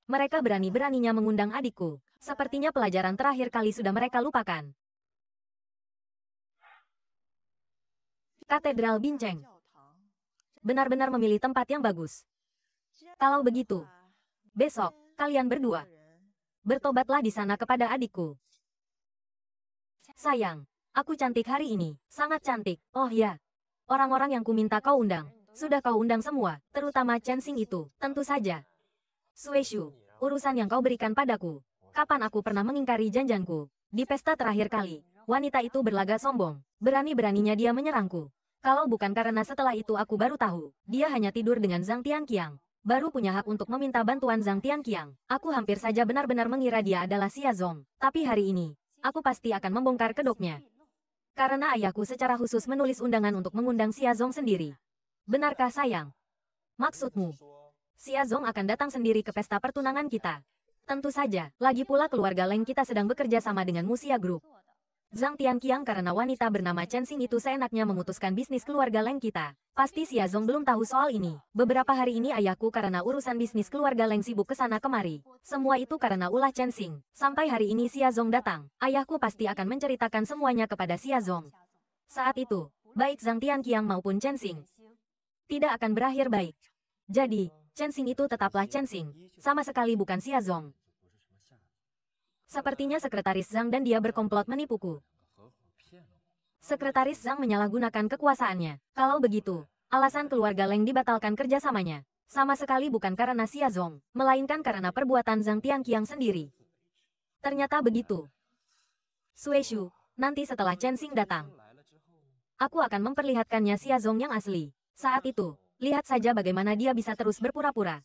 Mereka berani-beraninya mengundang adikku. Sepertinya pelajaran terakhir kali sudah mereka lupakan. Katedral Binceng. Benar-benar memilih tempat yang bagus. Kalau begitu, besok, kalian berdua. Bertobatlah di sana kepada adikku. Sayang, aku cantik hari ini, sangat cantik. Oh ya, orang-orang yang ku minta kau undang, sudah kau undang semua, terutama Chen Xing itu, tentu saja. Sueshu, urusan yang kau berikan padaku. Kapan aku pernah mengingkari janjanku? Di pesta terakhir kali, wanita itu berlaga sombong. Berani-beraninya dia menyerangku. Kalau bukan karena setelah itu aku baru tahu, dia hanya tidur dengan Zhang Tianqiang. Baru punya hak untuk meminta bantuan Zhang Tianqiang. Aku hampir saja benar-benar mengira dia adalah Xia Zong. Tapi hari ini, aku pasti akan membongkar kedoknya. Karena ayahku secara khusus menulis undangan untuk mengundang Xia Zong sendiri. Benarkah sayang? Maksudmu, si Azong akan datang sendiri ke pesta pertunangan kita. Tentu saja, lagi pula keluarga Leng kita sedang bekerja sama dengan Musia Group. Zhang Tianqiang karena wanita bernama Chen Xing itu seenaknya memutuskan bisnis keluarga Leng kita. Pasti Xia Zong belum tahu soal ini. Beberapa hari ini ayahku karena urusan bisnis keluarga Leng sibuk ke sana kemari. Semua itu karena ulah Chen Xing. Sampai hari ini Xia Zong datang, ayahku pasti akan menceritakan semuanya kepada Xia Zong. Saat itu, baik Zhang Tianqiang maupun Chen Xing tidak akan berakhir baik. Jadi, Chensing itu tetaplah Chensing, sama sekali bukan Xia Zong. Sepertinya sekretaris Zhang dan dia berkomplot menipuku. Sekretaris Zhang menyalahgunakan kekuasaannya. Kalau begitu, alasan keluarga Leng dibatalkan kerjasamanya. Sama sekali bukan karena Xia Zong, melainkan karena perbuatan Zhang Tiangqiang sendiri. Ternyata begitu. Sui Shu, nanti setelah Chen Xing datang, aku akan memperlihatkannya Xia Zong yang asli. Saat itu, Lihat saja bagaimana dia bisa terus berpura-pura.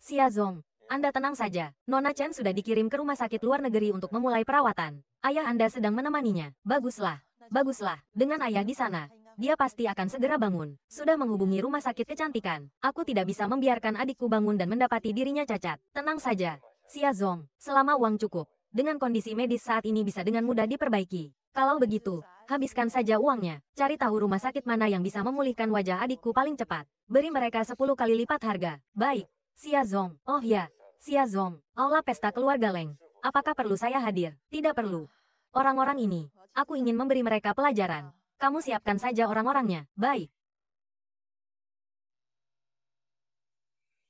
Xiazong, Anda tenang saja. Nona Chen sudah dikirim ke rumah sakit luar negeri untuk memulai perawatan. Ayah Anda sedang menemaninya. Baguslah, baguslah. Dengan ayah di sana, dia pasti akan segera bangun. Sudah menghubungi rumah sakit kecantikan. Aku tidak bisa membiarkan adikku bangun dan mendapati dirinya cacat. Tenang saja. Xia Zong, selama uang cukup, dengan kondisi medis saat ini bisa dengan mudah diperbaiki. Kalau begitu, habiskan saja uangnya. Cari tahu rumah sakit mana yang bisa memulihkan wajah adikku paling cepat. Beri mereka 10 kali lipat harga. Baik, Sia Zong. Oh ya, Sia Zong. Aula pesta keluarga Leng. Apakah perlu saya hadir? Tidak perlu. Orang-orang ini, aku ingin memberi mereka pelajaran. Kamu siapkan saja orang-orangnya. Baik.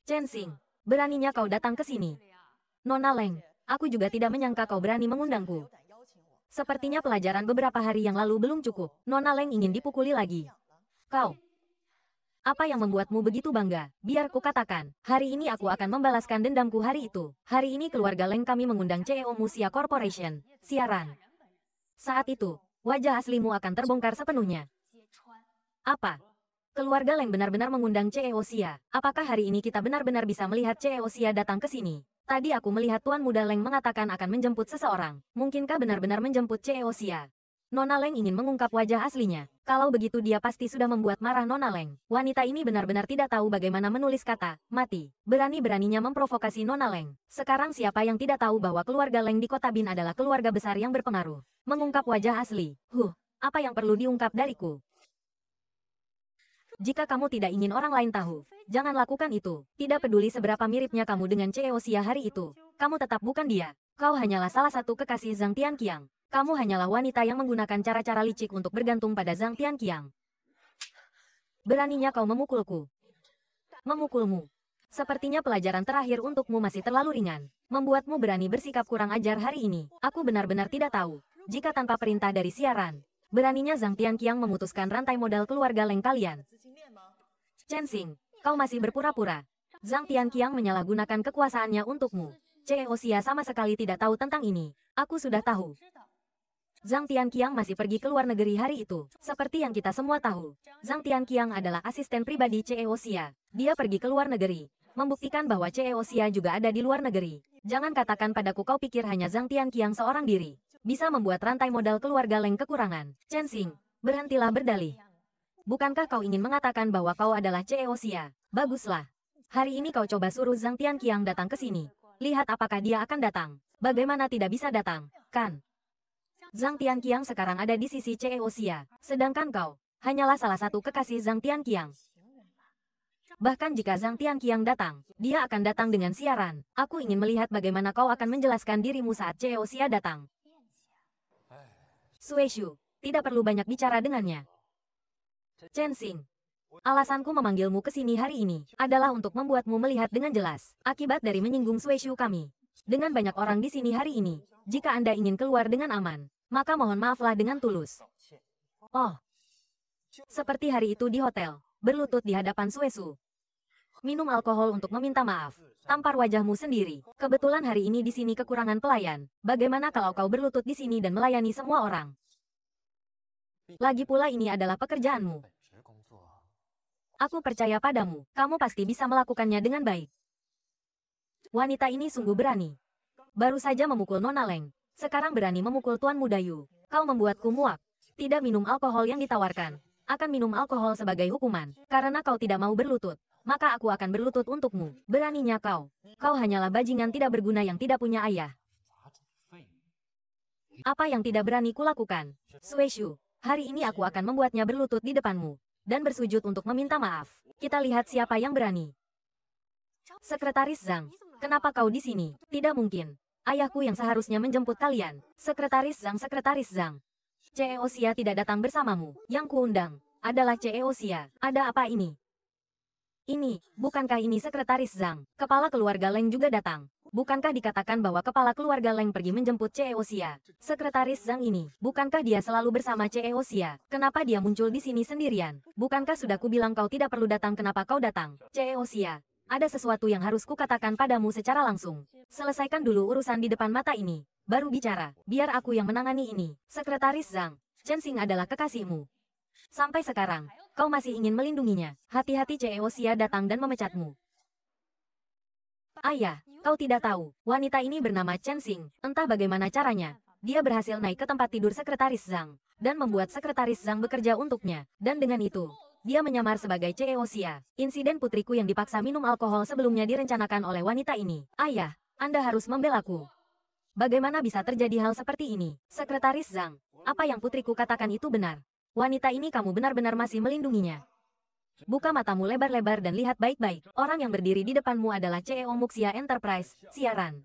Chen Xing, beraninya kau datang ke sini. Nona Leng, aku juga tidak menyangka kau berani mengundangku. Sepertinya pelajaran beberapa hari yang lalu belum cukup. Nona Leng ingin dipukuli lagi. Kau. Apa yang membuatmu begitu bangga? Biar ku katakan, hari ini aku akan membalaskan dendamku hari itu. Hari ini keluarga Leng kami mengundang CEO Musia Corporation. Siaran. Saat itu, wajah aslimu akan terbongkar sepenuhnya. Apa? Keluarga Leng benar-benar mengundang CEO Sia. Apakah hari ini kita benar-benar bisa melihat CEO Sia datang ke sini? Tadi aku melihat Tuan Muda Leng mengatakan akan menjemput seseorang. Mungkinkah benar-benar menjemput CEO Sia? Nona Leng ingin mengungkap wajah aslinya. Kalau begitu dia pasti sudah membuat marah Nona Leng. Wanita ini benar-benar tidak tahu bagaimana menulis kata, mati. Berani-beraninya memprovokasi Nona Leng. Sekarang siapa yang tidak tahu bahwa keluarga Leng di kota Bin adalah keluarga besar yang berpengaruh. Mengungkap wajah asli. Huh, apa yang perlu diungkap dariku? Jika kamu tidak ingin orang lain tahu, jangan lakukan itu. Tidak peduli seberapa miripnya kamu dengan CEO Xia hari itu, kamu tetap bukan dia. Kau hanyalah salah satu kekasih Zhang Tianqiang. Kamu hanyalah wanita yang menggunakan cara-cara licik untuk bergantung pada Zhang Tianqiang. Beraninya kau memukulku. Memukulmu. Sepertinya pelajaran terakhir untukmu masih terlalu ringan. Membuatmu berani bersikap kurang ajar hari ini. Aku benar-benar tidak tahu. Jika tanpa perintah dari siaran, Beraninya Zhang Tianqiang memutuskan rantai modal keluarga Leng kalian. Chen Xing, kau masih berpura-pura. Zhang Tianqiang menyalahgunakan kekuasaannya untukmu. CEO Xia sama sekali tidak tahu tentang ini. Aku sudah tahu. Zhang Tianqiang masih pergi ke luar negeri hari itu. Seperti yang kita semua tahu, Zhang Tianqiang adalah asisten pribadi CEO Xia. Dia pergi ke luar negeri, membuktikan bahwa CEO Xia juga ada di luar negeri. Jangan katakan padaku kau pikir hanya Zhang Tianqiang seorang diri bisa membuat rantai modal keluarga Leng kekurangan. Chen Xing, berhentilah berdalih. Bukankah kau ingin mengatakan bahwa kau adalah CEO Xia? Baguslah. Hari ini kau coba suruh Zhang Tianqiang datang ke sini. Lihat apakah dia akan datang. Bagaimana tidak bisa datang, kan? Zhang Tianqiang sekarang ada di sisi CEO Xia, sedangkan kau hanyalah salah satu kekasih Zhang Tianqiang. Bahkan jika Zhang Tianqiang datang, dia akan datang dengan siaran. Aku ingin melihat bagaimana kau akan menjelaskan dirimu saat CEO Xia datang. Shu, tidak perlu banyak bicara dengannya. Chen Xing, alasanku memanggilmu ke sini hari ini adalah untuk membuatmu melihat dengan jelas akibat dari menyinggung Shu kami. Dengan banyak orang di sini hari ini, jika Anda ingin keluar dengan aman, maka mohon maaflah dengan tulus. Oh, seperti hari itu di hotel, berlutut di hadapan Suishu. Minum alkohol untuk meminta maaf. Tampar wajahmu sendiri. Kebetulan hari ini di sini kekurangan pelayan. Bagaimana kalau kau berlutut di sini dan melayani semua orang? Lagi pula ini adalah pekerjaanmu. Aku percaya padamu, kamu pasti bisa melakukannya dengan baik. Wanita ini sungguh berani. Baru saja memukul Nona Leng, sekarang berani memukul Tuan Mudayu. Kau membuatku muak. Tidak minum alkohol yang ditawarkan. Akan minum alkohol sebagai hukuman, karena kau tidak mau berlutut maka aku akan berlutut untukmu. Beraninya kau. Kau hanyalah bajingan tidak berguna yang tidak punya ayah. Apa yang tidak berani kulakukan? Sueshu, hari ini aku akan membuatnya berlutut di depanmu. Dan bersujud untuk meminta maaf. Kita lihat siapa yang berani. Sekretaris Zhang, kenapa kau di sini? Tidak mungkin. Ayahku yang seharusnya menjemput kalian. Sekretaris Zhang, Sekretaris Zhang. CEO Sia tidak datang bersamamu. Yang kuundang adalah CEO Sia. Ada apa ini? Ini, bukankah ini sekretaris Zhang? Kepala keluarga Leng juga datang. Bukankah dikatakan bahwa kepala keluarga Leng pergi menjemput CEO oh Xia? Sekretaris Zhang ini, bukankah dia selalu bersama CEO oh Xia? Kenapa dia muncul di sini sendirian? Bukankah sudah kubilang kau tidak perlu datang kenapa kau datang? CEO oh Xia, ada sesuatu yang harus kukatakan padamu secara langsung. Selesaikan dulu urusan di depan mata ini, baru bicara. Biar aku yang menangani ini. Sekretaris Zhang, Chen Xing adalah kekasihmu. Sampai sekarang, Kau masih ingin melindunginya. Hati-hati CEO sia datang dan memecatmu. Ayah, ya, kau tidak tahu. Wanita ini bernama Chen Xing. Entah bagaimana caranya. Dia berhasil naik ke tempat tidur sekretaris Zhang. Dan membuat sekretaris Zhang bekerja untuknya. Dan dengan itu, dia menyamar sebagai CEO sia. Insiden putriku yang dipaksa minum alkohol sebelumnya direncanakan oleh wanita ini. Ayah, ya, Anda harus membelaku. Bagaimana bisa terjadi hal seperti ini? Sekretaris Zhang, apa yang putriku katakan itu benar? Wanita ini kamu benar-benar masih melindunginya. Buka matamu lebar-lebar dan lihat baik-baik. Orang yang berdiri di depanmu adalah CEO Muxia Enterprise, siaran.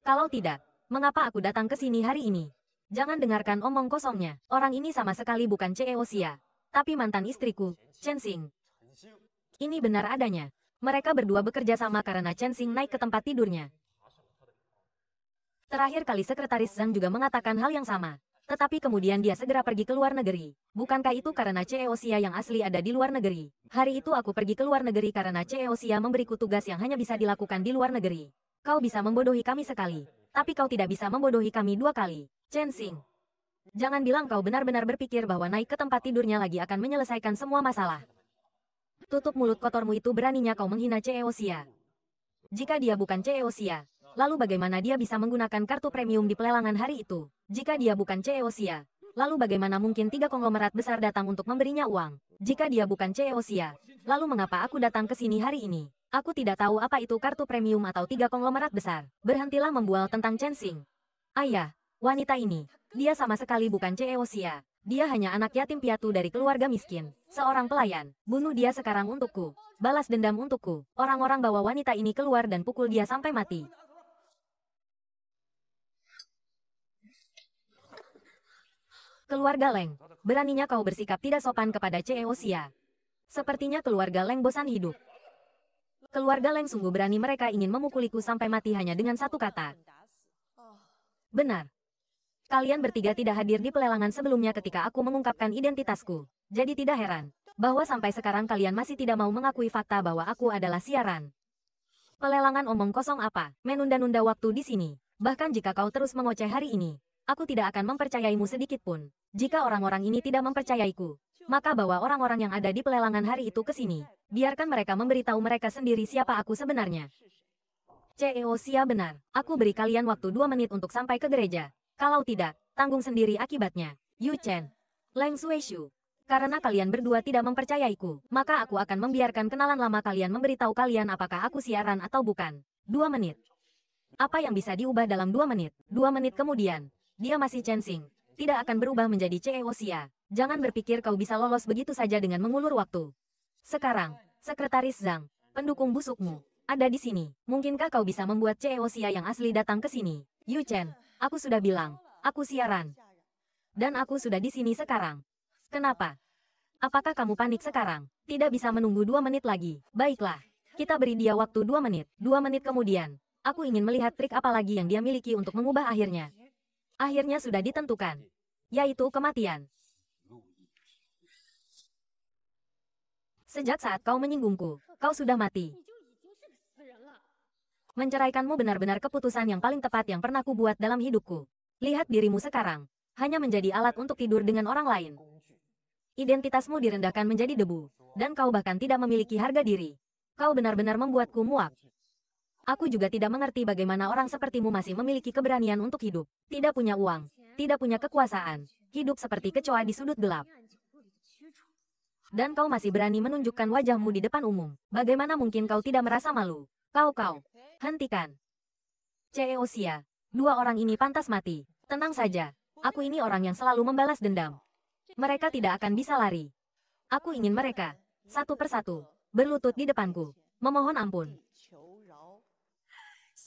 Kalau tidak, mengapa aku datang ke sini hari ini? Jangan dengarkan omong kosongnya. Orang ini sama sekali bukan CEO Sia, tapi mantan istriku, Chen Xing. Ini benar adanya. Mereka berdua bekerja sama karena Chen Xing naik ke tempat tidurnya. Terakhir kali sekretaris Zhang juga mengatakan hal yang sama. Tetapi kemudian dia segera pergi ke luar negeri. Bukankah itu karena Ceosia yang asli ada di luar negeri? Hari itu aku pergi ke luar negeri karena Ceosia memberiku tugas yang hanya bisa dilakukan di luar negeri. Kau bisa membodohi kami sekali, tapi kau tidak bisa membodohi kami dua kali. Chen Xing. Jangan bilang kau benar-benar berpikir bahwa naik ke tempat tidurnya lagi akan menyelesaikan semua masalah. Tutup mulut kotormu itu beraninya kau menghina Ceosia. Jika dia bukan Ceosia, Lalu bagaimana dia bisa menggunakan kartu premium di pelelangan hari itu, jika dia bukan CEO Sia? Lalu bagaimana mungkin tiga konglomerat besar datang untuk memberinya uang, jika dia bukan CEO Sia? Lalu mengapa aku datang ke sini hari ini? Aku tidak tahu apa itu kartu premium atau tiga konglomerat besar. Berhentilah membual tentang Chen Xing. Ayah, wanita ini, dia sama sekali bukan CEO Sia. Dia hanya anak yatim piatu dari keluarga miskin. Seorang pelayan, bunuh dia sekarang untukku. Balas dendam untukku. Orang-orang bawa wanita ini keluar dan pukul dia sampai mati. Keluarga Leng, beraninya kau bersikap tidak sopan kepada CEO Sia. Sepertinya keluarga Leng bosan hidup. Keluarga Leng sungguh berani mereka ingin memukuliku sampai mati hanya dengan satu kata. Benar. Kalian bertiga tidak hadir di pelelangan sebelumnya ketika aku mengungkapkan identitasku. Jadi tidak heran, bahwa sampai sekarang kalian masih tidak mau mengakui fakta bahwa aku adalah siaran. Pelelangan omong kosong apa, menunda-nunda waktu di sini. Bahkan jika kau terus mengoceh hari ini, aku tidak akan mempercayaimu sedikit pun. Jika orang-orang ini tidak mempercayaiku, maka bawa orang-orang yang ada di pelelangan hari itu ke sini. Biarkan mereka memberitahu mereka sendiri siapa aku sebenarnya. CEO Sia benar, aku beri kalian waktu dua menit untuk sampai ke gereja. Kalau tidak, tanggung sendiri akibatnya. Yu Chen, Leng Shu. Karena kalian berdua tidak mempercayaiku, maka aku akan membiarkan kenalan lama kalian memberitahu kalian apakah aku siaran atau bukan. Dua menit. Apa yang bisa diubah dalam dua menit? Dua menit kemudian, dia masih chancing, Tidak akan berubah menjadi CEO sia. Jangan berpikir kau bisa lolos begitu saja dengan mengulur waktu. Sekarang, Sekretaris Zhang, pendukung busukmu, ada di sini. Mungkinkah kau bisa membuat CEO sia yang asli datang ke sini? Yu Chen, aku sudah bilang, aku siaran. Dan aku sudah di sini sekarang. Kenapa? Apakah kamu panik sekarang? Tidak bisa menunggu dua menit lagi. Baiklah, kita beri dia waktu dua menit. Dua menit kemudian, aku ingin melihat trik apa lagi yang dia miliki untuk mengubah akhirnya akhirnya sudah ditentukan, yaitu kematian. Sejak saat kau menyinggungku, kau sudah mati. Menceraikanmu benar-benar keputusan yang paling tepat yang pernah kubuat dalam hidupku. Lihat dirimu sekarang, hanya menjadi alat untuk tidur dengan orang lain. Identitasmu direndahkan menjadi debu, dan kau bahkan tidak memiliki harga diri. Kau benar-benar membuatku muak. Aku juga tidak mengerti bagaimana orang sepertimu masih memiliki keberanian untuk hidup. Tidak punya uang, tidak punya kekuasaan, hidup seperti kecoa di sudut gelap. Dan kau masih berani menunjukkan wajahmu di depan umum. Bagaimana mungkin kau tidak merasa malu? Kau-kau, hentikan. Ceosia, dua orang ini pantas mati. Tenang saja, aku ini orang yang selalu membalas dendam. Mereka tidak akan bisa lari. Aku ingin mereka, satu persatu, berlutut di depanku, memohon ampun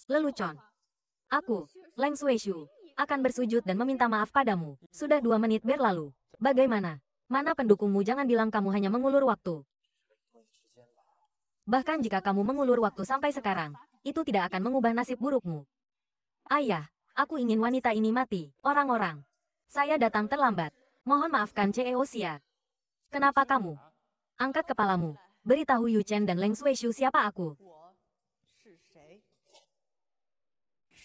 lelucon. Aku, Leng Shu, akan bersujud dan meminta maaf padamu. Sudah dua menit berlalu. Bagaimana? Mana pendukungmu jangan bilang kamu hanya mengulur waktu. Bahkan jika kamu mengulur waktu sampai sekarang, itu tidak akan mengubah nasib burukmu. Ayah, aku ingin wanita ini mati. Orang-orang, saya datang terlambat. Mohon maafkan CEO Xia. Kenapa kamu? Angkat kepalamu. Beritahu Yu Chen dan Leng Shu siapa aku.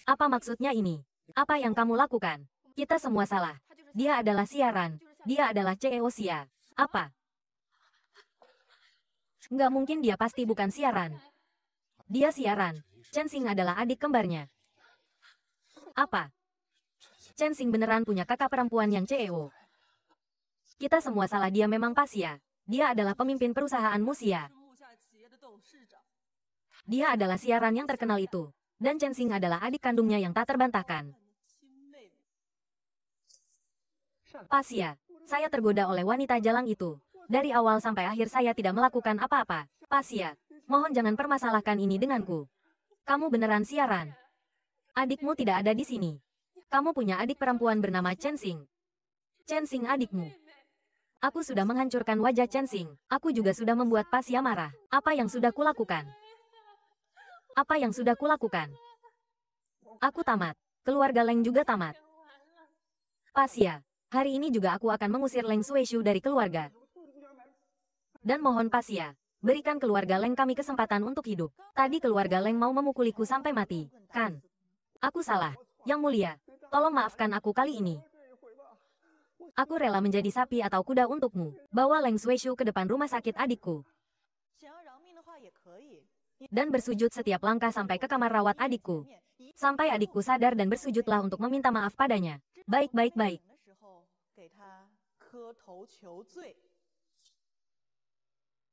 Apa maksudnya ini? Apa yang kamu lakukan? Kita semua salah. Dia adalah siaran. Dia adalah CEO Sia. Apa? Nggak mungkin dia pasti bukan siaran. Dia siaran. Chen Xing adalah adik kembarnya. Apa? Chen Xing beneran punya kakak perempuan yang CEO. Kita semua salah dia memang Pasia. Dia adalah pemimpin perusahaan Musia. Dia adalah siaran yang terkenal itu dan Chen Xing adalah adik kandungnya yang tak terbantahkan. Pasia, saya tergoda oleh wanita jalang itu. Dari awal sampai akhir saya tidak melakukan apa-apa. Pasia, mohon jangan permasalahkan ini denganku. Kamu beneran siaran. Adikmu tidak ada di sini. Kamu punya adik perempuan bernama Chen Xing. Chen Xing adikmu. Aku sudah menghancurkan wajah Chen Xing. Aku juga sudah membuat Pasia marah. Apa yang sudah kulakukan? Apa yang sudah kulakukan? Aku tamat. Keluarga Leng juga tamat. ya, hari ini juga aku akan mengusir Leng Shu dari keluarga. Dan mohon Pasya, berikan keluarga Leng kami kesempatan untuk hidup. Tadi keluarga Leng mau memukuliku sampai mati, kan? Aku salah, Yang Mulia. Tolong maafkan aku kali ini. Aku rela menjadi sapi atau kuda untukmu. Bawa Leng Shu ke depan rumah sakit adikku dan bersujud setiap langkah sampai ke kamar rawat adikku. Sampai adikku sadar dan bersujudlah untuk meminta maaf padanya. Baik, baik, baik.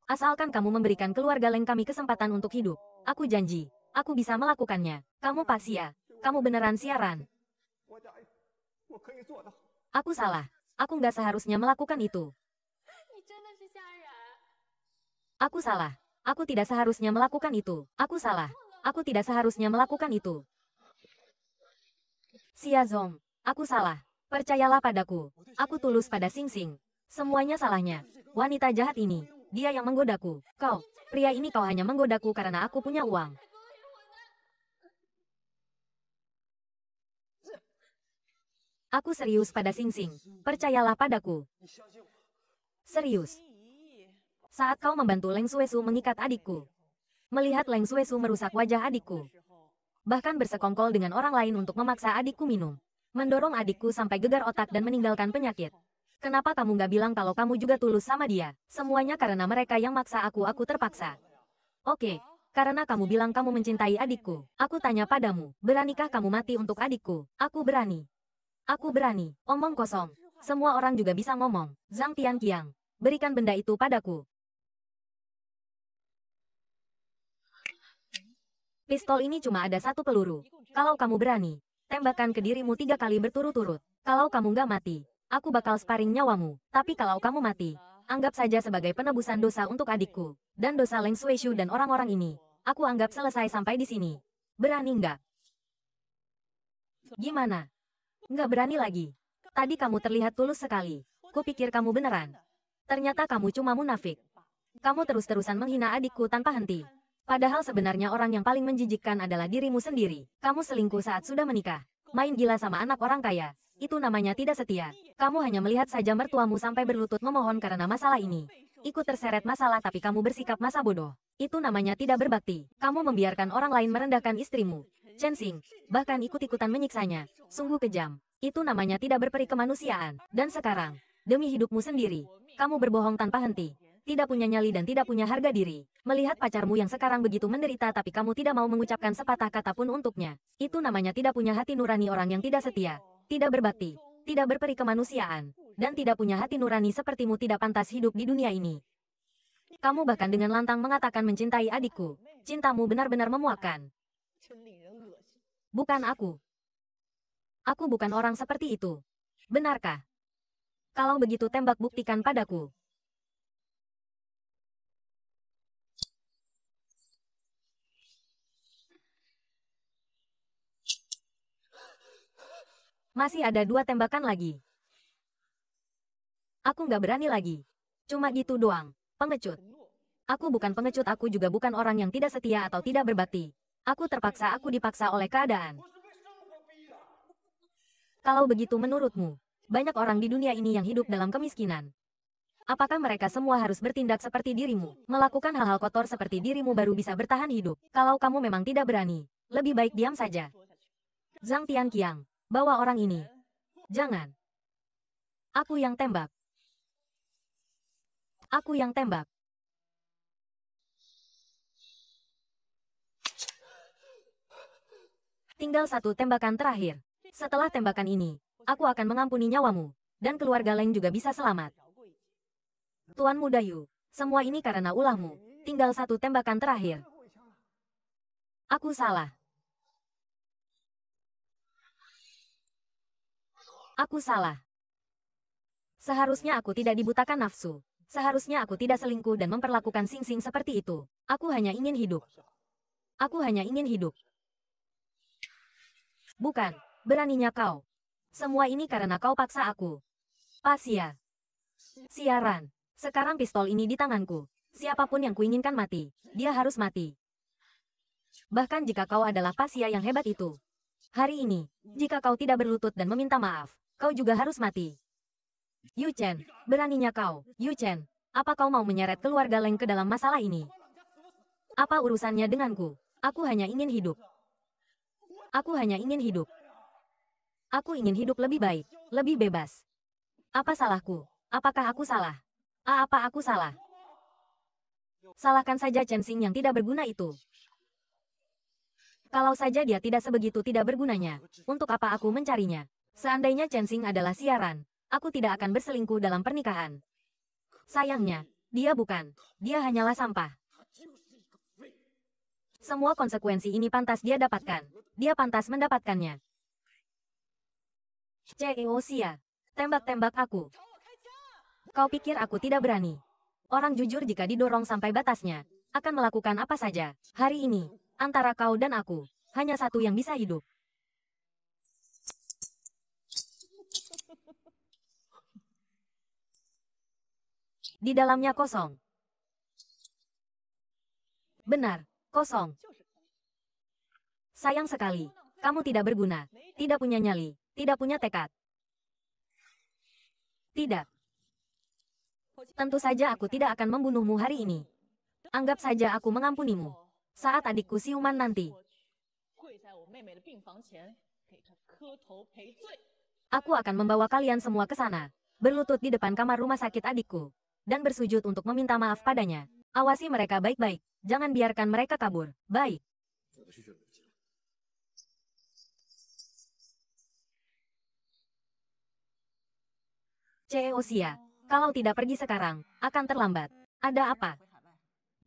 Asalkan kamu memberikan keluarga Leng kami kesempatan untuk hidup. Aku janji, aku bisa melakukannya. Kamu ya, kamu beneran siaran. Aku salah. Aku nggak seharusnya melakukan itu. Ya. Aku salah. Aku tidak seharusnya melakukan itu. Aku salah. Aku tidak seharusnya melakukan itu. Xia Zong, aku salah. Percayalah padaku. Aku tulus pada Sing Sing. Semuanya salahnya. Wanita jahat ini. Dia yang menggodaku. Kau, pria ini kau hanya menggodaku karena aku punya uang. Aku serius pada Sing Sing. Percayalah padaku. Serius saat kau membantu Leng Suesu mengikat adikku. Melihat Leng Suesu merusak wajah adikku. Bahkan bersekongkol dengan orang lain untuk memaksa adikku minum. Mendorong adikku sampai gegar otak dan meninggalkan penyakit. Kenapa kamu gak bilang kalau kamu juga tulus sama dia? Semuanya karena mereka yang maksa aku, aku terpaksa. Oke, karena kamu bilang kamu mencintai adikku. Aku tanya padamu, beranikah kamu mati untuk adikku? Aku berani. Aku berani, omong kosong. Semua orang juga bisa ngomong. Zhang Tianqiang, berikan benda itu padaku. Pistol ini cuma ada satu peluru. Kalau kamu berani, tembakan ke dirimu tiga kali berturut-turut. Kalau kamu nggak mati, aku bakal sparing nyawamu. Tapi kalau kamu mati, anggap saja sebagai penebusan dosa untuk adikku. Dan dosa Leng Sui Shu dan orang-orang ini. Aku anggap selesai sampai di sini. Berani nggak? Gimana? Nggak berani lagi. Tadi kamu terlihat tulus sekali. Kupikir kamu beneran. Ternyata kamu cuma munafik. Kamu terus-terusan menghina adikku tanpa henti. Padahal sebenarnya orang yang paling menjijikkan adalah dirimu sendiri. Kamu selingkuh saat sudah menikah. Main gila sama anak orang kaya. Itu namanya tidak setia. Kamu hanya melihat saja mertuamu sampai berlutut memohon karena masalah ini. Ikut terseret masalah tapi kamu bersikap masa bodoh. Itu namanya tidak berbakti. Kamu membiarkan orang lain merendahkan istrimu. Xing, bahkan ikut-ikutan menyiksanya. Sungguh kejam. Itu namanya tidak berperi kemanusiaan. Dan sekarang, demi hidupmu sendiri, kamu berbohong tanpa henti tidak punya nyali dan tidak punya harga diri. Melihat pacarmu yang sekarang begitu menderita tapi kamu tidak mau mengucapkan sepatah kata pun untuknya. Itu namanya tidak punya hati nurani orang yang tidak setia, tidak berbakti, tidak berperi kemanusiaan, dan tidak punya hati nurani sepertimu tidak pantas hidup di dunia ini. Kamu bahkan dengan lantang mengatakan mencintai adikku. Cintamu benar-benar memuakkan. Bukan aku. Aku bukan orang seperti itu. Benarkah? Kalau begitu tembak buktikan padaku. Masih ada dua tembakan lagi. Aku nggak berani lagi. Cuma gitu doang, pengecut. Aku bukan pengecut, aku juga bukan orang yang tidak setia atau tidak berbakti. Aku terpaksa, aku dipaksa oleh keadaan. Kalau begitu menurutmu, banyak orang di dunia ini yang hidup dalam kemiskinan. Apakah mereka semua harus bertindak seperti dirimu, melakukan hal-hal kotor seperti dirimu baru bisa bertahan hidup? Kalau kamu memang tidak berani, lebih baik diam saja. Zhang Tianqiang Bawa orang ini. Jangan. Aku yang tembak. Aku yang tembak. Tinggal satu tembakan terakhir. Setelah tembakan ini, aku akan mengampuni nyawamu. Dan keluarga Leng juga bisa selamat. Tuan Mudayu, semua ini karena ulahmu. Tinggal satu tembakan terakhir. Aku salah. Aku salah. Seharusnya aku tidak dibutakan nafsu. Seharusnya aku tidak selingkuh dan memperlakukan Sing-Sing seperti itu. Aku hanya ingin hidup. Aku hanya ingin hidup. Bukan, beraninya kau. Semua ini karena kau paksa aku. Pasia. Siaran. Sekarang pistol ini di tanganku. Siapapun yang kuinginkan mati, dia harus mati. Bahkan jika kau adalah pasia yang hebat itu. Hari ini, jika kau tidak berlutut dan meminta maaf, kau juga harus mati. Yu Chen, beraninya kau, Yu Chen, apa kau mau menyeret keluarga Leng ke dalam masalah ini? Apa urusannya denganku? Aku hanya ingin hidup. Aku hanya ingin hidup. Aku ingin hidup lebih baik, lebih bebas. Apa salahku? Apakah aku salah? A apa aku salah? Salahkan saja Chen Xing yang tidak berguna itu. Kalau saja dia tidak sebegitu tidak bergunanya, untuk apa aku mencarinya? Seandainya Chen Xing adalah siaran, aku tidak akan berselingkuh dalam pernikahan. Sayangnya, dia bukan. Dia hanyalah sampah. Semua konsekuensi ini pantas dia dapatkan. Dia pantas mendapatkannya. CEO Sia, tembak-tembak aku. Kau pikir aku tidak berani? Orang jujur jika didorong sampai batasnya, akan melakukan apa saja. Hari ini, antara kau dan aku, hanya satu yang bisa hidup. Di dalamnya kosong. Benar, kosong. Sayang sekali, kamu tidak berguna, tidak punya nyali, tidak punya tekad. Tidak. Tentu saja aku tidak akan membunuhmu hari ini. Anggap saja aku mengampunimu. Saat adikku siuman nanti. Aku akan membawa kalian semua ke sana. Berlutut di depan kamar rumah sakit adikku dan bersujud untuk meminta maaf padanya. Awasi mereka baik-baik, jangan biarkan mereka kabur. Baik. Ceosia, kalau tidak pergi sekarang, akan terlambat. Ada apa?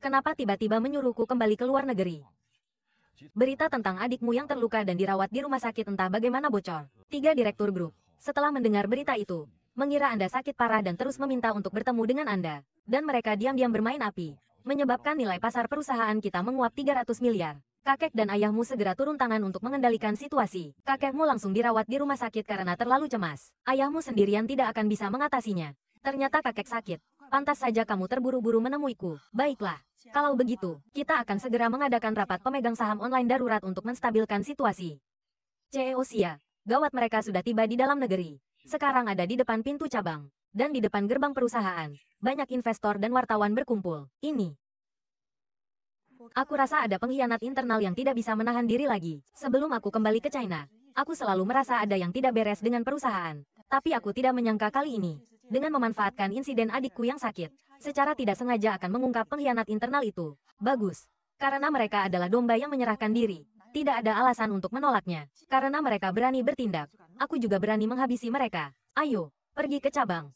Kenapa tiba-tiba menyuruhku kembali ke luar negeri? Berita tentang adikmu yang terluka dan dirawat di rumah sakit entah bagaimana bocor. Tiga direktur grup. Setelah mendengar berita itu, mengira Anda sakit parah dan terus meminta untuk bertemu dengan Anda. Dan mereka diam-diam bermain api, menyebabkan nilai pasar perusahaan kita menguap 300 miliar. Kakek dan ayahmu segera turun tangan untuk mengendalikan situasi. Kakekmu langsung dirawat di rumah sakit karena terlalu cemas. Ayahmu sendirian tidak akan bisa mengatasinya. Ternyata kakek sakit. Pantas saja kamu terburu-buru menemuiku. Baiklah, kalau begitu, kita akan segera mengadakan rapat pemegang saham online darurat untuk menstabilkan situasi. CEO Sia, Gawat mereka sudah tiba di dalam negeri. Sekarang ada di depan pintu cabang. Dan di depan gerbang perusahaan. Banyak investor dan wartawan berkumpul. Ini. Aku rasa ada pengkhianat internal yang tidak bisa menahan diri lagi. Sebelum aku kembali ke China, aku selalu merasa ada yang tidak beres dengan perusahaan. Tapi aku tidak menyangka kali ini, dengan memanfaatkan insiden adikku yang sakit, secara tidak sengaja akan mengungkap pengkhianat internal itu. Bagus, karena mereka adalah domba yang menyerahkan diri. Tidak ada alasan untuk menolaknya, karena mereka berani bertindak. Aku juga berani menghabisi mereka. Ayo, pergi ke cabang.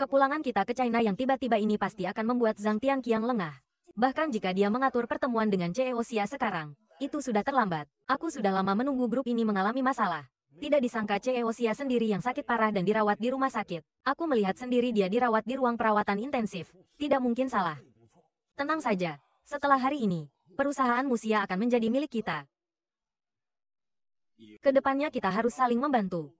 Kepulangan kita ke China yang tiba-tiba ini pasti akan membuat Zhang Tianqiang lengah. Bahkan jika dia mengatur pertemuan dengan CEO Xia sekarang, itu sudah terlambat. Aku sudah lama menunggu grup ini mengalami masalah. Tidak disangka CEO Xia sendiri yang sakit parah dan dirawat di rumah sakit. Aku melihat sendiri dia dirawat di ruang perawatan intensif. Tidak mungkin salah. Tenang saja, setelah hari ini, perusahaan Musia akan menjadi milik kita. Kedepannya kita harus saling membantu.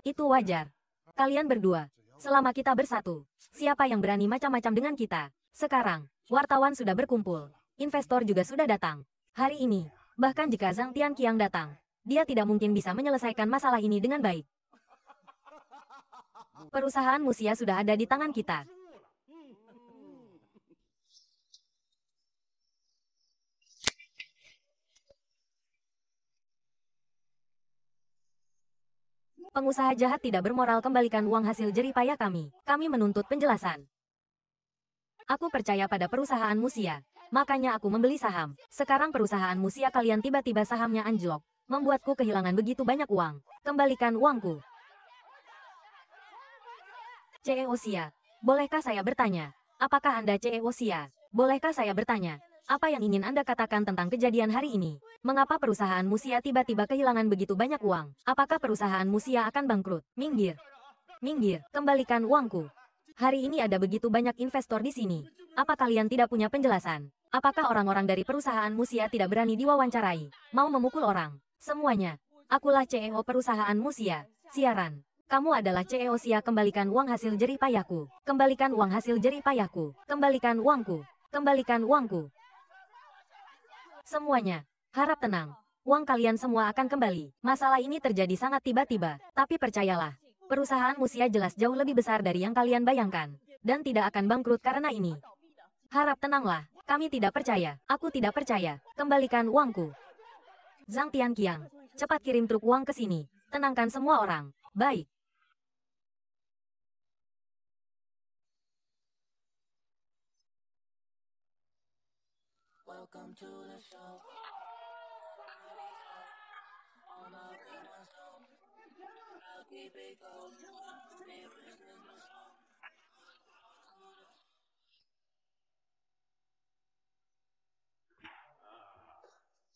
Itu wajar. Kalian berdua, selama kita bersatu, siapa yang berani macam-macam dengan kita? Sekarang, wartawan sudah berkumpul, investor juga sudah datang. Hari ini, bahkan jika Zhang Tianqiang datang, dia tidak mungkin bisa menyelesaikan masalah ini dengan baik. Perusahaan Musia sudah ada di tangan kita. Pengusaha jahat tidak bermoral kembalikan uang hasil payah kami. Kami menuntut penjelasan. Aku percaya pada perusahaan Musia. Makanya aku membeli saham. Sekarang perusahaan Musia kalian tiba-tiba sahamnya anjlok. Membuatku kehilangan begitu banyak uang. Kembalikan uangku. CEO Sia. Bolehkah saya bertanya? Apakah Anda CEO Sia? Bolehkah saya bertanya? Apa yang ingin Anda katakan tentang kejadian hari ini? Mengapa perusahaan Musia tiba-tiba kehilangan begitu banyak uang? Apakah perusahaan Musia akan bangkrut? Minggir. Minggir, kembalikan uangku. Hari ini ada begitu banyak investor di sini. Apa kalian tidak punya penjelasan? Apakah orang-orang dari perusahaan Musia tidak berani diwawancarai? Mau memukul orang? Semuanya. Akulah CEO perusahaan Musia. Siaran. Kamu adalah CEO Sia kembalikan uang hasil jerih payahku. Kembalikan uang hasil jerih payahku. Kembalikan uangku. Kembalikan uangku. Semuanya, harap tenang. Uang kalian semua akan kembali. Masalah ini terjadi sangat tiba-tiba, tapi percayalah, perusahaan Musia jelas jauh lebih besar dari yang kalian bayangkan, dan tidak akan bangkrut karena ini. Harap tenanglah, kami tidak percaya, aku tidak percaya, kembalikan uangku. Zhang Tianqiang, cepat kirim truk uang ke sini, tenangkan semua orang. Baik.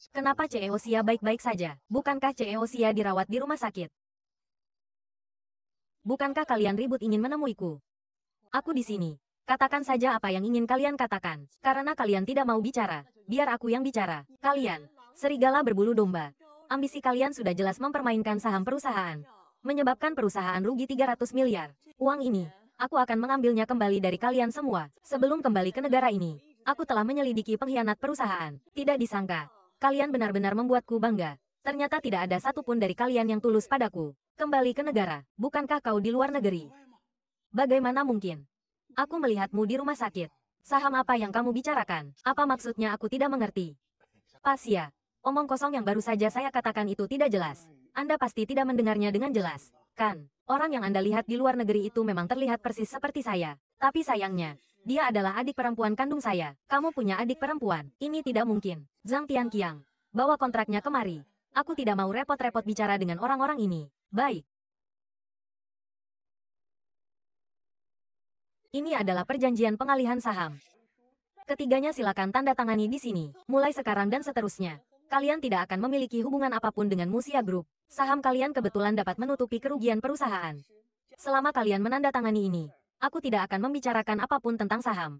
Kenapa CEO Sia baik-baik saja? Bukankah CEO Sia dirawat di rumah sakit? Bukankah kalian ribut ingin menemuiku? Aku di sini. Katakan saja apa yang ingin kalian katakan. Karena kalian tidak mau bicara, biar aku yang bicara. Kalian, serigala berbulu domba. Ambisi kalian sudah jelas mempermainkan saham perusahaan. Menyebabkan perusahaan rugi 300 miliar. Uang ini, aku akan mengambilnya kembali dari kalian semua. Sebelum kembali ke negara ini, aku telah menyelidiki pengkhianat perusahaan. Tidak disangka, kalian benar-benar membuatku bangga. Ternyata tidak ada satupun dari kalian yang tulus padaku. Kembali ke negara, bukankah kau di luar negeri? Bagaimana mungkin? Aku melihatmu di rumah sakit. Saham apa yang kamu bicarakan? Apa maksudnya aku tidak mengerti? Pasia, omong kosong yang baru saja saya katakan itu tidak jelas. Anda pasti tidak mendengarnya dengan jelas, kan? Orang yang Anda lihat di luar negeri itu memang terlihat persis seperti saya. Tapi sayangnya, dia adalah adik perempuan kandung saya. Kamu punya adik perempuan. Ini tidak mungkin. Zhang Tianqiang, bawa kontraknya kemari. Aku tidak mau repot-repot bicara dengan orang-orang ini. Baik, Ini adalah perjanjian pengalihan saham. Ketiganya silakan tanda tangani di sini, mulai sekarang dan seterusnya. Kalian tidak akan memiliki hubungan apapun dengan Musia Group. Saham kalian kebetulan dapat menutupi kerugian perusahaan. Selama kalian menandatangani ini, aku tidak akan membicarakan apapun tentang saham.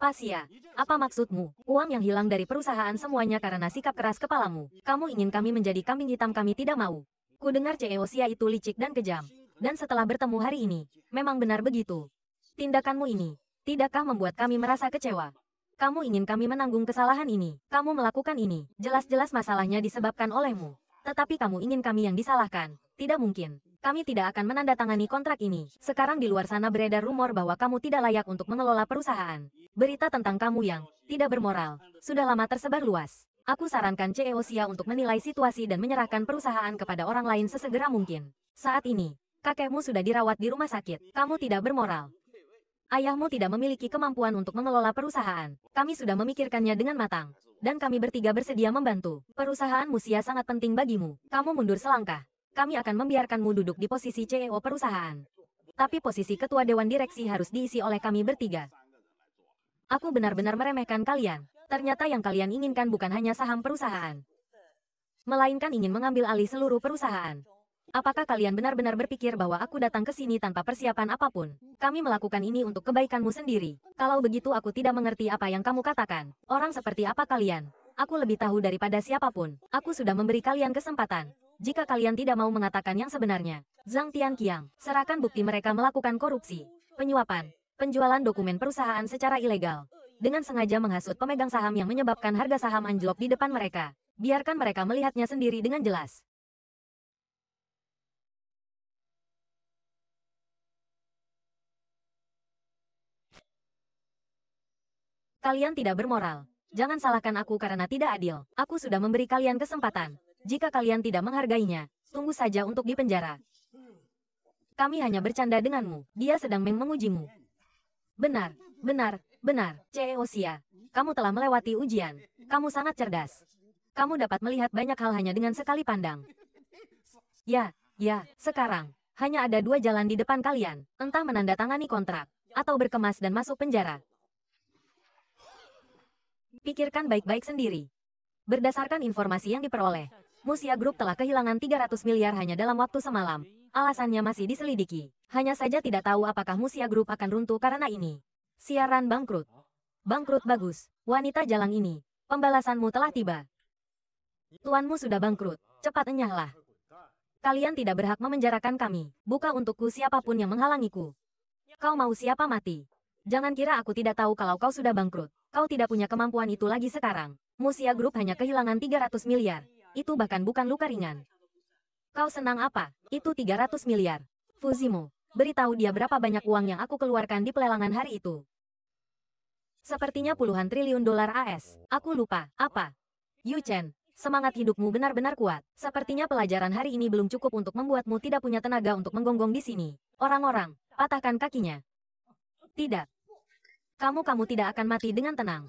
Pasia, apa maksudmu? Uang yang hilang dari perusahaan semuanya karena sikap keras kepalamu. Kamu ingin kami menjadi kambing hitam kami tidak mau. Ku dengar CEO Sia itu licik dan kejam. Dan setelah bertemu hari ini, memang benar begitu. Tindakanmu ini, tidakkah membuat kami merasa kecewa? Kamu ingin kami menanggung kesalahan ini, kamu melakukan ini, jelas-jelas masalahnya disebabkan olehmu. Tetapi kamu ingin kami yang disalahkan, tidak mungkin. Kami tidak akan menandatangani kontrak ini. Sekarang di luar sana beredar rumor bahwa kamu tidak layak untuk mengelola perusahaan. Berita tentang kamu yang tidak bermoral, sudah lama tersebar luas. Aku sarankan CEO Sia untuk menilai situasi dan menyerahkan perusahaan kepada orang lain sesegera mungkin. Saat ini, kakekmu sudah dirawat di rumah sakit. Kamu tidak bermoral ayahmu tidak memiliki kemampuan untuk mengelola perusahaan. Kami sudah memikirkannya dengan matang. Dan kami bertiga bersedia membantu. Perusahaan Musia sangat penting bagimu. Kamu mundur selangkah. Kami akan membiarkanmu duduk di posisi CEO perusahaan. Tapi posisi ketua dewan direksi harus diisi oleh kami bertiga. Aku benar-benar meremehkan kalian. Ternyata yang kalian inginkan bukan hanya saham perusahaan. Melainkan ingin mengambil alih seluruh perusahaan. Apakah kalian benar-benar berpikir bahwa aku datang ke sini tanpa persiapan apapun? Kami melakukan ini untuk kebaikanmu sendiri. Kalau begitu aku tidak mengerti apa yang kamu katakan. Orang seperti apa kalian? Aku lebih tahu daripada siapapun. Aku sudah memberi kalian kesempatan. Jika kalian tidak mau mengatakan yang sebenarnya, Zhang Tianqiang, serahkan bukti mereka melakukan korupsi, penyuapan, penjualan dokumen perusahaan secara ilegal, dengan sengaja menghasut pemegang saham yang menyebabkan harga saham anjlok di depan mereka. Biarkan mereka melihatnya sendiri dengan jelas. Kalian tidak bermoral. Jangan salahkan aku karena tidak adil. Aku sudah memberi kalian kesempatan. Jika kalian tidak menghargainya, tunggu saja untuk dipenjara. Kami hanya bercanda denganmu. Dia sedang mengujimu. Benar, benar, benar. Ceosia, kamu telah melewati ujian. Kamu sangat cerdas. Kamu dapat melihat banyak hal hanya dengan sekali pandang. Ya, ya, sekarang. Hanya ada dua jalan di depan kalian. Entah menandatangani kontrak, atau berkemas dan masuk penjara. Pikirkan baik-baik sendiri. Berdasarkan informasi yang diperoleh, Musia Group telah kehilangan 300 miliar hanya dalam waktu semalam. Alasannya masih diselidiki. Hanya saja tidak tahu apakah Musia Group akan runtuh karena ini. Siaran bangkrut. Bangkrut bagus, wanita jalang ini. Pembalasanmu telah tiba. Tuanmu sudah bangkrut, cepat enyahlah. Kalian tidak berhak memenjarakan kami. Buka untukku siapapun yang menghalangiku. Kau mau siapa mati? Jangan kira aku tidak tahu kalau kau sudah bangkrut. Kau tidak punya kemampuan itu lagi sekarang. Musia Group hanya kehilangan 300 miliar. Itu bahkan bukan luka ringan. Kau senang apa? Itu 300 miliar. Fuzimu, beritahu dia berapa banyak uang yang aku keluarkan di pelelangan hari itu. Sepertinya puluhan triliun dolar AS. Aku lupa, apa? Yu Chen, semangat hidupmu benar-benar kuat. Sepertinya pelajaran hari ini belum cukup untuk membuatmu tidak punya tenaga untuk menggonggong di sini. Orang-orang, patahkan kakinya. Tidak, kamu-kamu tidak akan mati dengan tenang.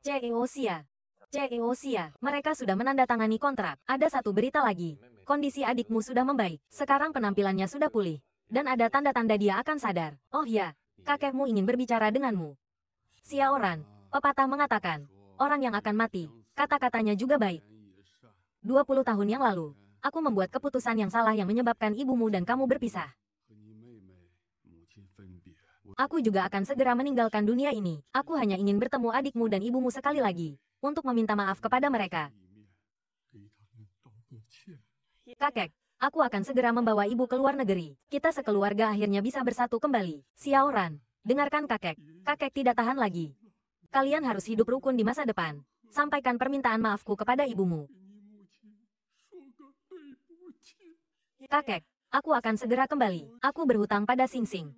Ceosia. Ceosia, mereka sudah menandatangani kontrak. Ada satu berita lagi. Kondisi adikmu sudah membaik. Sekarang penampilannya sudah pulih. Dan ada tanda-tanda dia akan sadar. Oh ya, kakekmu ingin berbicara denganmu. Siaoran, pepatah mengatakan, orang yang akan mati, kata-katanya juga baik. 20 tahun yang lalu, aku membuat keputusan yang salah yang menyebabkan ibumu dan kamu berpisah. Aku juga akan segera meninggalkan dunia ini. Aku hanya ingin bertemu adikmu dan ibumu sekali lagi, untuk meminta maaf kepada mereka. Kakek, aku akan segera membawa ibu ke luar negeri. Kita sekeluarga akhirnya bisa bersatu kembali. Xiaoran, dengarkan kakek. Kakek tidak tahan lagi. Kalian harus hidup rukun di masa depan. Sampaikan permintaan maafku kepada ibumu. Kakek, aku akan segera kembali. Aku berhutang pada Sing Sing.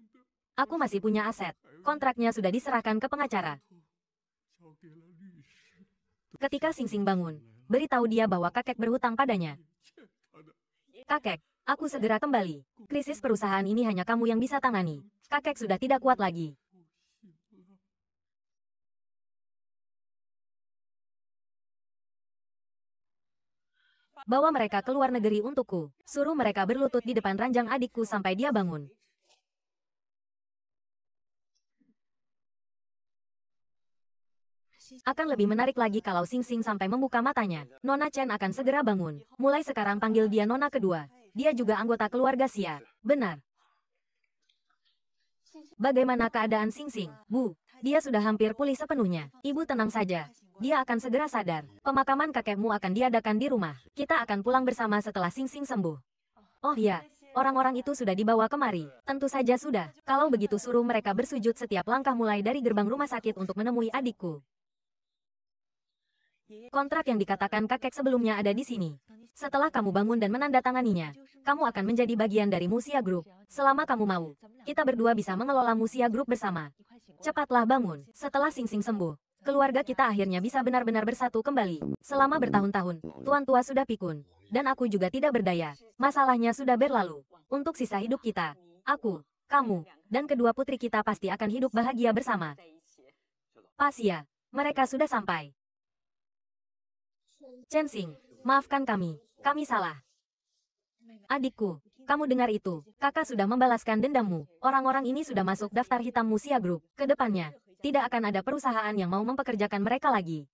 Aku masih punya aset. Kontraknya sudah diserahkan ke pengacara. Ketika Sing Sing bangun, beritahu dia bahwa kakek berhutang padanya. Kakek, aku segera kembali. Krisis perusahaan ini hanya kamu yang bisa tangani. Kakek sudah tidak kuat lagi. Bawa mereka ke luar negeri untukku. Suruh mereka berlutut di depan ranjang adikku sampai dia bangun. Akan lebih menarik lagi kalau Sing Sing sampai membuka matanya. Nona Chen akan segera bangun. Mulai sekarang panggil dia Nona kedua. Dia juga anggota keluarga Sia. Benar. Bagaimana keadaan Sing Sing? Bu, dia sudah hampir pulih sepenuhnya. Ibu tenang saja. Dia akan segera sadar. Pemakaman kakekmu akan diadakan di rumah. Kita akan pulang bersama setelah Sing Sing sembuh. Oh ya, Orang-orang itu sudah dibawa kemari. Tentu saja sudah. Kalau begitu suruh mereka bersujud setiap langkah mulai dari gerbang rumah sakit untuk menemui adikku. Kontrak yang dikatakan kakek sebelumnya ada di sini. Setelah kamu bangun dan menandatanganinya, kamu akan menjadi bagian dari Musia Group. Selama kamu mau, kita berdua bisa mengelola Musia Group bersama. Cepatlah bangun. Setelah Sing Sing sembuh, keluarga kita akhirnya bisa benar-benar bersatu kembali. Selama bertahun-tahun, tuan tua sudah pikun, dan aku juga tidak berdaya. Masalahnya sudah berlalu. Untuk sisa hidup kita, aku, kamu, dan kedua putri kita pasti akan hidup bahagia bersama. Pasia, mereka sudah sampai. Chen maafkan kami, kami salah. Adikku, kamu dengar itu, kakak sudah membalaskan dendammu, orang-orang ini sudah masuk daftar hitam Musia Group, kedepannya, tidak akan ada perusahaan yang mau mempekerjakan mereka lagi.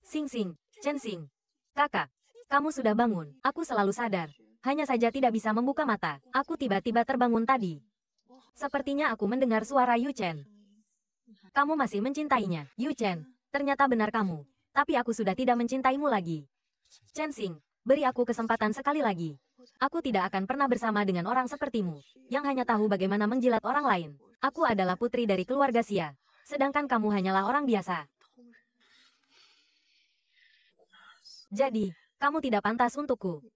Sing Sing, Chen Sing, kakak, kamu sudah bangun, aku selalu sadar, hanya saja tidak bisa membuka mata, aku tiba-tiba terbangun tadi. Sepertinya aku mendengar suara Yu Chen. Kamu masih mencintainya, Yu Chen, ternyata benar kamu, tapi aku sudah tidak mencintaimu lagi. Chen Xing, beri aku kesempatan sekali lagi. Aku tidak akan pernah bersama dengan orang sepertimu, yang hanya tahu bagaimana menjilat orang lain. Aku adalah putri dari keluarga Sia, sedangkan kamu hanyalah orang biasa. Jadi, kamu tidak pantas untukku.